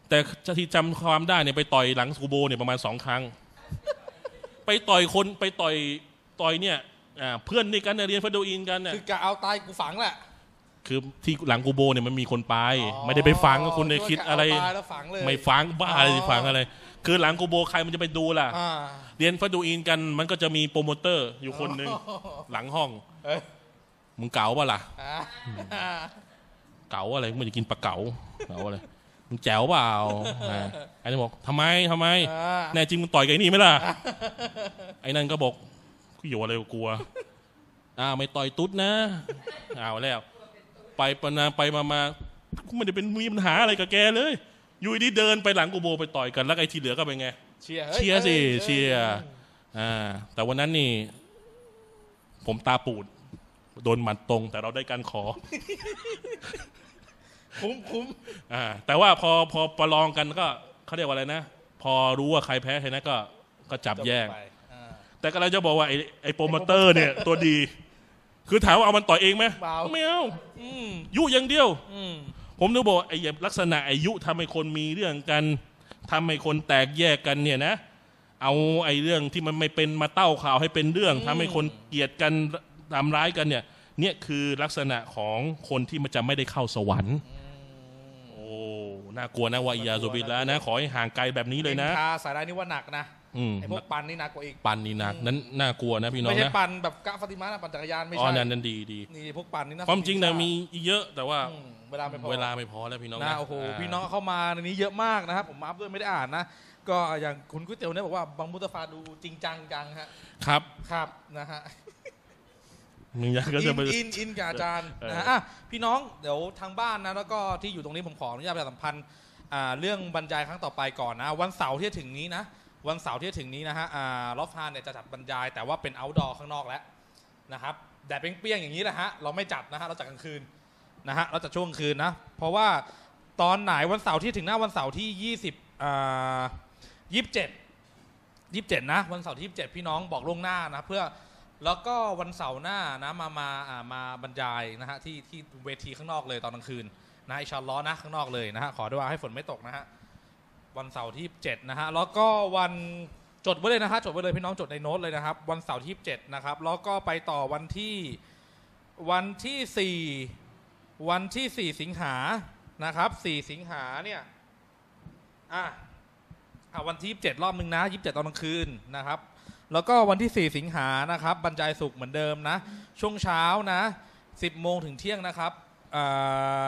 แต่จะที่จำความได้เนี่ยไปต่อยหลังสูโบเนี่ยประมาณสองครั้ง ไปต่อยคนไปต่อยต่อยเนี่ยเพื่อนในการเรียนฟาโดอินกันเนี่ยคือกะเอาตายกูฝังแหละคือที่หลังกูโบเนี่ยมันมีคนไป ไม่ได้ไปฝังก็คุณเลคิดอะไรไม่ฝังบ้าอะไรฝังอะไร คือหลังกูโบใครมันจะไปดูล่ะเรียนฟาโดอินกัน มันก็จะมีโปรโมเตอร์อยู่คนหนึ่งหลังห้อง เอยมึงเก๋าปะล่ะ่เก๋าอะไรมึงจะกินปลาเก๋าเก๋าอะไรมึงแจ๋วเปล่าอ่าไอ้นี่บอกทำไมทำไมแน่จริงมึงต่อยกับไอ้นี่ไหมล่ะไอ้นั่นก็บอกพี่โยอะไรกลัวอ้าวไม่ต่อยตุ๊ดนะอ้าวแล้ว ไปปนาไปมามกูไม่ได้เป็นมีปัญหาอะไรกับแกเลย อยู่ดีเดินไปหลังกูโบไปต่อยกันแล้วไอ้ที่เหลือก็เป็นไง เชียร์เชียร์สิเชียร์ อ่าแต่วันนั้นนี่ ผมตาปูดโดนหมัดตรง แต่เราได้การขอคุ้มคุ้มอ่าแต่ว่าพอพอประลองกันก็เขาเรียกว่าอะไรนะพอรู้ว่าใครแพ้ใครนะก็ก็จับแยกแต่ก็เราจะบอกว่าไอ้ไอ้โปรโมเตอร์เนี่ยตัวดี คือถามว่าเอามันต่อยเองไหมไม่เอาอยุอย่างเดียวอผมนึกบอกไอ้ลักษณะอายุทำให้คนมีเรื่องกันทำให้คนแตกแยกกันเนี่ยนะเอาไอ้เรื่องที่มันไม่เป็นมาเต้าข่าวให้เป็นเรื่องทำให้คนเกลียดกันทำร้ายกันเนี่ย เนี่ยคือลักษณะของคนที่มันจะไม่ได้เข้าสวรรค์โอ้ น่ากลัวนะวาียาซบิลลวนะขอให้ห่างไกลแบบนี้เลยนะาสายรายนี้ว่าหนักนะอืมไอ้พวกปันนี่นักกว่าอีกปันนี่นักนั้นน่ากลัวนะ พี่น้องไม่ใช่ปันแบบกะฟติมานะปันจักรยานไม่อ๋อนั่นนั่นดีดีนี่พวกปันนี่นะความจริงนะมีอีกเยอะ แต่ว่าเวลาไม่พอเวลาไม่พอแล้วพี่น้องนะโอ้โหพี่น้องเข้ามาในนี้เยอะมากนะครับ ผมอัพด้วยไม่ได้อ่านนะก็อย่างคุณก๋วยเตี๋ยวเนี่ยบอกว่าบางมุตฟาดูจริงจังจังฮะครับครับนะฮะมึงอยากก็ิจะนไปอินอินกับอาจารย์อนะฮะ่ะพี่น้องเดี๋ยวทางบ้านนะ แล้วก็ที่อยู่ตรงนี้ผมขออนุญาตประชาสัมพันธ์เรื่องบรรยายครั้งต่อไปก่อนนะวันเสาร์ที่ถึงนี้นะวันเสาร์ที่ถึงนี้นะฮะลอฟฮานเนี่ยจะจัดบรรยาย แต่ว่าเป็นเอาท์ดอร์ข้างนอกแล้วนะครับแดดเปรี้ยงๆอย่างนี้แหละฮะเราไม่จัดนะฮะเราจัดกลางคืนนะฮะเราจัดช่วงคืนนะ เพราะว่าตอนไหนวันเสาร์ที่ถึงหน้าวันเสาร์ที่20อ่า27 27นะ วันเสาร์ที่27พี่น้องบอกล่วงหน้านะเพื่อแล้วก็วันเสาร์หน้านะมา มา อ่า มาบรรยายนะฮะที่ที่เวทีข้างนอกเลยตอนกลางคืนนะอิชาร์ล้อนะข้างนอกเลยนะฮะขอด้วยว่าให้ฝนไม่ตกนะฮะวันเสาร์ที่7นะฮะแล้วก็วันจดไว้เลยนะฮะจดไว้เลยพี่น้องจดในโน้ตเลยนะครับ วันเสาร์ที่7นะครับ แล้วก็ไปต่อวันที่ วันที่4วันที่4สิงหานะครับ4สิงหาเนี่ยอ่ะอ่ะวันที่7รอบนึงนะ27ตอนกลางคืนนะครับ แล้วก็วันที่4สิงหานะครับบรรจัยสุขเหมือนเดิมนะ ช่วงเช้านะ10โมงถึงเที่ยงนะครับอ่า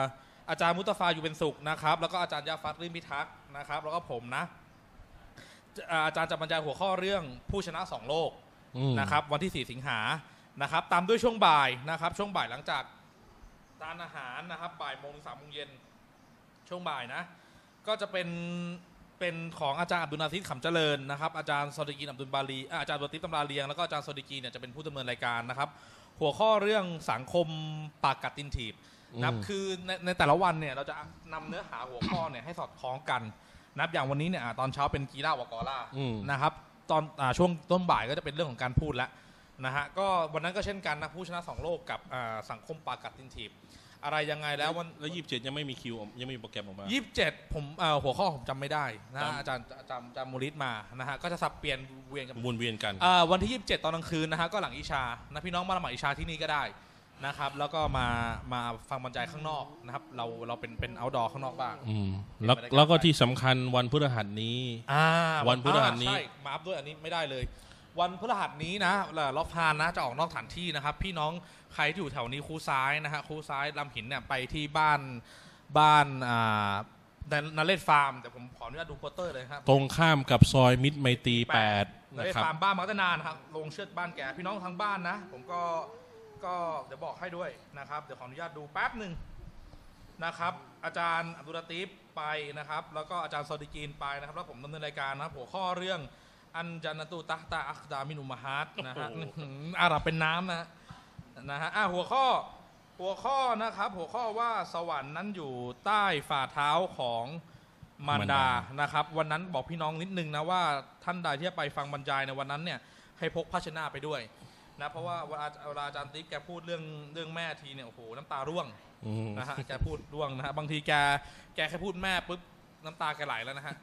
อาจารย์มุตฟา อยู่เป็นสุขนะครับแล้วก็อาจารย์ยาฟัตริมพิทักษ์นะครับ แล้วก็ผมนะ อาจารย์จะบรรยายหัวข้อเรื่องผู้ชนะสองโลกนะครับ วันที่สี่สิงหานะครับ ตามด้วยช่วงบ่ายนะครับ ช่วงบ่ายหลังจากทานอาหารนะครับ บ่ายโมงสามโมงเย็นช่วงบ่ายนะ ก็จะเป็นเป็นของอาจารย์อับดุลนาซิดขำเจริญนะครับอาจารย์ซอดิกีนอับดุลบาลีอาจารย์บทติตตำราเลียงแล้วก็อาจารย์ซอดิกีเนี่ยจะเป็นผู้ดำเนินรายการนะครับ หัวข้อเรื่องสังคมปากกัดตินทีบนะคับคือในในแต่ละวันเนี่ยเราจะนำเนื้อหาหัวข้อเนี่ยให้สอดคล้องกัน นับอย่างวันนี้เนี่ยตอนเช้าเป็นกีฬาวากอล่านะครับตอนอช่วงต้นบ่ายก็จะเป็นเรื่องของการพูดแล้วนะฮะก็วันนั้นก็เช่นกันนะผู้ชนะสองโลกกับสังคมปากัดตินทีบอะไรยังไงแล้ววันแล้วยี่สิบเจ็ดยังไม่มีคิวยังไม่มีโปรแกรมออกมายี่สิบเจ็ดผมหัวข้อผมจำไม่ได้นะอาจารย์จำจำมูลิสมานะฮะก็จะสับเปลี่ยนเวียนกันวนเวียนกัน่วันที่็ดตอนกลางคืนนะฮะก็หลังอิชานะพี่น้องมาละหมาดอิชาที่นี่ก็ได้นะครับแล้วก็มามาฟังบรรยายข้างนอกนะครับ เราเราเป็นเป็นเอาดอข้างนอกบ้างแล้วแล้วก็ที่สำคัญวันพฤหัสนี้อ่าวันพฤหัสนี้ใช่มาอัพด้วยอันนี้ไม่ได้เลย วันพฤหัสนี้นะเราพานนะจะออกนอกฐานที่นะครับพี่น้องใครที่อยู่แถวนี้คูซ้ายนะฮะคูซ้ายลำหินเนี่ยไปที่บ้านบ้านอ่านาเลดฟาร์มแต่ผมขออนุญาตดูโปสเตอร์เลยครับตรงข้ามกับซอยมิตรไมตรีแปดนะครับฟาร์มบ้านมัตนานครับลงเชือดบ้านแก่พี่น้องทางบ้านนะ ผมก็ก็เดี๋ยวบอกให้ด้วยนะครับเดี๋ยวขออนุญาตดูแป๊บหนึ่งนะครับ อาจารย์อับดุลตีฟไปนะครับ แล้วก็อาจารย์ซอดิกีนไปนะครับแล้วผมดำเนินรายการนะหัวข้อเรื่องอันจันตูตัตาอัคดามินุมฮ์ตนะฮะอาหรับเป็นน้ำนะนะฮะะหัวข้อหัวข้อนะครับ หัวข้อว่าสวรรค์นั้นอยู่ใต้ฝ่าเท้าของมารดานะครับวันนั้นบอกพี่น้องนิดนึงนะว่า ท่านใดที่จะไปฟังบรรยายในวันนั้นเนี่ยให้พกภาชนะไปด้วยนะเพราะว่าเวลาอาจารย์ติ๊กแกพูดเรื่องเรื่องแม่ทีเนี่ยโอ้โหน้ำตาร่วงนะฮะแกพูดร่วงนะฮะบางทีแกแกแค่พูดแม่ปุ๊บน้ำตาแกไหลแล้วนะฮะ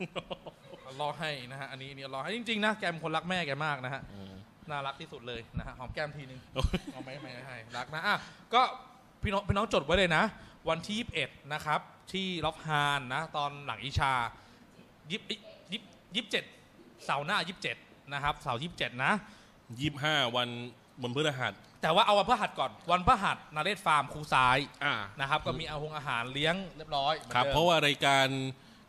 รอให้นะฮะอันนี้นี่รอให้จริงๆ นะ แกเป็นคนรักแม่แกมากนะฮะน่ารักที่สุดเลยนะฮะหอมแก้มทีนึงเอาไหมไม่ให้รักนะอ่ะก็พี่น้องพี่น้องจดไว้เลยนะ วันที่21นะครับที่ล็อกฮานนะ ตอนหลังอิชายิบยิบยิบเจ็ดเสาร์หน้ายิบเจ็ดนะครับเสาร์ยิบเจ็ดนะยิบห้าวันบนพื้นหัส แต่ว่าเอาวันพฤหัสก่อน วันพฤหัสนาเรศฟาร์มครูซ้ายะนะครับก็มีเอาหงอาหารเลี้ยงเรียบร้อยครับ เพราะว่ารายการ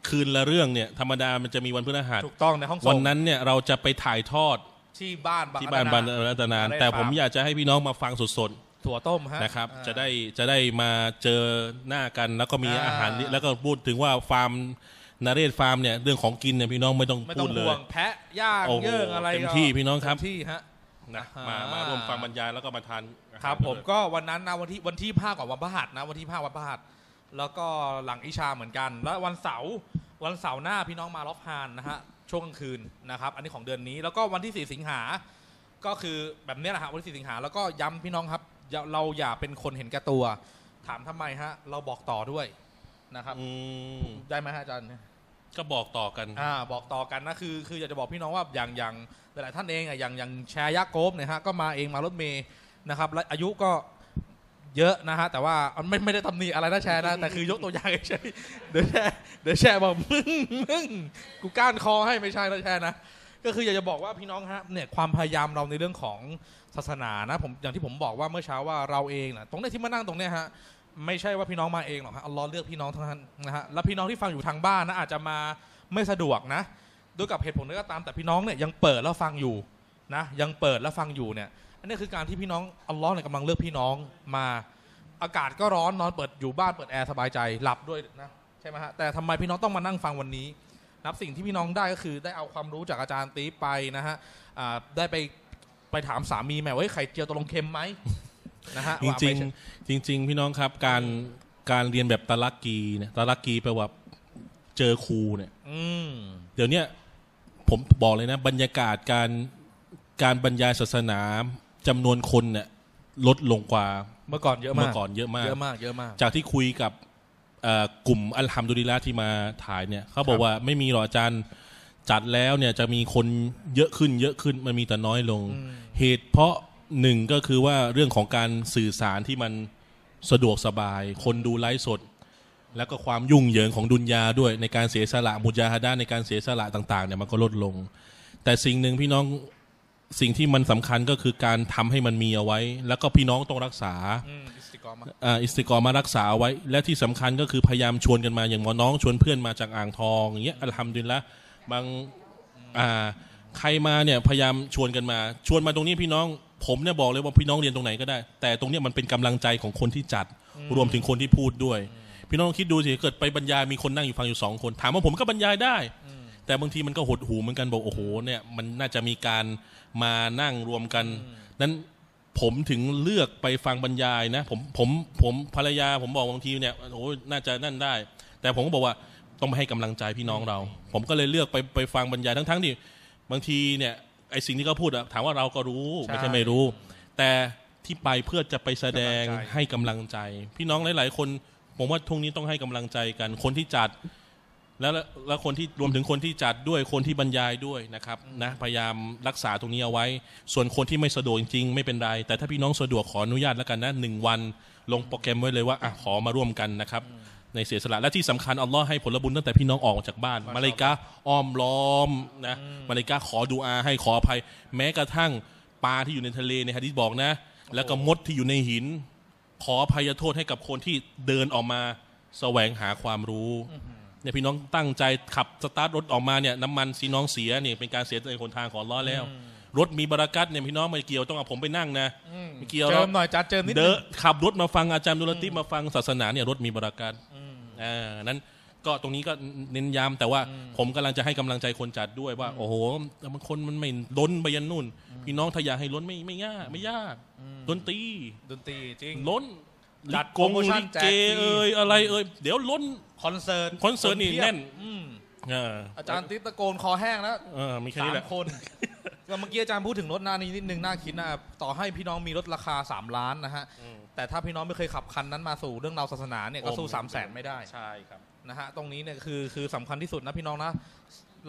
คืนละเรื่องเนี่ย ธรรมดามันจะมีวันพฤหัสถูกต้องในห้องส่วันนั้นเนี่ยเราจะไปถ่ายทอดที่บ้านที่บ้านบานรัตนานแต่ผมอยากจะให้พี่น้องมาฟังสดๆถั่วต้มฮะนะครับ จะได้จะได้มาเจอหน้ากันแล้วก็มีอาหารแล้วก็พูดถึงว่าฟาร์มนาเรศฟาร์มเนี่ยเรื่องของกินเนี่ยพี่น้องไม่ต้องไม่ต้พูองดเลห่วยงแพะย่างเยื่ออะไรเต็มที่พี่น้องครับที่ฮะนะมามาร่วมฟังบรรยายแล้วก็มาทานครับ ผมก็วันนั้นนะวันที่วันที่ห้ากว่าวันพหัสนะวันที่ห้าวันพหัส แล้วก็หลังอิชาเหมือนกัน แล้ววันเสาร์วันเสาร์หน้าพี่น้องมาล็อฟฮานนะฮะช่วงกลางคืนนะครับ อันนี้ของเดือนนี้แล้วก็วันที่สี่สิงหาก็คือแบบนี้แหละฮะวันที่สี่สิงหาแล้วก็ย้ำพี่น้องครับ เราอย่าเป็นคนเห็นแก่ตัว ถามทำไมฮะเราบอกต่อด้วยนะครับได้ไหมฮะอาจารย์ก็บอกต่อกัน อ่า บอกต่อกันนะ คือ คืออยากจะบอกพี่น้องว่า อย่างอย่างหลายท่านเองอ่ะ อย่าง อย่างแชร์ยักษ์โกบเนี่ยฮะก็มาเอง มารถเมย์นะครับ และอายุก็เยอะนะฮะ แต่ว่าไม่ ไม่ได้ตำหนิอะไรนะแชร์นะ แต่คือยกตัวอย่างเฉยเดี๋ยวแชร์เดี๋ยวแชร์บอกมึงมึงกูก้านคอให้ไม่ใช่นะแชร์นะ ก็คืออยากจะบอกว่าพี่น้องฮะเนี่ย ความพยายามเราในเรื่องของศาสนานะ ผมอย่างที่ผมบอกว่าเมื่อเช้าว่าเราเองนะตรงนี้ที่มานั่งตรงเนี้ยฮะไม่ใช่ว่าพี่น้องมาเองหรอกครับอัลลอฮ์เลือกพี่น้องทั้งนั้นนะฮะแล้วพี่น้องที่ฟังอยู่ทางบ้านนะอาจจะมาไม่สะดวกนะด้วยกับเหตุผลก็ตามแต่พี่น้องเนี่ยยังเปิดแล้วฟังอยู่นะยังเปิดแล้วฟังอยู่เนี่ยอันนี้คือการที่พี่น้องอัลลอฮ์เนี่ยกำลังเลือกพี่น้องมาอากาศก็ร้อนนอนเปิดอยู่บ้านเปิดแอร์ สบายใจหลับด้วยนะใช่ไหมฮะแต่ทำไมพี่น้องต้องมานั่งฟังวันนี้นับสิ่งที่พี่น้องได้ก็คือได้เอาความรู้จากอาจารย์ตีไปนะฮะได้ไปไปถามสามีแม่ว่าไข่เจียวตกลงเค็มไหมนะฮะจริงจริงจริงพี่น้องครับการการเรียนแบบตะลักกีเนี่ยตะลักกีแปลว่าเจอครูเนี่ยอืเดี๋ยวเนี้ยผมบอกเลยนะ บรรยากาศการการบรรยายศาสนาจำนวนคนเนี่ยลดลงกว่าเมื่อก่อนเยอะมากเมื่อก่อนเยอะมากเยอะมากเยอะมาก จากที่คุยกับกลุ่มอัลฮัมดุลิลละที่มาถ่ายเนี่ยเขาบอกว่าไม่มีหรอกอาจารย์จัดแล้วเนี่ยจะมีคนเยอะขึ้นเยอะขึ้นมันมีแต่น้อยลง เหตุเพราะหนึ่งก็คือว่าเรื่องของการสื่อสารที่มันสะดวกสบาย คนดูไลฟ์สดแล้วก็ความยุ่งเหยิงของดุนยาด้วยในการเสียสละมุจาฮดาในการเสียสละต่างๆเนี่ยมันก็ลดลง แต่สิ่งหนึ่งพี่น้องสิ่งที่มันสำคัญก็คือการทำให้มันมีเอาไว้ แล้วก็พี่น้องต้องรักษาอิสติกรมารักษาเอาไว้ และที่สำคัญก็คือพยายามชวนกันมา อย่างหมอน้องชวนเพื่อนมาจากอ่างทองอย่างเงี้ยอัลฮัมดุลละบางใครมาเนี่ยพยายามชวนกันมาชวนมาตรงนี้พี่น้องผมเนี่ยบอกเลยว่าพี่น้องเรียนตรงไหนก็ได้ แต่ตรงเนี้ยมันเป็นกำลังใจของคนที่จัด รวมถึงคนที่พูดด้วย พี่น้องคิดดูสิเกิดไปบรรยายมีคนนั่งอยู่ฟังอยู่สองคน ถามว่าผมก็บรรยายได้ แต่บางทีมันก็หดหูเหมือนกันบอกโอ้โหเนี่ย มันน่าจะมีการมานั่งรวมกัน นั้นผมถึงเลือกไปฟังบรรยายนะผมผมผมภรรยา ผมบอกบางทีเนี่ยโอ้น่าจะนั่นได้ แต่ผมก็บอกว่าต้องไปให้กำลังใจพี่น้องเรา ผมก็เลยเลือกไปไปฟังบรรยายทั้งๆที่บางทีเนี่ยไอสิ่งที่เขาพูดอะถามว่าเราก็รู้ไม่ใช่ไม่รู้ แต่ที่ไปเพื่อจะไปแสดงให้กำลังใจ พี่น้องหลายๆคนผมว่าทุกนี้ต้องให้กำลังใจกัน คนที่จัดแล้วแล้วคนที่รวมถึงคนที่จัดด้วยคนที่บรรยายด้วยนะครับ นะ พยายามรักษาตรงนี้เอาไว้ ส่วนคนที่ไม่สะดวกจริงๆไม่เป็นไรแต่ถ้าพี่น้องสะดวกขออนุญาตแล้วกันนะหนึ่งวัน ลงโปรแกรมไว้เลยว่าอ่ะขอมาร่วมกันนะครับในเสียสละและที่สำคัญอัลลอฮ์ให้ผลบุญตั้งแต่พี่น้องออกจากบ้านมาเลกาอ้อมล้อมนะมาเลกาขอดูอาให้ขออภัย แม้กระทั่งปลาที่อยู่ในทะเลในฮะดิษบอกนะ แล้วก็มดที่อยู่ในหิน ขออภัยโทษให้กับคนที่เดินออกมาแสวงหาความรู้เนี่ยพี่น้องตั้งใจขับสตาร์ทรถออกมาเนี่ยน้ำมันสีน้องเสียเนี่ยเป็นการเสียในคนทางของล้อแล้ว รถมีบรากัตเนี่ยพี่น้องไม่เกี่ยวต้องเอาผมไปนั่งนะไม่เกี่ยวเจิมหน่อยจัดเจิมนิดเดอขับรถมาฟังอาจารย์ดุลติมาฟังศาสนาเนี่ยรถมีบรากัตอ่านั้นก็ตรงนี้ก็เน้นย้ำแต่ว่าผมกำลังจะให้กำลังใจคนจัดด้วยว่า โอ้โห บางคนมันไม่ล้นไปยันนู่น พี่น้องทายาให้ล้นไม่ไม่ยากไม่ยากดนตรีดนตรีจริงล้นจัดโกงลิเกเอ่ยอะไรเอ่ยเดี๋ยวล้น คอนเสิร์ตคอนเสิร์ตนี่แน่นอาจารย์ติ๊บตะโกนคอแห้งแล้วมีแค่นี้สามแหละคนแล้เมื่อกี้อาจารย์พูดถึงรถนานี้นิดนึงน่าคิดนะ ต่อให้พี่น้องมีรถราคา 3 ล้านนะฮะ แต่ถ้าพี่น้องไม่เคยขับคันนั้นมาสู่เรื่องราวศาสนาเนี่ยก็สู้3 0 0แสนไม่ได้ ใช่ครับ นะฮะ ตรงนี้เนี่ยคือคือสำคัญที่สุดนะพี่น้องนะ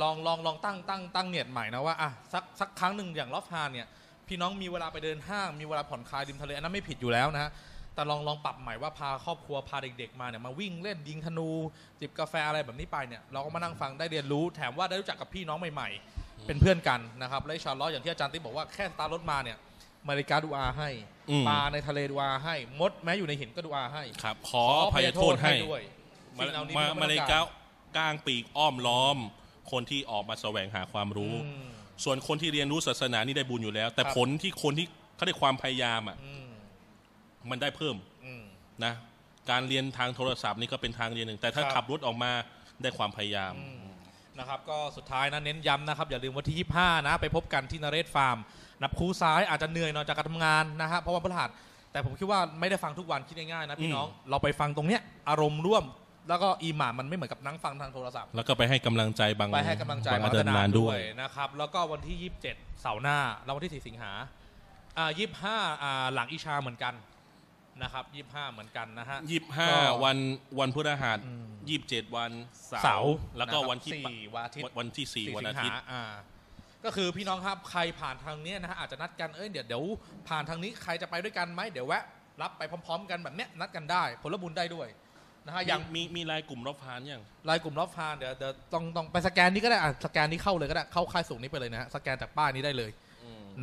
ลองลองลอง ตั้งตั้งตั้งเนียดใหม่นะว่าอ่ะสักสักครั้งหนึ่งอย่างลอฟฮานเนี่ย พี่น้องมีเวลาไปเดินห้างมีเวลาผ่อนคลายริมทะเลอันนั้นไม่ผิดอยู่แล้วนะฮะแต่ลองลองปรับใหม่ว่าพาครอบครัวพาเด็กๆมาเนี่ยมาวิ่งเล่นยิงธนู จิบกาแฟอะไรแบบนี้ไปเนี่ย เราก็มานั่งฟังได้เรียนรู้ แถมว่าได้รู้จักกับพี่น้องใหม่ๆ เป็นเพื่อนกันนะครับ และชาร์ลออย่างที่อาจารย์ติ๊บบอกว่าแค่ตารถมาเนี่ย มาริกาดูอาให้ปลาในทะเลดูอาให้มดแม้อยู่ในหินก็ดูอาให้ ครับขอพยโทษให้ด้วยมามาริกากางปีกอ้อมล้อม คนที่ออกมาแสวงหาความรู้ ส่วนคนที่เรียนรู้ศาสนานี่ได้บุญอยู่แล้ว แต่ผลที่คนที่เขาได้ความพยายามอ่ะมันได้เพิ่มอนะการเรียนทางโทรศัพท์นี่ก็เป็นทางเรียนหนึ่ง แต่ถ้าขับรถออกมาได้ความพยายามนะครับก็สุดท้ายนะเน้นย้ำนะครับ อย่าลืมวันที่ 25นะไปพบกันที่นเรศฟาร์มนับคูซ้ายอาจจะเหนื่อยหน่อยจากการทำงานนะฮะเพราะวันพฤหัสแต่ผมคิดว่าไม่ได้ฟังทุกวันคิดง่ายๆนะพี่น้อง เราไปฟังตรงเนี้ยอารมณ์ร่วม แล้วก็อีหม่ามันไม่เหมือนกับนั่งฟังทางโทรศัพท์ แล้วก็ไปให้กำลังใจบางไปให้กำลังใจบางดานนานด้วยนะครับแล้วก็วันที่27เสาร์หน้าแล้ววันที่4สิงหาอ่า25อ่าหลังอีชาเหมือนกันนะครับยี่ห้าเหมือนกันนะฮะยี่ห้าวันวันพฤหัสยี่สิบเจ็ดวันเสาร์แล้วก็วันที่สี่วันอาทิตย์วันที่สี่วันอาทิตย์ก็คือพี่น้องครับใครผ่านทางนี้นะฮะอาจจะนัดกันเอ้ยเดี๋ยวเดี๋ยวผ่านทางนี้ ใครจะไปด้วยกันไหมเดี๋ยวแวะรับไปพร้อม ๆ กันแบบเนี้ยนัดกันได้ ผลบุญได้ด้วยนะฮะยังมีมีลายกลุ่มรอบพานยังลายกลุ่มรอบพานเดี๋ยวเดี๋ยวต้องต้องไปสแกนนี้ก็ได้อ่ะสแกนนี้เข้าเลยก็ได้เข้าค่ายส่งนี้ไปเลยนะฮะสแกนจากป้ายนี้ได้เลย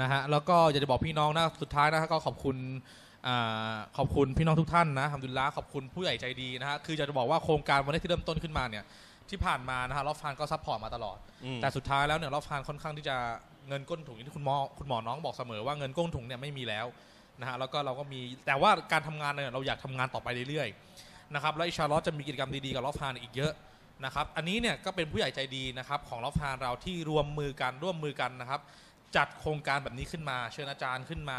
นะฮะแล้วก็อยากจะบอกพี่น้องนะสุดท้ายนะฮะก็ขอบคุณขอบคุณพี่น้องทุกท่านนะทำดุลละขอบคุณผู้ใหญ่ใจดีนะฮะคือจะบอกว่าโครงการวันนี้ที่เริ่มต้นขึ้นมาเนี่ยที่ผ่านมานะฮะรอบฟานก็ซัพพอร์ตมาตลอด แต่สุดท้ายแล้วเนี่ยรอบฟานค่อนข้างที่จะเงินก้นถุงที่คุณหมอคุณหมอน้องบอกเสมอว่าเงินก้นถุงเนี่ยไม่มีแล้วนะฮะแล้วก็เราก็มีแต่ว่าการทำงานเนี่ยเราอยากทำงานต่อไปเรื่อยๆนะครับ แล้วอิชาร์ลจะมีกิจกรรมดีๆกับรอบฟานอีกเยอะนะครับ อันนี้เนี่ยก็เป็นผู้ใหญ่ใจดีนะครับ ของรอบฟานเราที่รวมมือกันร่วมมือกันนะครับ จัดโครงการแบบนี้ขึ้นมาเชิญอาจารย์ขึ้นมา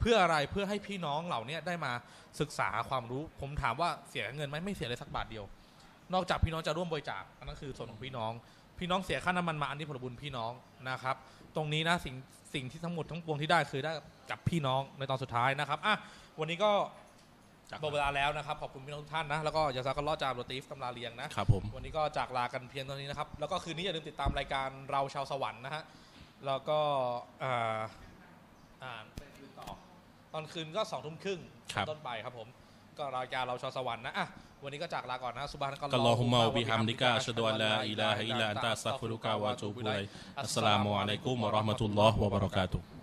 เพื่ออะไรเพื่อให้พี่น้องเหล่านี้ได้มาศึกษาความรู้ ผมถามว่าเสียเงินไหมไม่เสียเลยสักบาทเดียวนอกจากพี่น้องจะร่วมบริจาคอันนั้นคือส่วนของพี่น้อง พี่น้องเสียค่าน้ำมันมาอันนี้ผลบุญพี่น้องนะครับ ตรงนี้นะสิ่งสิ่งที่ทั้งหมดทั้งปวงที่ได้คือได้กับพี่น้องในตอนสุดท้ายนะครับอ่ะวันนี้ก็หมดเวลาแล้วนะครับขอบคุณพี่น้องทุกท่านนะแล้วก็อย่าซาก็ลอจามโรตีฟตำราเลียงนะครับผมวันนี้ก็จากลากันเพียงเท่านี้นะครับ แล้วก็คืนนี้อย่าลืมติดตามรายการเราชาวสวรรค์นะฮะแล้วก็อ่าอ่าตอนคืนก็สองทุ่มครึ่งต้นไปครับผม ก็รายการเราชอสวรรค์นะวันนี้ก็จากลาก่อนนะสุบานกลรอฮุมมอบิฮัมดิกาชดวนลาอิลาฮิลาอันตาสัฟุลกาวาจูบุไลอัสสลามุอะลัยกุมะราฮ์มะตุลลอฮ์วะบรากาตุ